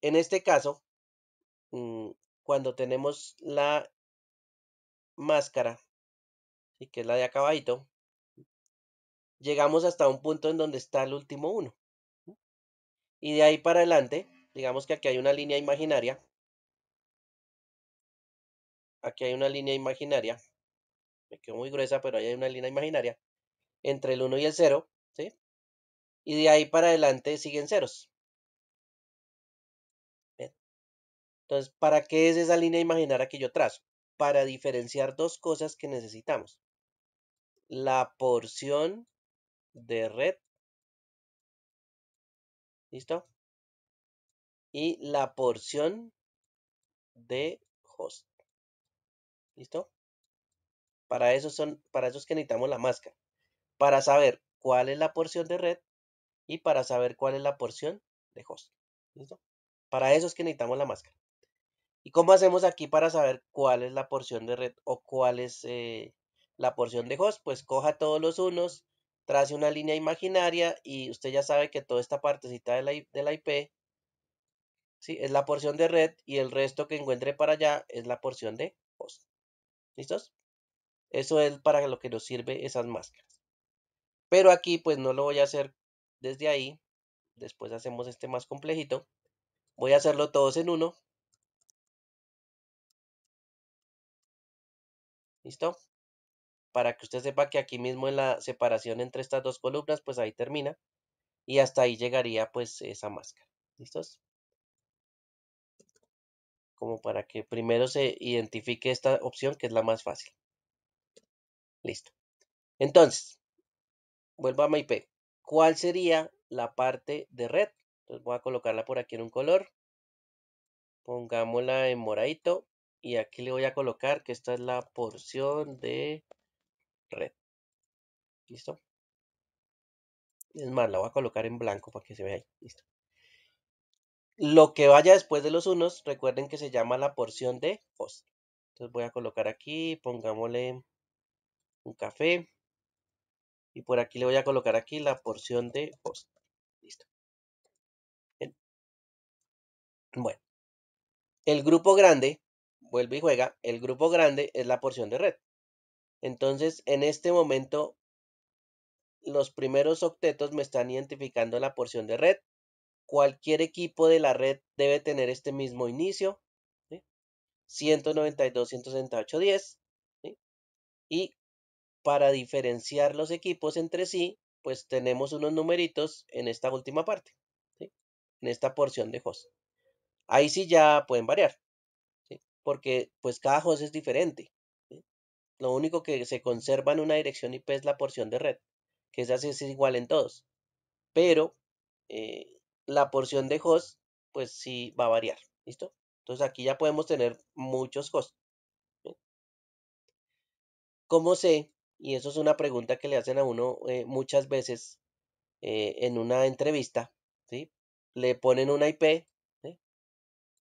En este caso, mm, cuando tenemos la máscara, y que es la de acabadito, llegamos hasta un punto en donde está el último uno. Y de ahí para adelante, digamos que aquí hay una línea imaginaria, aquí hay una línea imaginaria, me quedo muy gruesa, pero ahí hay una línea imaginaria, entre el 1 y el 0, ¿sí? Y de ahí para adelante siguen ceros. Entonces, ¿para qué es esa línea imaginaria que yo trazo? Para diferenciar dos cosas que necesitamos. La porción de red. ¿Listo? Y la porción de host. ¿Listo? Para eso, son, para es que necesitamos la máscara. Para saber cuál es la porción de red y para saber cuál es la porción de host. ¿Listo? Para eso es que necesitamos la máscara. ¿Y cómo hacemos aquí para saber cuál es la porción de red o cuál es eh, la porción de host? Pues coja todos los unos, trace una línea imaginaria y usted ya sabe que toda esta partecita de la, de la IP es la porción de red y el resto que encuentre para allá es la porción de host. ¿Listos? Eso es para lo que nos sirve esas máscaras. Pero aquí pues no lo voy a hacer desde ahí. Después hacemos este más complejito. Voy a hacerlo todos en uno. ¿Listo? Para que usted sepa que aquí mismo en la separación entre estas dos columnas, pues ahí termina. Y hasta ahí llegaría pues esa máscara. ¿Listos? como para que primero se identifique esta opción que es la más fácil. Listo. Entonces, vuelvo a mi ¿Cuál sería la parte de red? Entonces voy a colocarla por aquí en un color. Pongámosla en moradito. Y aquí le voy a colocar que esta es la porción de red. ¿Listo? Es más, la voy a colocar en blanco para que se vea ahí. Listo. Lo que vaya después de los unos, recuerden que se llama la porción de host. Entonces voy a colocar aquí, pongámosle un café. Y por aquí le voy a colocar aquí la porción de host. Listo. Bueno. El grupo grande, vuelve y juega, el grupo grande es la porción de red. Entonces, en este momento, los primeros octetos me están identificando la porción de red Cualquier equipo de la red debe tener este mismo inicio. 192, 168, 10. Y para diferenciar los equipos entre sí, pues tenemos unos numeritos en esta última parte. En esta porción de host. Ahí sí ya pueden variar. Porque pues cada host es diferente. Lo único que se conserva en una dirección IP es la porción de red. Que esa así, es igual en todos. Pero eh, la porción de host, pues sí va a variar. ¿Listo? Entonces aquí ya podemos tener muchos hosts. ¿Cómo sé? Y eso es una pregunta que le hacen a uno eh, muchas veces eh, en una entrevista. ¿sí? Le ponen una IP,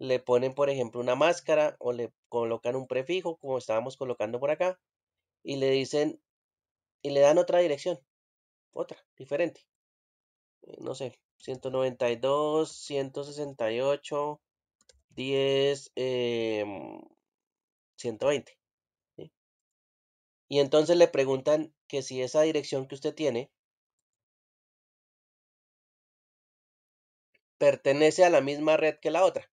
le ponen, por ejemplo, una máscara o le colocan un prefijo, como estábamos colocando por acá, y le dicen, y le dan otra dirección, otra, diferente. Eh, no sé, 192, 168, 10, 120. Y entonces le preguntan que si esa dirección que usted tiene pertenece a la misma red que la otra.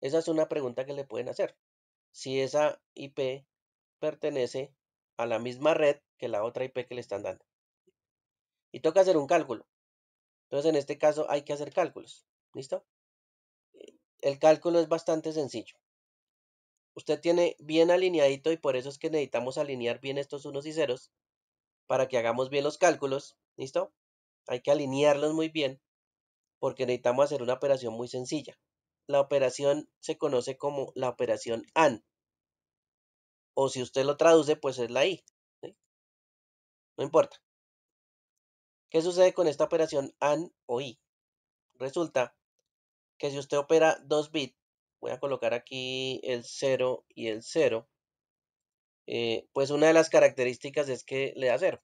Esa es una pregunta que le pueden hacer. Si esa IP pertenece a la misma red que la otra IP que le están dando y toca hacer un cálculo. Entonces en este caso hay que hacer cálculos. ¿Listo? Eh, el cálculo es bastante sencillo. Usted tiene bien alineadito y por eso es que necesitamos alinear bien estos unos y ceros para que hagamos bien los cálculos. ¿Listo? Hay que alinearlos muy bien porque necesitamos hacer una operación muy sencilla. La operación se conoce como la operación AND. O si usted lo traduce, pues es la I. No importa. ¿Qué sucede con esta operación AND o I? Resulta que si usted opera 2 bits, voy a colocar aquí el 0 y el 0, eh, pues una de las características es que le da 0.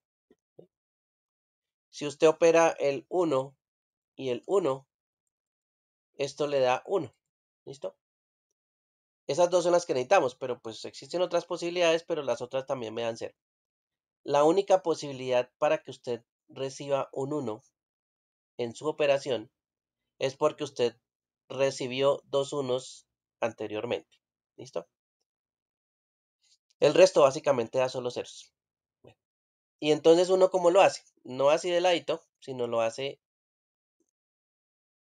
Si usted opera el 1 y el 1, esto le da 1. ¿Listo? Esas dos son las que necesitamos, pero pues existen otras posibilidades, pero las otras también me dan 0. La única posibilidad para que usted reciba un 1 en su operación, es porque usted recibió dos unos anteriormente. ¿Listo? El resto básicamente da solo ceros. Y entonces uno cómo lo hace? No así de ladito, sino lo hace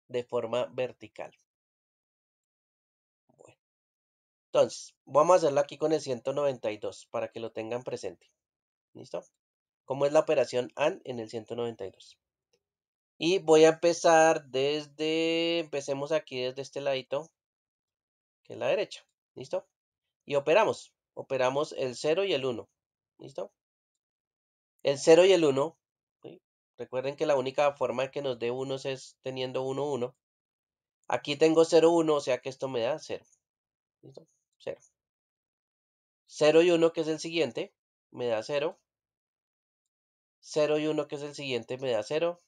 de forma vertical. Bueno. Entonces, vamos a hacerlo aquí con el 192 para que lo tengan presente. ¿Listo? como es la operación AND en el 192. Y voy a empezar desde, empecemos aquí desde este ladito, que es la derecha, ¿listo? Y operamos, operamos el 0 y el 1, ¿listo? El 0 y el 1, recuerden que la única forma que nos dé unos es teniendo 1, 1. Aquí tengo 0, 1, o sea que esto me da 0, ¿listo? 0. 0 y 1, que es el siguiente, me da 0. 0 y 1 que es el siguiente me da 0.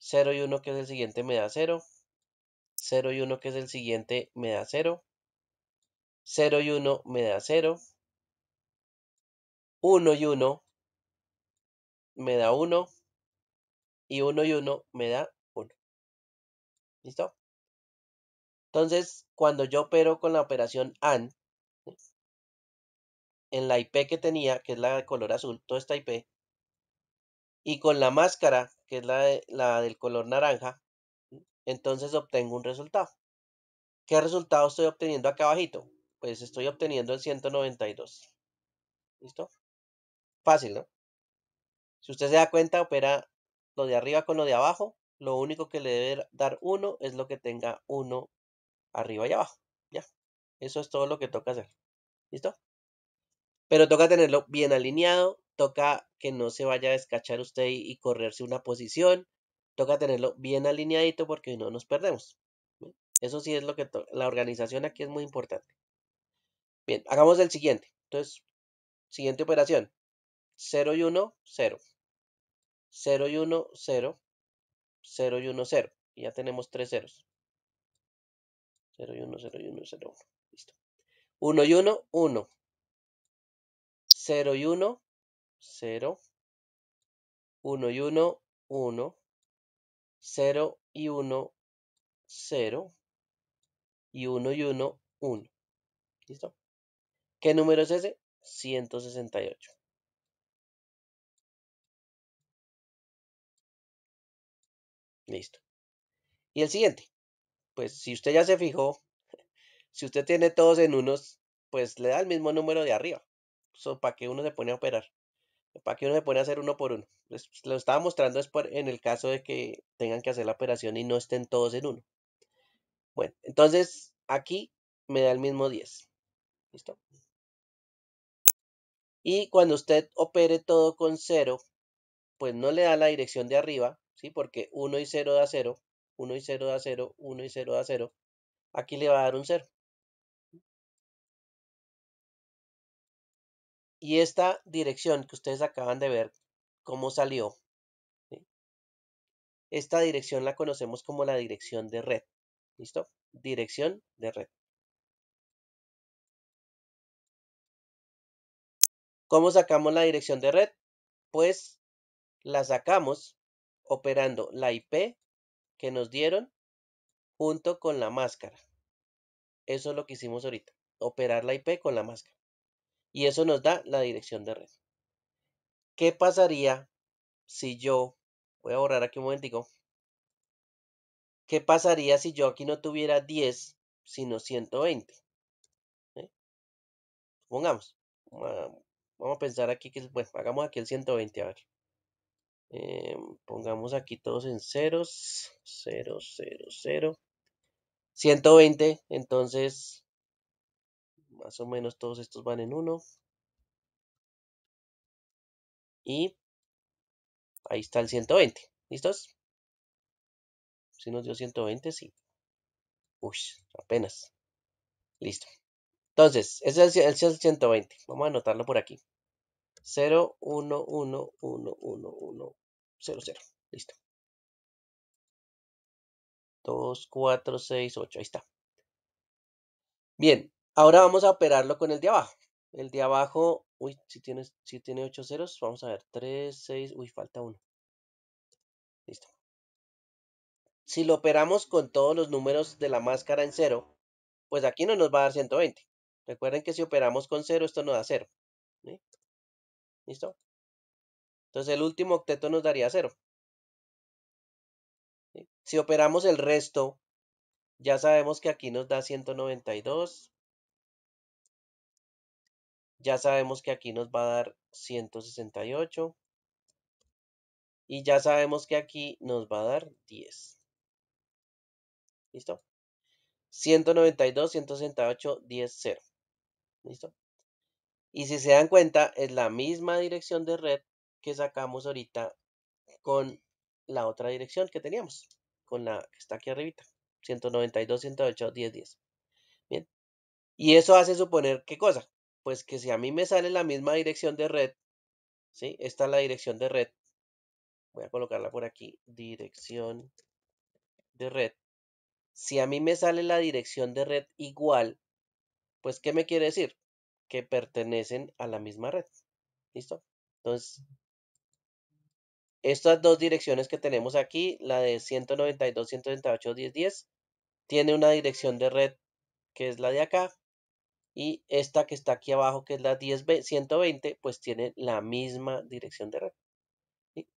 0 y 1 que es el siguiente me da 0. 0 y 1 que es el siguiente me da 0. 0 y 1 me da 0. 1 y 1 me da 1. Y 1 y 1 me da 1. ¿Listo? Entonces, cuando yo opero con la operación AND, en la IP que tenía, que es la de color azul, toda esta IP, y con la máscara, que es la, la del color naranja, entonces obtengo un resultado. ¿Qué resultado estoy obteniendo acá abajito? Pues estoy obteniendo el 192. ¿Listo? Fácil, ¿no? Si usted se da cuenta, opera lo de arriba con lo de abajo. Lo único que le debe dar uno es lo que tenga uno arriba y abajo. Ya. Eso es todo lo que toca hacer. ¿Listo? Pero toca tenerlo bien alineado, toca que no se vaya a descachar usted y, correrse una posición, toca tenerlo bien alineadito porque no nos perdemos. Eso sí es lo que la organización aquí es muy importante. Bien, hagamos el siguiente. Entonces, siguiente operación. 0 y 1, 0. 0 y 1, 0. 0 y 1, 0. Y ya tenemos tres ceros. 0 y 1, 0 y 1, 0, 1. Listo. 1 y 1, 1. 0 y 1, 0, 1 y 1, 1, 0 y 1, 0 y 1 y 1, 1. ¿Listo? ¿Qué número es ese? 168. Listo. Y el siguiente. Pues si usted ya se fijó, si usted tiene todos en unos, pues le da el mismo número de arriba. eso ¿Para que uno se pone a operar? para que uno se pone a hacer uno por uno. Les, lo estaba mostrando es por, en el caso de que tengan que hacer la operación y no estén todos en uno. Bueno, entonces aquí me da el mismo 10. ¿Listo? Y cuando usted opere todo con 0, pues no le da la dirección de arriba, ¿sí? Porque 1 y 0 da 0, 1 y 0 da 0, 1 y 0 da 0. Aquí le va a dar un 0. y esta dirección que ustedes acaban de ver cómo salió, esta dirección la conocemos como la dirección de red. ¿Listo? Dirección de red. ¿Cómo sacamos la dirección de red? Pues la sacamos operando la IP que nos dieron junto con la máscara. Eso es lo que hicimos ahorita, operar la IP con la máscara. Y eso nos da la dirección de red. ¿Qué pasaría si yo, voy a borrar aquí un momentico, ¿qué pasaría si yo aquí no tuviera 10, sino 120? ¿Eh? Supongamos, vamos a pensar aquí que, bueno, hagamos aquí el 120, a ver. Em, pongamos aquí todos en ceros, 0, 0, 0. 120, entonces más o menos todos estos van en uno. Y ahí está el 120. ¿Listos? Si nos dio 120, sí. Uy, apenas. Listo. Entonces, ese es, el, 120. Vamos a anotarlo por aquí. 0, 1, 1, 1, 1, 1, 0, 0. Listo. 2, 4, 6, 8. Ahí está. Bien. Ahora vamos a operarlo con el de abajo. El de abajo, uy, si tiene, si tiene 8 ceros, vamos a ver, 3, 6, uy, falta uno. Listo. Si lo operamos con todos los números de la máscara en 0, pues aquí no nos va a dar 120. Recuerden que si operamos con 0, esto nos da 0, ¿Listo? Entonces el último octeto nos daría cero. Si operamos el resto, ya sabemos que aquí nos da 192, ya sabemos que aquí nos va a dar 168. Y ya sabemos que aquí nos va a dar 10. ¿Listo? 192, 168, 10, 0. ¿Listo? Y si se dan cuenta, es la misma dirección de red que sacamos ahorita con la otra dirección que teníamos. Con la que está aquí arribita. 192, 108, 10, 10. Bien. Y eso hace suponer qué cosa? pues que si a mí me sale la misma dirección de red, ¿sí? Esta es la dirección de red. Voy a colocarla por aquí, dirección de red. Si a mí me sale la dirección de red igual, pues ¿qué me quiere decir? Que pertenecen a la misma red. ¿Listo? Entonces, estas dos direcciones que tenemos aquí, la de 192, 138, 10, 10, tiene una dirección de red que es la de acá, y esta que está aquí abajo, que es la 10 120, pues tiene la misma dirección de red.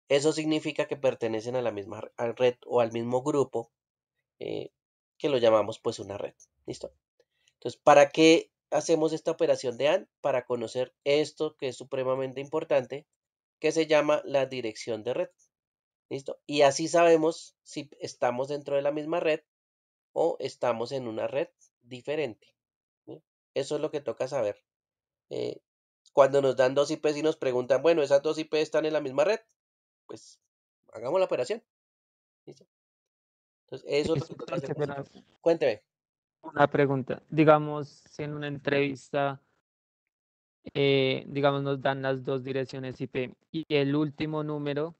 Eso significa que pertenecen a la misma red o al mismo grupo, eh, que lo llamamos pues una red. ¿Listo? Entonces, ¿para qué hacemos esta operación de AND? Para conocer esto que es supremamente importante, que se llama la dirección de red. ¿Listo? Y así sabemos si estamos dentro de la misma red o estamos en una red diferente. Eso es lo que toca saber. Eh, cuando nos dan dos IPs y nos preguntan, bueno, ¿esas dos IPs están en la misma red? Pues hagamos la operación. ¿Listo? Entonces, eso es lo que Cuénteme. Una pregunta. Digamos, si en una entrevista, eh, digamos, nos dan las dos direcciones IP y el último número,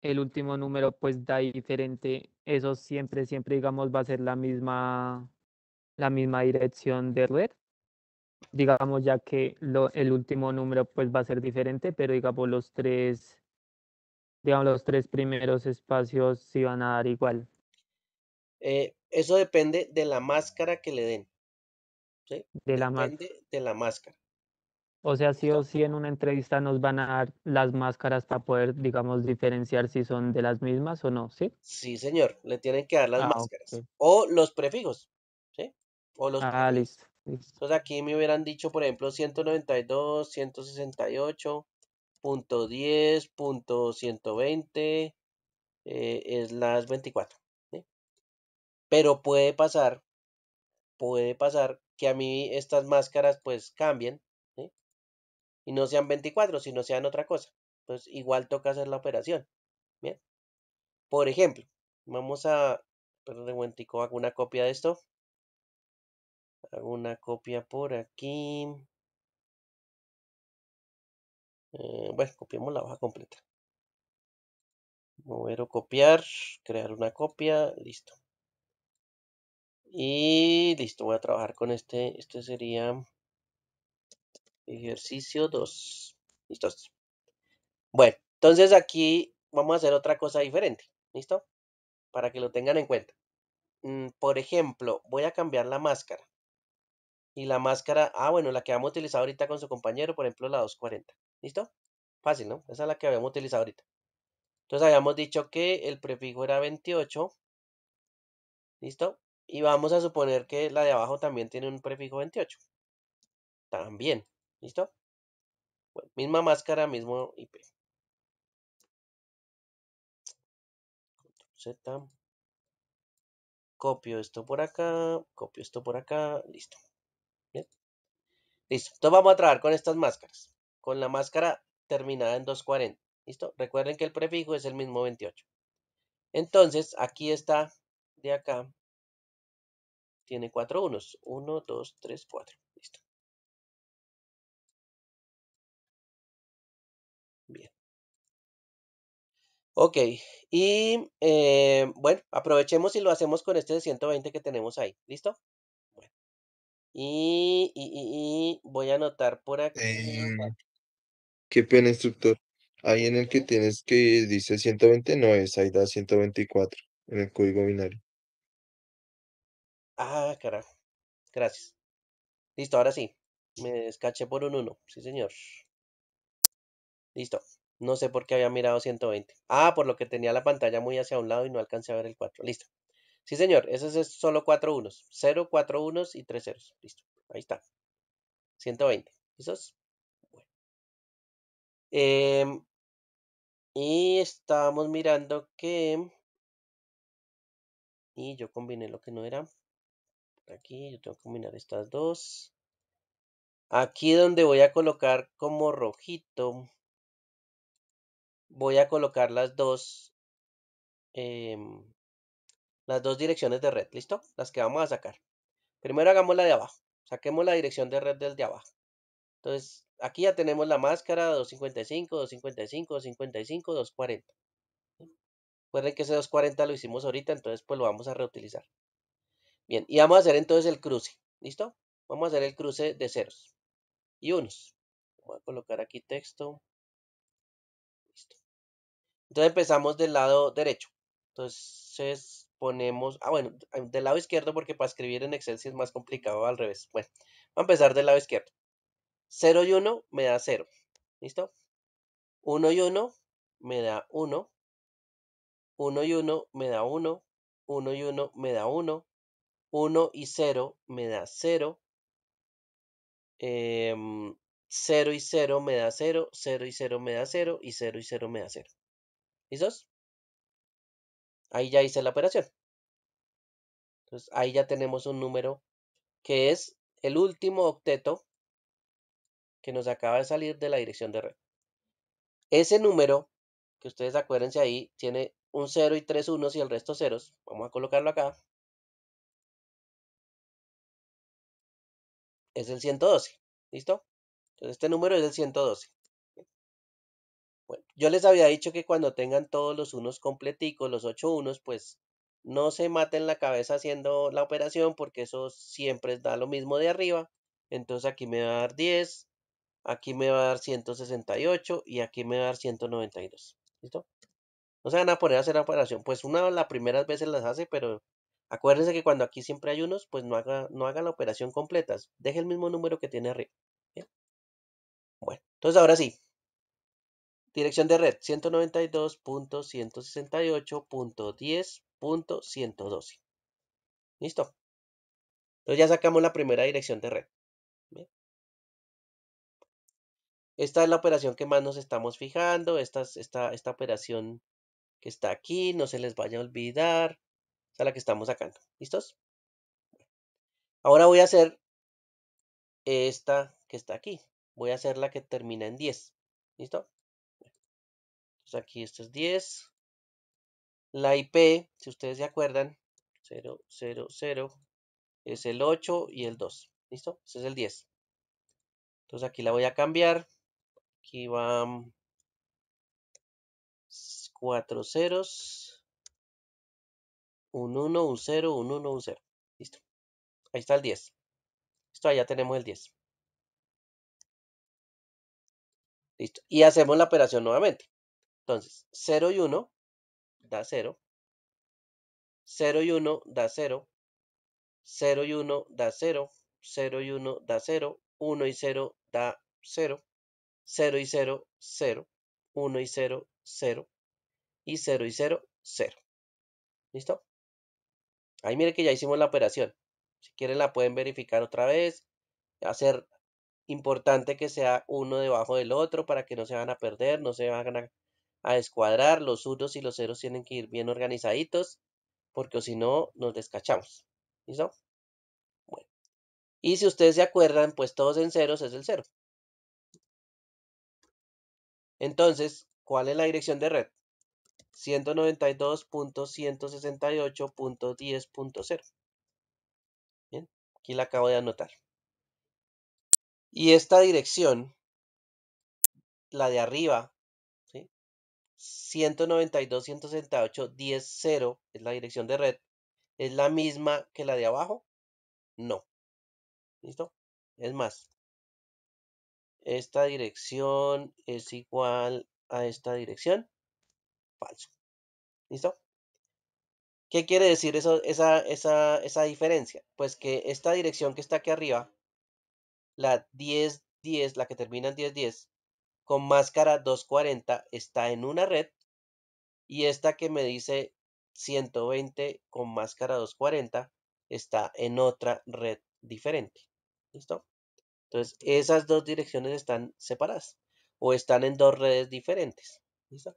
el último número pues da diferente, eso siempre, siempre, digamos, va a ser la misma, la misma dirección de red digamos, ya que lo, el último número pues va a ser diferente, pero digamos los tres, digamos los tres primeros espacios sí van a dar igual. Eh, eso depende de la máscara que le den. ¿sí? De la depende de la máscara. O sea, sí o sí en una entrevista nos van a dar las máscaras para poder, digamos, diferenciar si son de las mismas o no, ¿sí? Sí, señor, le tienen que dar las ah, máscaras. O los prefijos, ¿sí? O los ah, listo. Entonces aquí me hubieran dicho, por ejemplo, 192, 168, punto 10, punto 120, eh, es las 24. Pero puede pasar, puede pasar que a mí estas máscaras pues cambien y no sean 24, sino sean otra cosa. Pues igual toca hacer la operación. ¿bien? Por ejemplo, vamos a, perdón, un una copia de esto. Hago una copia por aquí. Eh, bueno, copiamos la hoja completa. Mover o copiar, crear una copia, listo. Y listo, voy a trabajar con este. Este sería ejercicio 2. listo Bueno, entonces aquí vamos a hacer otra cosa diferente. ¿Listo? Para que lo tengan en cuenta. Mm, por ejemplo, voy a cambiar la máscara. Y la máscara, ah, bueno, la que vamos a utilizar ahorita con su compañero, por ejemplo, la 240. ¿Listo? Fácil, ¿no? Esa es la que habíamos utilizado ahorita. Entonces habíamos dicho que el prefijo era 28. ¿Listo? Y vamos a suponer que la de abajo también tiene un prefijo 28. También. ¿Listo? Bueno, misma máscara, mismo IP. Z. Copio esto por acá, copio esto por acá, listo. Listo. Entonces vamos a trabajar con estas máscaras. Con la máscara terminada en 240. ¿Listo? Recuerden que el prefijo es el mismo 28. Entonces, aquí está de acá. Tiene cuatro unos. 1, 2, 3, 4. Listo. Bien. Ok. Y eh, bueno, aprovechemos y lo hacemos con este de 120 que tenemos ahí. ¿Listo? Y, voy a anotar por aquí. Em, qué pena, instructor. Ahí en el que tienes que dice 120 no es, ahí da 124 en el código binario. Ah, carajo. Gracias. Listo, ahora sí. Me descaché por un 1. Sí, señor. Listo. No sé por qué había mirado 120. Ah, por lo que tenía la pantalla muy hacia un lado y no alcancé a ver el 4. Listo. Sí, señor, ese es solo cuatro unos. 0, 4 unos y tres ceros. Listo, ahí está. 120. ¿Listos? Bueno. Em, y estábamos mirando que... Y yo combiné lo que no era. Aquí yo tengo que combinar estas dos. Aquí donde voy a colocar como rojito. Voy a colocar las dos. Em, las dos direcciones de red, ¿listo? Las que vamos a sacar. Primero hagamos la de abajo, saquemos la dirección de red del de abajo. Entonces, aquí ya tenemos la máscara 255, 255, 255, 240. Recuerden que ese 240 lo hicimos ahorita, entonces pues lo vamos a reutilizar. Bien, y vamos a hacer entonces el cruce, ¿listo? Vamos a hacer el cruce de ceros y unos. Voy a colocar aquí texto. Listo. Entonces empezamos del lado derecho. Entonces ponemos, ah bueno, del lado izquierdo porque para escribir en Excel sí es más complicado al revés. Bueno, vamos a empezar del lado izquierdo. 0 y 1 me da 0. ¿Listo? 1 y 1 me da 1. 1 y 1 me da 1. 1 y 1 me da 1. 1 y 0 me da 0. 0 em, y 0 me da 0. 0 y 0 me da 0. Y 0 y 0 me da 0. ¿Listos? Ahí ya hice la operación. Entonces ahí ya tenemos un número que es el último octeto que nos acaba de salir de la dirección de red. Ese número, que ustedes acuérdense ahí, tiene un 0 y 3 unos y el resto ceros. Vamos a colocarlo acá. Es el 112. ¿Listo? Entonces este número es el 112. Yo les había dicho que cuando tengan todos los unos completicos, los ocho unos, pues no se maten la cabeza haciendo la operación porque eso siempre da lo mismo de arriba. Entonces aquí me va a dar 10, aquí me va a dar 168 y aquí me va a dar 192. ¿Listo? No se van a poner a hacer la operación. Pues una las primeras veces las hace, pero acuérdense que cuando aquí siempre hay unos, pues no haga, la operación completa. Deje el mismo número que tiene arriba. Bueno, entonces ahora sí, Dirección de red 192.168.10.112. Listo. Entonces ya sacamos la primera dirección de red. Esta es la operación que más nos estamos fijando. Esta, esta, esta operación que está aquí, no se les vaya a olvidar. Esa es la que estamos sacando. ¿Listos? Ahora voy a hacer esta que está aquí. Voy a hacer la que termina en 10. ¿Listo? Entonces pues, aquí esto es 10. La IP, si ustedes se acuerdan, 0, 0, 0, es el 8 y el 2. ¿Listo? Ese es el 10. Entonces aquí la voy a cambiar. Aquí van 4 ceros. Un 1, un 0, un 1, un 0. Listo. Ahí está el 10. Listo, ya tenemos el 10. Listo. Y hacemos la operación nuevamente. Entonces, 0 y 1 da 0. 0 y 1 da 0. 0 y 1 da 0. 0 y 1 da 0. 1 y 0 da 0. 0 y 0, 0. 1 y 0, 0. Y 0 y 0, 0. ¿Listo? Ahí mire que ya hicimos la operación. Si quieren la pueden verificar otra vez. Hacer importante que sea uno debajo del otro para que no se van a perder, no se van a a escuadrar, los unos y los ceros tienen que ir bien organizaditos, porque si no, nos descachamos. ¿Listo? Bueno. Y si ustedes se acuerdan, pues todos en ceros es el cero. Entonces, ¿cuál es la dirección de red? 192.168.10.0. Bien, aquí la acabo de anotar. Y esta dirección, la de arriba, 192.168.10.0 es la dirección de red, ¿es la misma que la de abajo? No. ¿Listo? Es más, esta dirección es igual a esta dirección. Falso. ¿Listo? ¿Qué quiere decir eso, esa, esa, diferencia? Pues que esta dirección que está aquí arriba, la 1010, 10, la que termina en 1010, 10, con máscara 240 está en una red y esta que me dice 120 con máscara 240 está en otra red diferente. ¿Listo? Entonces, esas dos direcciones están separadas o están en dos redes diferentes. ¿Listo?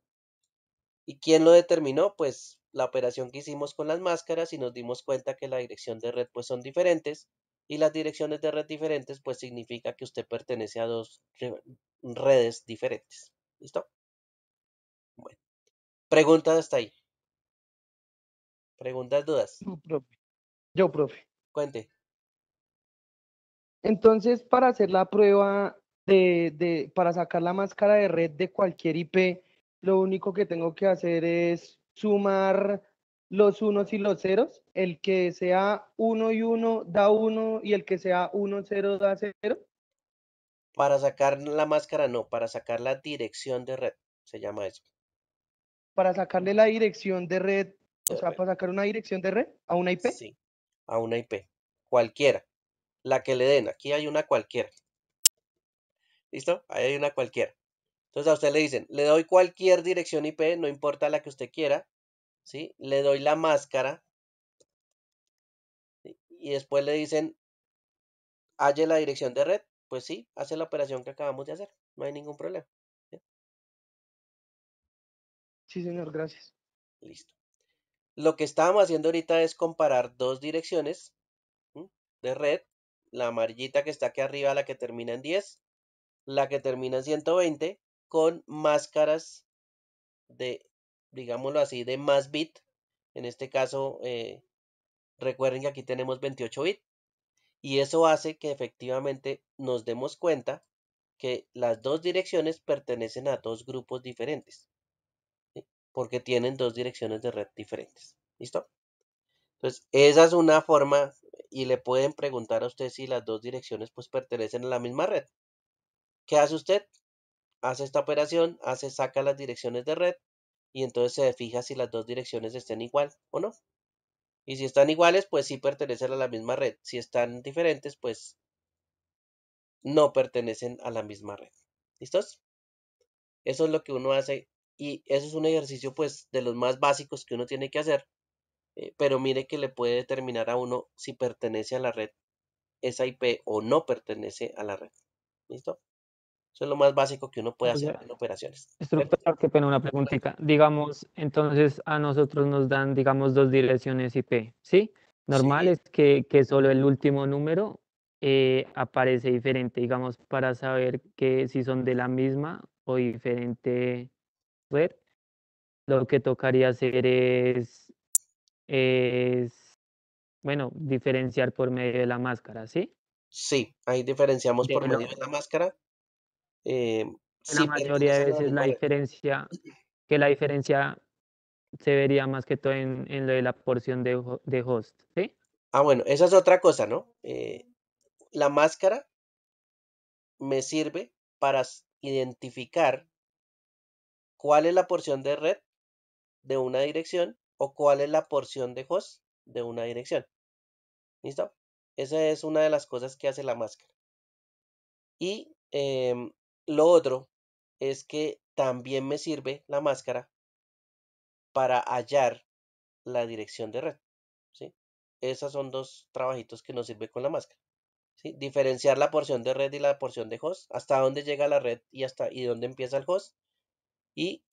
¿Y quién lo determinó? Pues la operación que hicimos con las máscaras y nos dimos cuenta que la dirección de red pues son diferentes y las direcciones de red diferentes, pues significa que usted pertenece a dos redes diferentes. ¿Listo? Bueno. Preguntas hasta ahí. Preguntas, dudas. Yo, profe. Yo, profe. Cuente. Entonces, para hacer la prueba de, de, para sacar la máscara de red de cualquier IP, lo único que tengo que hacer es sumar los unos y los ceros, el que sea uno y uno da uno y el que sea 1, cero da cero. Para sacar la máscara, no, para sacar la dirección de red, se llama eso. Para sacarle la dirección de red, o sea, para sacar una dirección de red a una IP. Sí, a una IP, cualquiera, la que le den, aquí hay una cualquiera. ¿Listo? Ahí hay una cualquiera. Entonces a usted le dicen, le doy cualquier dirección IP, no importa la que usted quiera, le doy la máscara. Y después le dicen, halle la dirección de red. Pues sí, hace la operación que acabamos de hacer. No hay ningún problema. ¿sí? señor, gracias. Listo. Lo que estábamos haciendo ahorita es comparar dos direcciones de red. La amarillita que está aquí arriba, la que termina en 10, la que termina en 120, con máscaras de digámoslo así, de más bit. En este caso, eh, recuerden que aquí tenemos 28 bit. Y eso hace que efectivamente nos demos cuenta que las dos direcciones pertenecen a dos grupos diferentes. Porque tienen dos direcciones de red diferentes. ¿Listo? Entonces, esa es una forma y le pueden preguntar a usted si las dos direcciones pues pertenecen a la misma red. ¿Qué hace usted? Hace esta operación, hace, saca las direcciones de red y entonces se fija si las dos direcciones estén igual o no. Y si están iguales, pues sí pertenecen a la misma red. Si están diferentes, pues no pertenecen a la misma red. ¿Listos? Eso es lo que uno hace y eso es un ejercicio pues de los más básicos que uno tiene que hacer. Eh, pero mire que le puede determinar a uno si pertenece a la red esa IP o no pertenece a la red. ¿Listo? Eso es lo más básico que uno puede hacer en operaciones. Estructura, qué pena una preguntita. Digamos, entonces a nosotros nos dan, digamos, dos direcciones IP, ¿sí? Normal es que, que, solo el último número eh, aparece diferente, digamos, para saber que si son de la misma o diferente red. Lo que tocaría hacer es, bueno, diferenciar por medio de la máscara, ¿sí? Sí, ahí diferenciamos por medio de la máscara eh, la mayoría de veces la diferencia, que la diferencia se vería más que todo en, lo de la porción de, de host, ¿sí? Ah, bueno, esa es otra cosa, ¿no? Eh, la máscara me sirve para identificar cuál es la porción de red de una dirección o cuál es la porción de host de una dirección. ¿Listo? Esa es una de las cosas que hace la máscara. Y em, lo otro es que también me sirve la máscara para hallar la dirección de red. ¿sí? Esos son dos trabajitos que nos sirve con la máscara. ¿sí? Diferenciar la porción de red y la porción de host, hasta dónde llega la red y hasta y dónde empieza el host. Y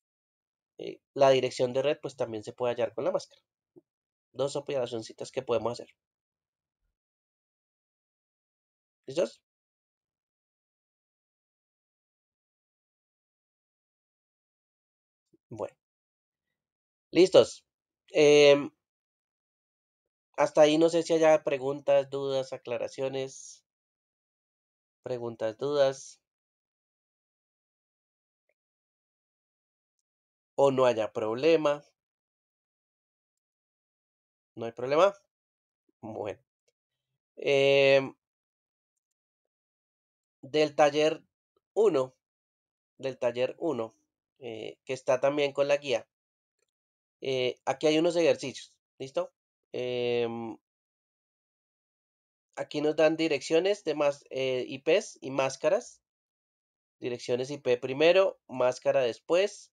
eh, la dirección de red pues también se puede hallar con la máscara. Dos operacioncitas que podemos hacer. ¿Listos? Bueno. Listos. Em, hasta ahí no sé si haya preguntas, dudas, aclaraciones. Preguntas, dudas. O no haya problema. ¿No hay problema? Bueno. Em, del taller 1. Del taller 1. Eh, que está también con la guía. Eh, aquí hay unos ejercicios, ¿listo? Em aquí nos dan direcciones de más eh, IPs y máscaras. Direcciones IP primero, máscara después.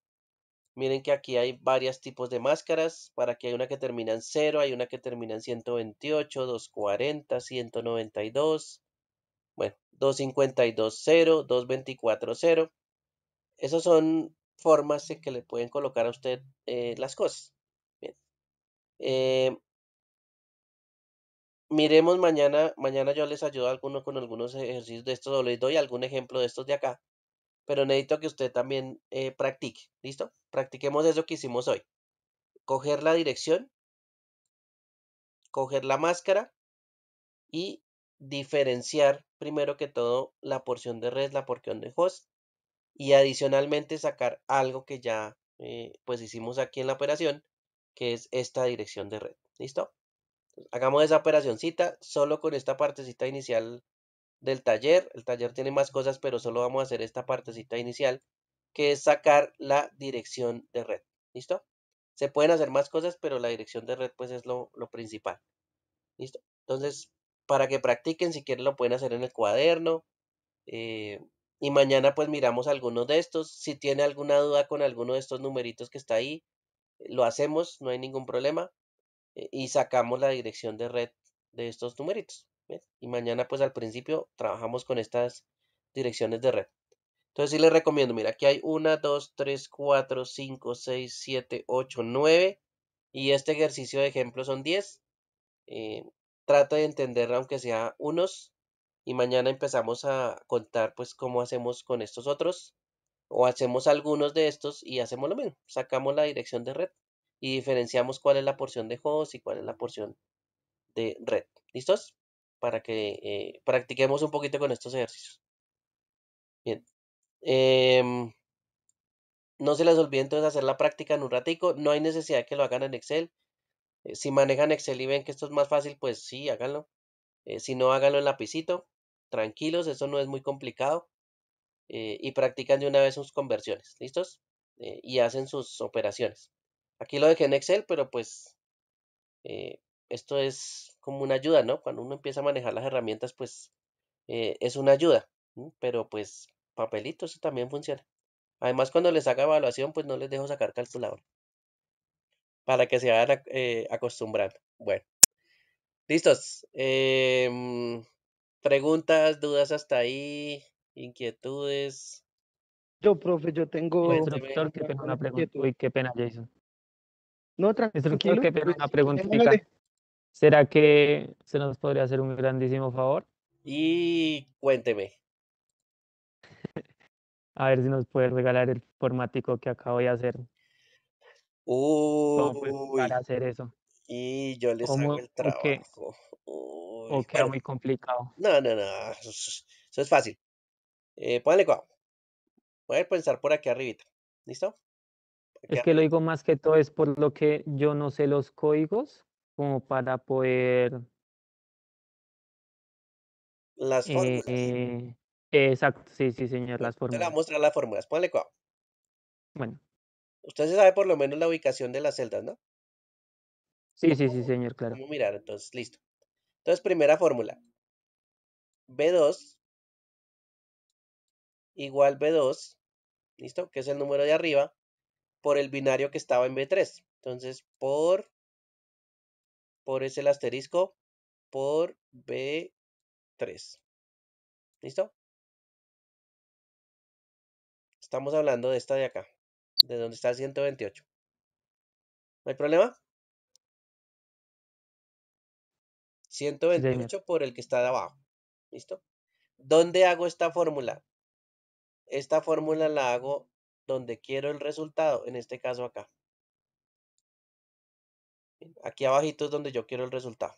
Miren que aquí hay varios tipos de máscaras. Para que hay una que termina en 0, hay una que termina en 128, 240, 192. Bueno, 252, 0, 224, 0. Esos son formas en que le pueden colocar a usted eh, las cosas. Eh miremos mañana, mañana yo les ayudo alguno con algunos ejercicios de estos o les doy algún ejemplo de estos de acá, pero necesito que usted también eh, practique, ¿listo? Practiquemos eso que hicimos hoy. Coger la dirección, coger la máscara y diferenciar primero que todo la porción de red, la porción de host y adicionalmente sacar algo que ya eh, pues hicimos aquí en la operación, que es esta dirección de red. ¿Listo? Hagamos esa operacioncita solo con esta partecita inicial del taller. El taller tiene más cosas, pero solo vamos a hacer esta partecita inicial, que es sacar la dirección de red. ¿Listo? Se pueden hacer más cosas, pero la dirección de red pues es lo, lo principal. ¿Listo? Entonces, para que practiquen, si quieren lo pueden hacer en el cuaderno. Eh, y mañana pues miramos algunos de estos. Si tiene alguna duda con alguno de estos numeritos que está ahí, lo hacemos, no hay ningún problema. Eh, y sacamos la dirección de red de estos numeritos. Y mañana pues al principio trabajamos con estas direcciones de red. Entonces sí les recomiendo, mira, aquí hay 1, 2, 3, 4, 5, 6, 7, 8, 9. Y este ejercicio de ejemplo son 10. Eh, trata de entender aunque sea unos y mañana empezamos a contar pues cómo hacemos con estos otros o hacemos algunos de estos y hacemos lo mismo, sacamos la dirección de red y diferenciamos cuál es la porción de host y cuál es la porción de red. ¿Listos? Para que eh, practiquemos un poquito con estos ejercicios. Bien. Em, no se les olvide entonces hacer la práctica en un ratico. No hay necesidad de que lo hagan en Excel. Eh, si manejan Excel y ven que esto es más fácil, pues sí, háganlo. Eh, si no, háganlo en lapicito tranquilos, eso no es muy complicado. Eh, y practican de una vez sus conversiones, ¿listos? Eh, y hacen sus operaciones. Aquí lo dejé en Excel, pero pues eh, esto es como una ayuda, ¿no? Cuando uno empieza a manejar las herramientas, pues es una ayuda, pero pues papelito, eso también funciona. Además, cuando les haga evaluación, pues no les dejo sacar calculador para que se vayan acostumbrando. Bueno, listos. Eh, preguntas, dudas hasta ahí, inquietudes. Yo, profe, yo tengo. Este, qué pena una pregunta. Uy, qué pena, Jason. No, tranquilo. qué pena una pregunta? ¿Será que se nos podría hacer un grandísimo favor? Y cuénteme. A ver si nos puede regalar el formático que acabo de hacer. Uy. Pues, para hacer eso? y yo les hago el trabajo. O era muy complicado. No, no, no, eso, es, fácil. Eh, póngale Voy pensar por aquí arribita. ¿Listo? es que lo digo más que todo es por lo que yo no sé los códigos como para poder... Las fórmulas. Eh, exacto, sí, sí, señor, las fórmulas. Te voy a mostrar las fórmulas, póngale cuidado. Bueno. Usted se sabe por lo menos la ubicación de las celdas, ¿no? Sí, sí, sí, señor, claro. Vamos a mirar, entonces, listo. Entonces, primera fórmula. B2 igual B2, ¿listo? Que es el número de arriba, por el binario que estaba en B3. Entonces, por, por es el asterisco, por B3. ¿Listo? Estamos hablando de esta de acá, de donde está el 128. ¿No hay problema? 128 por el que está de abajo. ¿Listo? ¿Dónde hago esta fórmula? Esta fórmula la hago donde quiero el resultado, en este caso acá. Aquí abajito es donde yo quiero el resultado.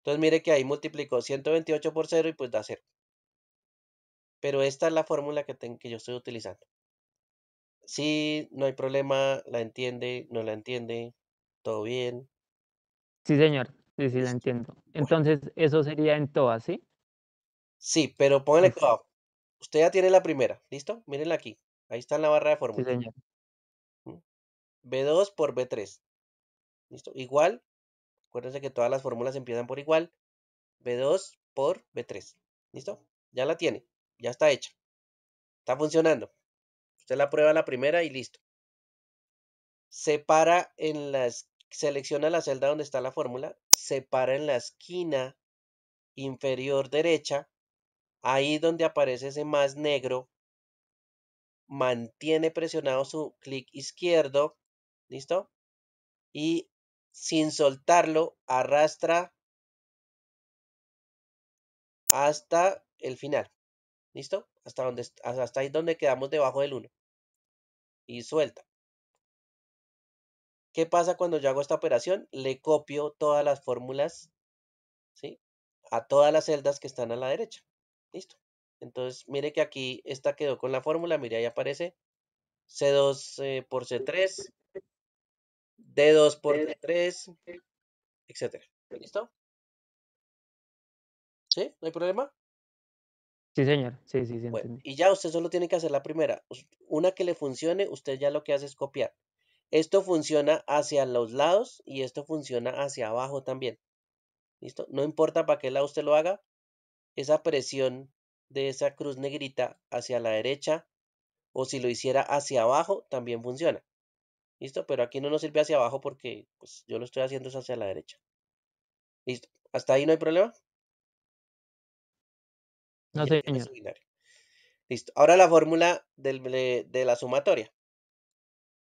Entonces mire que ahí multiplicó 128 por 0 y pues da 0. Pero esta es la fórmula que, tengo, que yo estoy utilizando. Sí, no hay problema, la entiende, no la entiende, todo bien. Sí, señor. Sí, sí, la este, entiendo. Entonces, eso sería en todas, ¿sí? Sí, pero póngale cuidado. Usted ya tiene la primera, ¿listo? Mírenla aquí. Ahí está en la barra de fórmulas. B2 por B3. ¿Listo? Igual. Acuérdense que todas las fórmulas empiezan por igual. B2 por B3. ¿Listo? Ya la tiene. Ya está hecha. Está funcionando. Usted la prueba la primera y listo. Separa en las. Selecciona la celda donde está la fórmula Separa en la esquina inferior derecha, ahí donde aparece ese más negro, mantiene presionado su clic izquierdo, ¿listo? Y sin soltarlo, arrastra hasta el final, ¿listo? Hasta, donde, hasta ahí donde quedamos debajo del 1. Y suelta. ¿Qué pasa cuando yo hago esta operación? Le copio todas las fórmulas ¿sí? a todas las celdas que están a la derecha. Listo. Entonces, mire que aquí esta quedó con la fórmula. Mire, ahí aparece C2 eh, por C3, D2 por D3, etc. ¿Listo? ¿Sí? ¿No hay problema? Sí, señor. Sí, sí, sí. Bueno, y ya usted solo tiene que hacer la primera. Una que le funcione, usted ya lo que hace es copiar. Esto funciona hacia los lados y esto funciona hacia abajo también. ¿Listo? No importa para qué lado usted lo haga, esa presión de esa cruz negrita hacia la derecha o si lo hiciera hacia abajo también funciona. ¿Listo? Pero aquí no nos sirve hacia abajo porque pues, yo lo estoy haciendo hacia la derecha. ¿Listo? ¿Hasta ahí no hay problema? No, Listo. Ahora la fórmula de la sumatoria.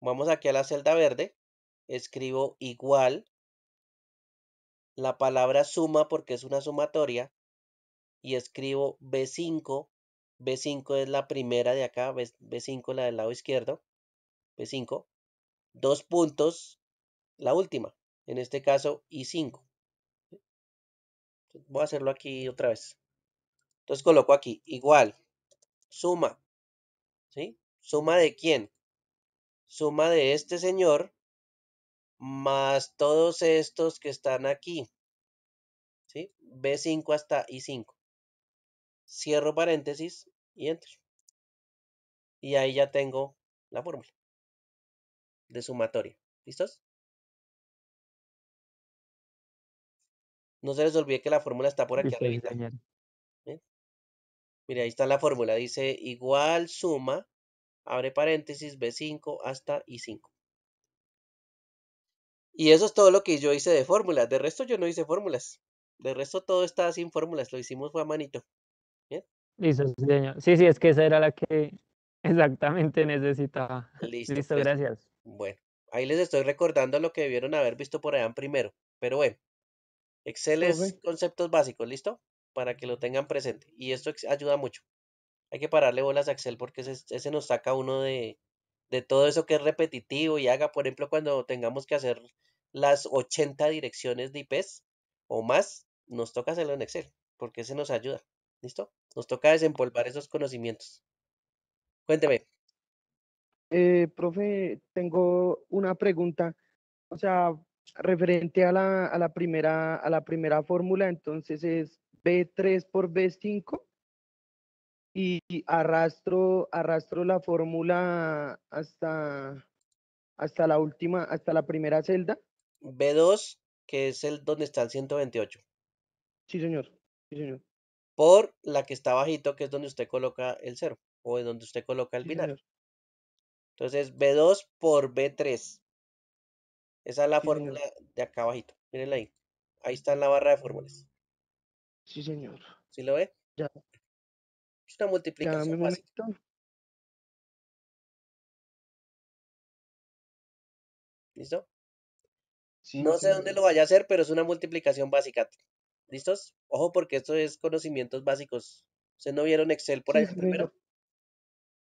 Vamos aquí a la celda verde. Escribo igual. La palabra suma porque es una sumatoria. Y escribo B5. B5 es la primera de acá. B5 la del lado izquierdo. B5. Dos puntos. La última. En este caso, I5. Voy a hacerlo aquí otra vez. Entonces coloco aquí igual. Suma. ¿Sí? ¿Suma de quién? suma de este señor más todos estos que están aquí. ¿Sí? B5 hasta I5. Cierro paréntesis y entro. Y ahí ya tengo la fórmula de sumatoria. ¿Listos? No se les olvide que la fórmula está por aquí arriba. Mira, ahí está la fórmula. Dice igual suma abre paréntesis, B5 hasta I5. Y eso es todo lo que yo hice de fórmulas. De resto yo no hice fórmulas. De resto todo está sin fórmulas. Lo hicimos fue a manito. Listo, sí, señor. Sí, sí, es que esa era la que exactamente necesitaba. Listo, gracias. Bueno, ahí les estoy recordando lo que debieron haber visto por allá en primero. Pero bueno, Excel es conceptos básicos, ¿listo? Para que lo tengan presente. Y esto ayuda mucho hay que pararle bolas a Excel porque ese, nos saca uno de, todo eso que es repetitivo y haga, por ejemplo, cuando tengamos que hacer las 80 direcciones de IPs o más, nos toca hacerlo en Excel porque ese nos ayuda. ¿Listo? Nos toca desempolvar esos conocimientos. Cuénteme. Eh, profe, tengo una pregunta, o sea, referente a la, a la primera, a la primera fórmula, entonces es B3 por B5 y arrastro, arrastro la fórmula hasta, hasta la última, hasta la primera celda. B2, que es el donde está el 128. Sí, señor. Sí, señor. Por la que está bajito, que es donde usted coloca el 0 o es donde usted coloca el binario. Entonces, B2 por B3. Esa es la fórmula de acá abajito. Mírenla ahí. Ahí está en la barra de fórmulas. Sí, señor. ¿Sí lo ve? Ya, es una multiplicación. básica. ¿Listo? no sé dónde lo vaya a hacer, pero es una multiplicación básica. ¿Listos? Ojo, porque esto es conocimientos básicos. ¿Ustedes no vieron Excel por ahí primero?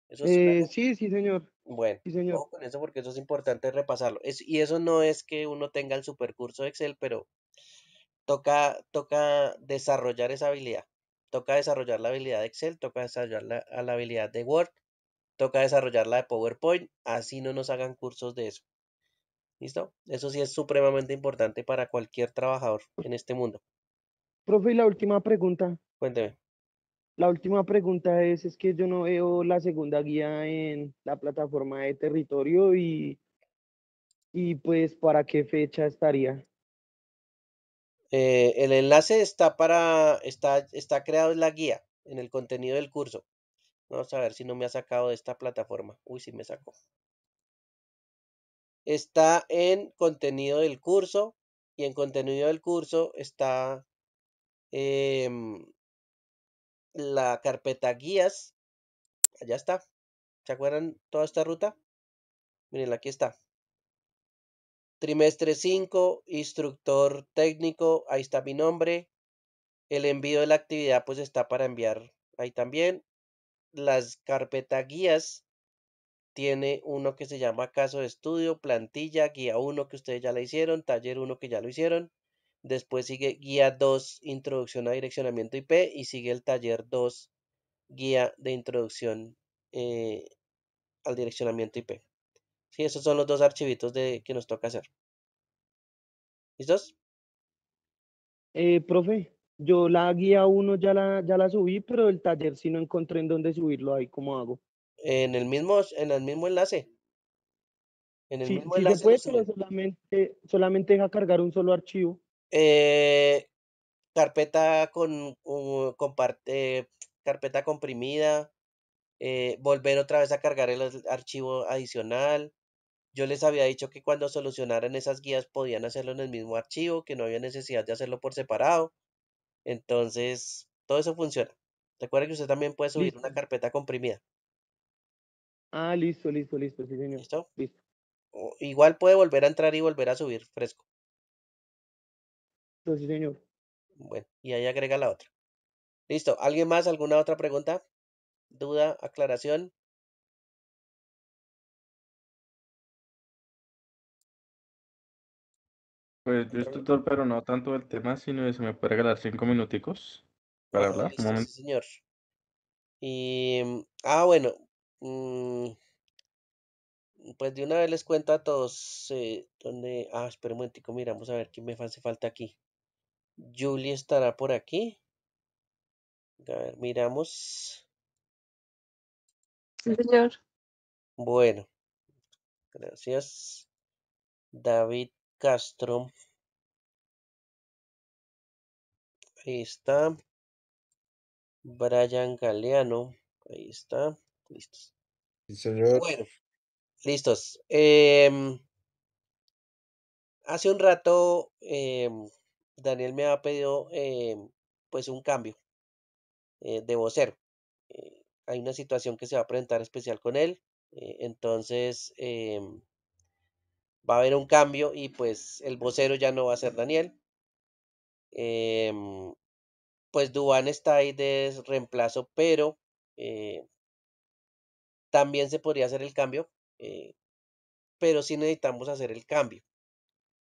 Eh, sí, sí, señor. Bueno, señor. ojo con eso porque eso es importante repasarlo. Es, y eso no es que uno tenga el supercurso de Excel, pero toca, toca desarrollar esa habilidad toca desarrollar la habilidad de Excel, toca desarrollar la, habilidad de Word, toca desarrollar la de PowerPoint, así no nos hagan cursos de eso. ¿Listo? Eso sí es supremamente importante para cualquier trabajador en este mundo. Profe, y la última pregunta. Cuénteme. La última pregunta es, es que yo no veo la segunda guía en la plataforma de territorio y, y pues para qué fecha estaría. Eh, el enlace está para, está, está creado en la guía, en el contenido del curso. Vamos a ver si no me ha sacado de esta plataforma. Uy, sí me sacó. Está en contenido del curso y en contenido del curso está em, la carpeta guías. Allá está. ¿Se acuerdan toda esta ruta? Miren, aquí está. Trimestre 5, instructor técnico, ahí está mi nombre. El envío de la actividad pues está para enviar ahí también. Las carpetas guías tiene uno que se llama caso de estudio, plantilla, guía 1 que ustedes ya la hicieron, taller 1 que ya lo hicieron. Después sigue guía 2, introducción a direccionamiento IP y sigue el taller 2, guía de introducción eh, al direccionamiento IP. ¿Sí? Esos son los dos archivitos que nos toca hacer. ¿Listos? Eh, profe, yo la guía 1 ya la, ya la subí, pero el taller sí no encontré en dónde subirlo ahí, ¿cómo hago? En el mismo, en el mismo enlace. En el mismo enlace. solamente, solamente deja cargar un solo archivo. Eh, carpeta con, uh, eh, carpeta comprimida, eh, volver otra vez a cargar el archivo adicional, yo les había dicho que cuando solucionaran esas guías podían hacerlo en el mismo archivo, que no había necesidad de hacerlo por separado. Entonces, todo eso funciona. Recuerda que usted también puede subir una carpeta comprimida. Ah, listo, listo, listo, sí, señor. ¿Listo? Listo. igual puede volver a entrar y volver a subir fresco. Sí, señor. Bueno, y ahí agrega la otra. Listo. ¿Alguien más? ¿Alguna otra pregunta? ¿Duda? ¿Aclaración? Pues yo estoy pero no tanto el tema, sino que se me puede regalar cinco minuticos para ah, hablar. Sí, señor. Y, mm, ah, bueno. Mm, pues de una vez les cuento a todos eh, donde... Ah, espera un momentico, miramos a ver quién me hace falta aquí. Julie estará por aquí. A ver, miramos. Sí, señor. Bueno. Gracias. David Castro. Ahí está. Brian Galeano. Ahí está. Listos. señor. Bueno, listos. Em, hace un rato em, Daniel me ha pedido em, pues un cambio eh, de vocero. Eh, hay una situación que se va a presentar especial con él. Eh, entonces, va a haber un cambio y pues el vocero ya no va a ser Daniel. Em, pues Dubán está ahí de reemplazo, pero eh, también se podría hacer el cambio, eh, pero sí necesitamos hacer el cambio.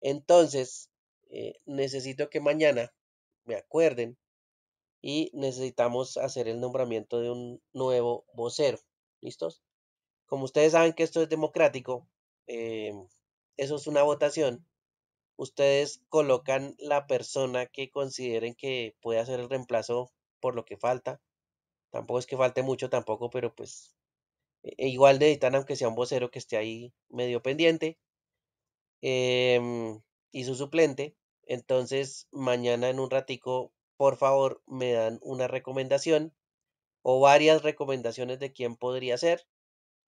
Entonces, eh, necesito que mañana me acuerden y necesitamos hacer el nombramiento de un nuevo vocero. ¿Listos? Como ustedes saben que esto es democrático, em, eso es una votación, ustedes colocan la persona que consideren que puede hacer el reemplazo por lo que falta. Tampoco es que falte mucho tampoco, pero pues e, e igual necesitan aunque sea un vocero que esté ahí medio pendiente em, y su suplente. Entonces mañana en un ratico, por favor, me dan una recomendación o varias recomendaciones de quién podría ser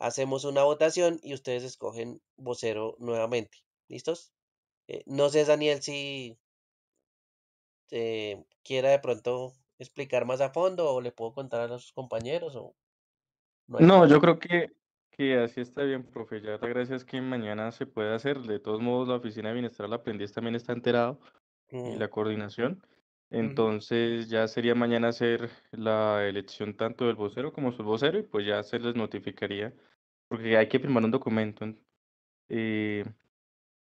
hacemos una votación y ustedes escogen vocero nuevamente. ¿Listos? Eh, no sé, Daniel, si quiera de pronto explicar más a fondo o le puedo contar a los compañeros. O... No, yo creo que, que así está bien, profe. Ya gracias que mañana se puede hacer. De todos modos, la Oficina de Bienestar la Aprendiz también está enterado y la coordinación. Entonces ya sería mañana hacer la elección tanto del vocero como su vocero y pues ya se les notificaría porque hay que firmar un documento en, eh,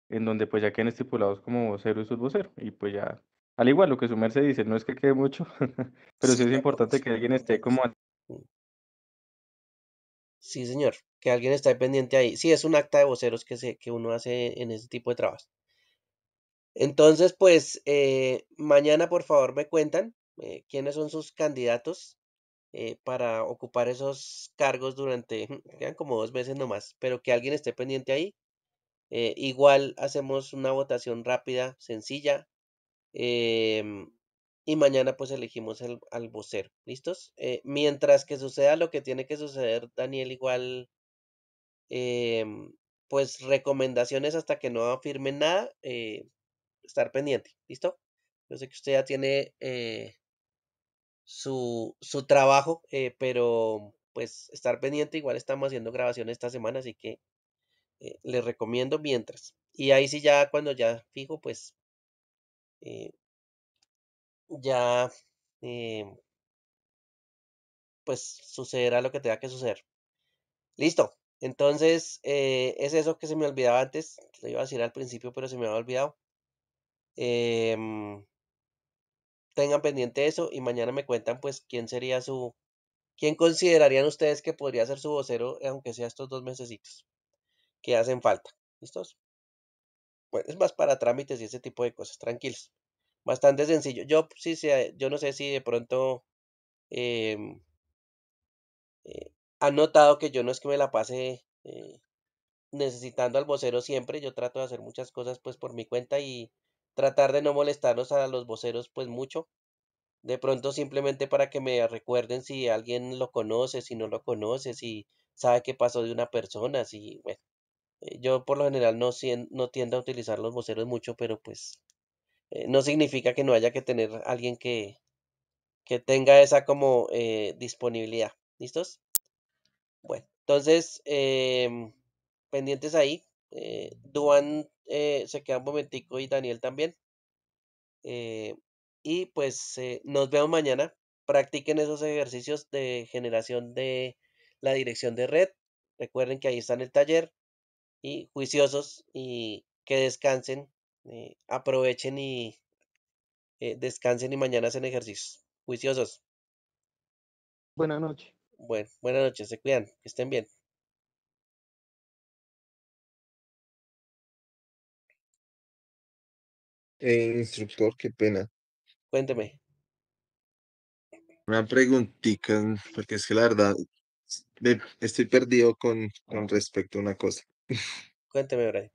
donde pues ya queden estipulados como vocero y vocero y pues ya al igual lo que su merced dice no es que quede mucho pero sí es importante que alguien esté como mm. sí señor que alguien esté pendiente ahí sí es un acta de voceros que se que uno hace en ese tipo de trabajos entonces, pues eh, mañana por favor me cuentan eh, quiénes son sus candidatos eh, para ocupar esos cargos durante, quedan como dos meses nomás, pero que alguien esté pendiente ahí. igual hacemos una votación rápida, sencilla. Em, y mañana pues elegimos al vocero. ¿Listos? mientras que suceda lo que tiene que suceder, Daniel, igual em, pues recomendaciones hasta que no firme nada, estar pendiente, ¿listo? Yo sé que usted ya tiene eh, su, trabajo, eh, pero pues estar pendiente, igual estamos haciendo grabación esta semana, así que eh, les recomiendo mientras. Y ahí sí ya cuando ya fijo, pues ya pues sucederá lo que tenga que suceder. Listo. Entonces, es eso que se me olvidaba antes, lo iba a decir al principio, pero se me había olvidado. Em, tengan pendiente eso y mañana me cuentan pues quién sería su, quién considerarían ustedes que podría ser su vocero, eh, aunque sea estos dos mesecitos que hacen falta. ¿Listos? Bueno, es más para trámites y ese tipo de cosas, tranquilos. Bastante sencillo. Yo pues, sí sea, yo no sé si de pronto em, eh, han notado que yo no es que me la pase eh, necesitando al vocero siempre. Yo trato de hacer muchas cosas pues por mi cuenta y tratar de no molestarnos a los voceros pues mucho. De pronto simplemente para que me recuerden si alguien lo conoce, si no lo conoce, si sabe qué pasó de una persona, si bueno. Eh, yo por lo general no, no tiendo a utilizar los voceros mucho, pero pues eh, no significa que no haya que tener alguien que, que tenga esa como eh, disponibilidad. ¿Listos? Bueno, entonces, em, pendientes ahí. Eh, Duan eh, se queda un momentico y Daniel también. Eh, y pues eh, nos vemos mañana. Practiquen esos ejercicios de generación de la dirección de red. Recuerden que ahí está en el taller. Y juiciosos y que descansen. aprovechen y descansen y mañana hacen ejercicios. Juiciosos. Buenas noches. Bueno, buenas noches. Se cuidan. Que estén bien. Eh, instructor, qué pena. Cuénteme. Una preguntita, mm, porque es que la verdad estoy perdido con, con respecto a una cosa. Cuénteme, Brian.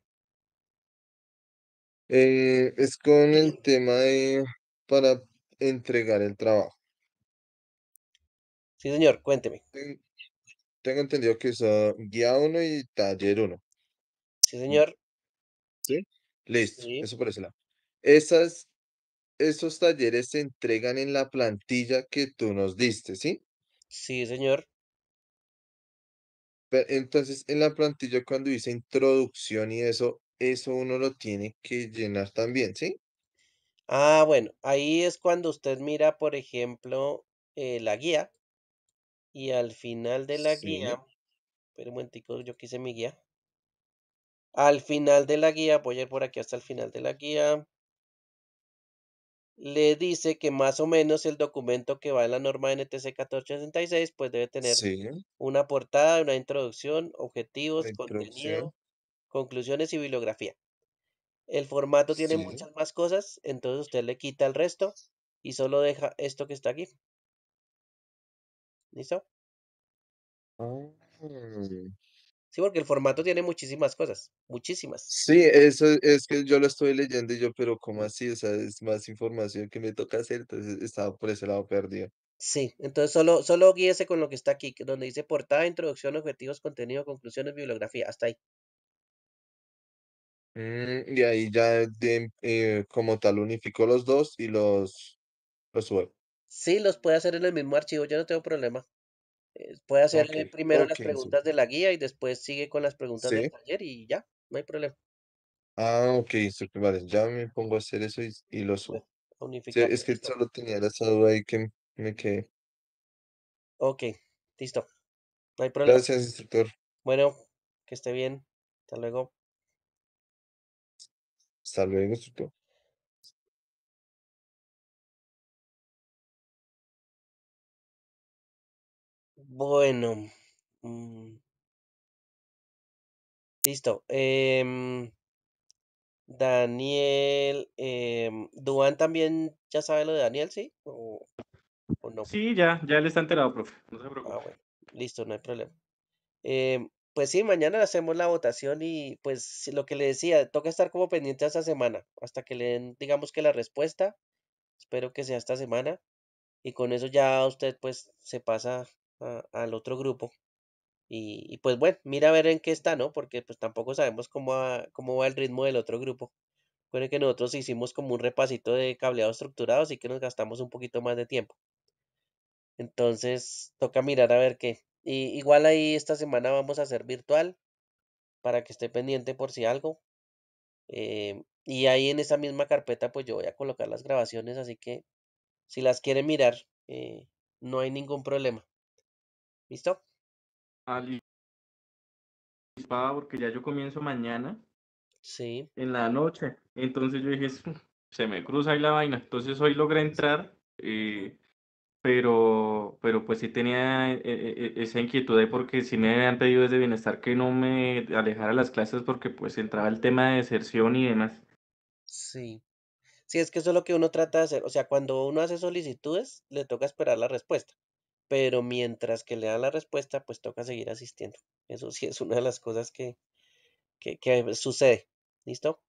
Eh, es con el tema de para entregar el trabajo. Sí, señor, cuénteme. Tengo entendido que es guía uno y taller uno. Sí, mm. señor. ¿Sí? Listo, eso por ese esas, esos talleres se entregan en la plantilla que tú nos diste, ¿sí? Sí, señor. entonces, en la plantilla, cuando dice introducción y eso, eso uno lo tiene que llenar también, ¿sí? Ah, bueno, ahí es cuando usted mira, por ejemplo, eh, la guía. Y al final de la guía, espera un yo quise mi guía. Al final de la guía, voy a ir por aquí hasta el final de la guía le dice que más o menos el documento que va en la norma NTC 1466 pues debe tener una portada, una introducción, objetivos, contenido, conclusiones y bibliografía. El formato tiene muchas más cosas, entonces usted le quita el resto y solo deja esto que está aquí. ¿Listo? Ah, mm. Sí, porque el formato tiene muchísimas cosas, muchísimas. Sí, eso es que yo lo estoy leyendo y yo, pero como así? O sea, es más información que me toca hacer, entonces estaba por ese lado perdido. Sí, entonces solo, solo guíese con lo que está aquí, donde dice portada, introducción, objetivos, contenido, conclusiones, bibliografía, hasta ahí. Mm, y ahí ya eh, como tal unificó los dos y los, los sube. Sí, los puede hacer en el mismo archivo, yo no tengo problema. Eh, puede hacerle primero las preguntas de la guía y después sigue con las preguntas del taller y ya, no hay problema. Ah, ok, instructor. vale, ya me pongo a hacer eso y, y lo pues, subo. es que solo tenía la salud ahí que me quedé. Ok, listo. No hay problema. Gracias, instructor. Bueno, que esté bien. Hasta luego. Hasta luego, instructor. Bueno. Mm. listo. Em, Daniel. Eh, Duan también ya sabe lo de Daniel, ¿sí? ¿O, no? Sí, ya, ya él está enterado, profe. No se preocupe. Ah, listo, no hay problema. Em, pues sí, mañana hacemos la votación y pues lo que le decía, toca estar como pendiente esta semana, hasta que le den, digamos que la respuesta, espero que sea esta semana, y con eso ya usted pues se pasa al otro grupo. Y, pues bueno, mira a ver en qué está, ¿no? Porque pues tampoco sabemos cómo va, cómo va el ritmo del otro grupo. Recuerden que nosotros hicimos como un repasito de cableado estructurado, así que nos gastamos un poquito más de tiempo. Entonces, toca mirar a ver qué. Y, igual ahí esta semana vamos a hacer virtual para que esté pendiente por si algo. Eh, y ahí en esa misma carpeta pues yo voy a colocar las grabaciones, así que si las quieren mirar, eh, no hay ningún problema. ¿Listo? Ah, porque ya yo comienzo mañana. Sí. En la noche. Entonces yo dije, se me cruza ahí la vaina. Entonces hoy logré entrar, eh, pero, pero pues sí tenía eh, eh, e-, esa inquietud ahí porque si me habían pedido desde Bienestar que no me alejara las clases porque pues entraba el tema de deserción y demás. Sí. Sí, es que eso es lo que uno trata de hacer. O sea, cuando uno hace solicitudes, le toca esperar la respuesta pero mientras que le da la respuesta, pues toca seguir asistiendo. Eso sí es una de las cosas que, que, sucede. ¿Listo?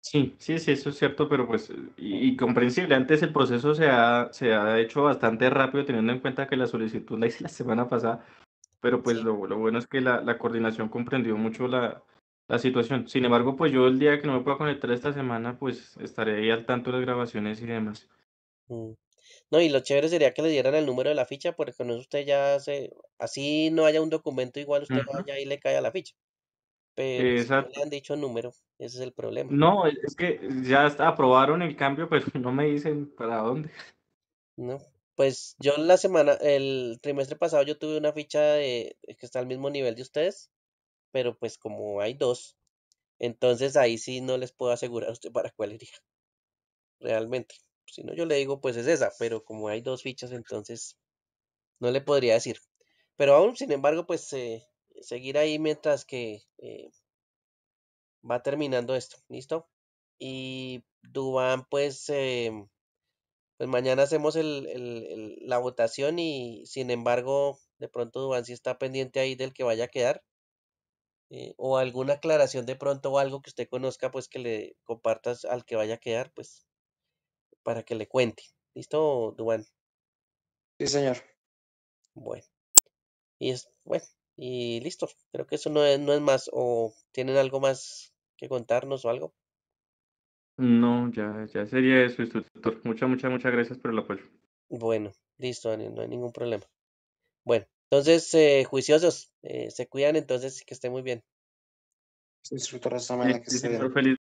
Sí, sí, sí, eso es cierto, pero pues, y, comprensible, antes el proceso se ha, se ha, hecho bastante rápido teniendo en cuenta que la solicitud la hice la semana pasada, pero pues lo, bueno es que la, la coordinación comprendió mucho la, la, situación. Sin embargo, pues yo el día que no me pueda conectar esta semana, pues estaré ahí al tanto de las grabaciones y demás. Mm. No, y lo chévere sería que le dieran el número de la ficha, porque no eso usted ya así no haya un documento igual, usted vaya y le cae a la ficha. Pero no le han dicho número, ese es el problema. No, es que ya aprobaron el cambio, pero no me dicen para dónde. No, pues yo la semana, el trimestre pasado yo tuve una ficha de, que está al mismo nivel de ustedes, pero pues como hay dos, entonces ahí sí no les puedo asegurar usted para cuál iría. Realmente. Si no, yo le digo, pues es esa, pero como hay dos fichas, entonces no le podría decir. Pero aún, sin embargo, pues eh, seguir ahí mientras que eh, va terminando esto, ¿listo? Y Dubán, pues, em, pues mañana hacemos la votación y, sin embargo, de pronto Dubán sí está pendiente ahí del que vaya a quedar. Eh, o alguna aclaración de pronto o algo que usted conozca, pues que le compartas al que vaya a quedar, pues para que le cuente. ¿Listo, Duan? Sí, señor. Bueno. Y es, bueno, y listo. Creo que eso no es, no es más. ¿O tienen algo más que contarnos o algo? No, ya, ya sería eso, instructor. Muchas, muchas, muchas gracias por el apoyo. Bueno, listo, Daniel, no hay ningún problema. Bueno, entonces, eh, juiciosos, eh, se cuidan entonces que esté muy bien. Instructor, hasta mañana que sí,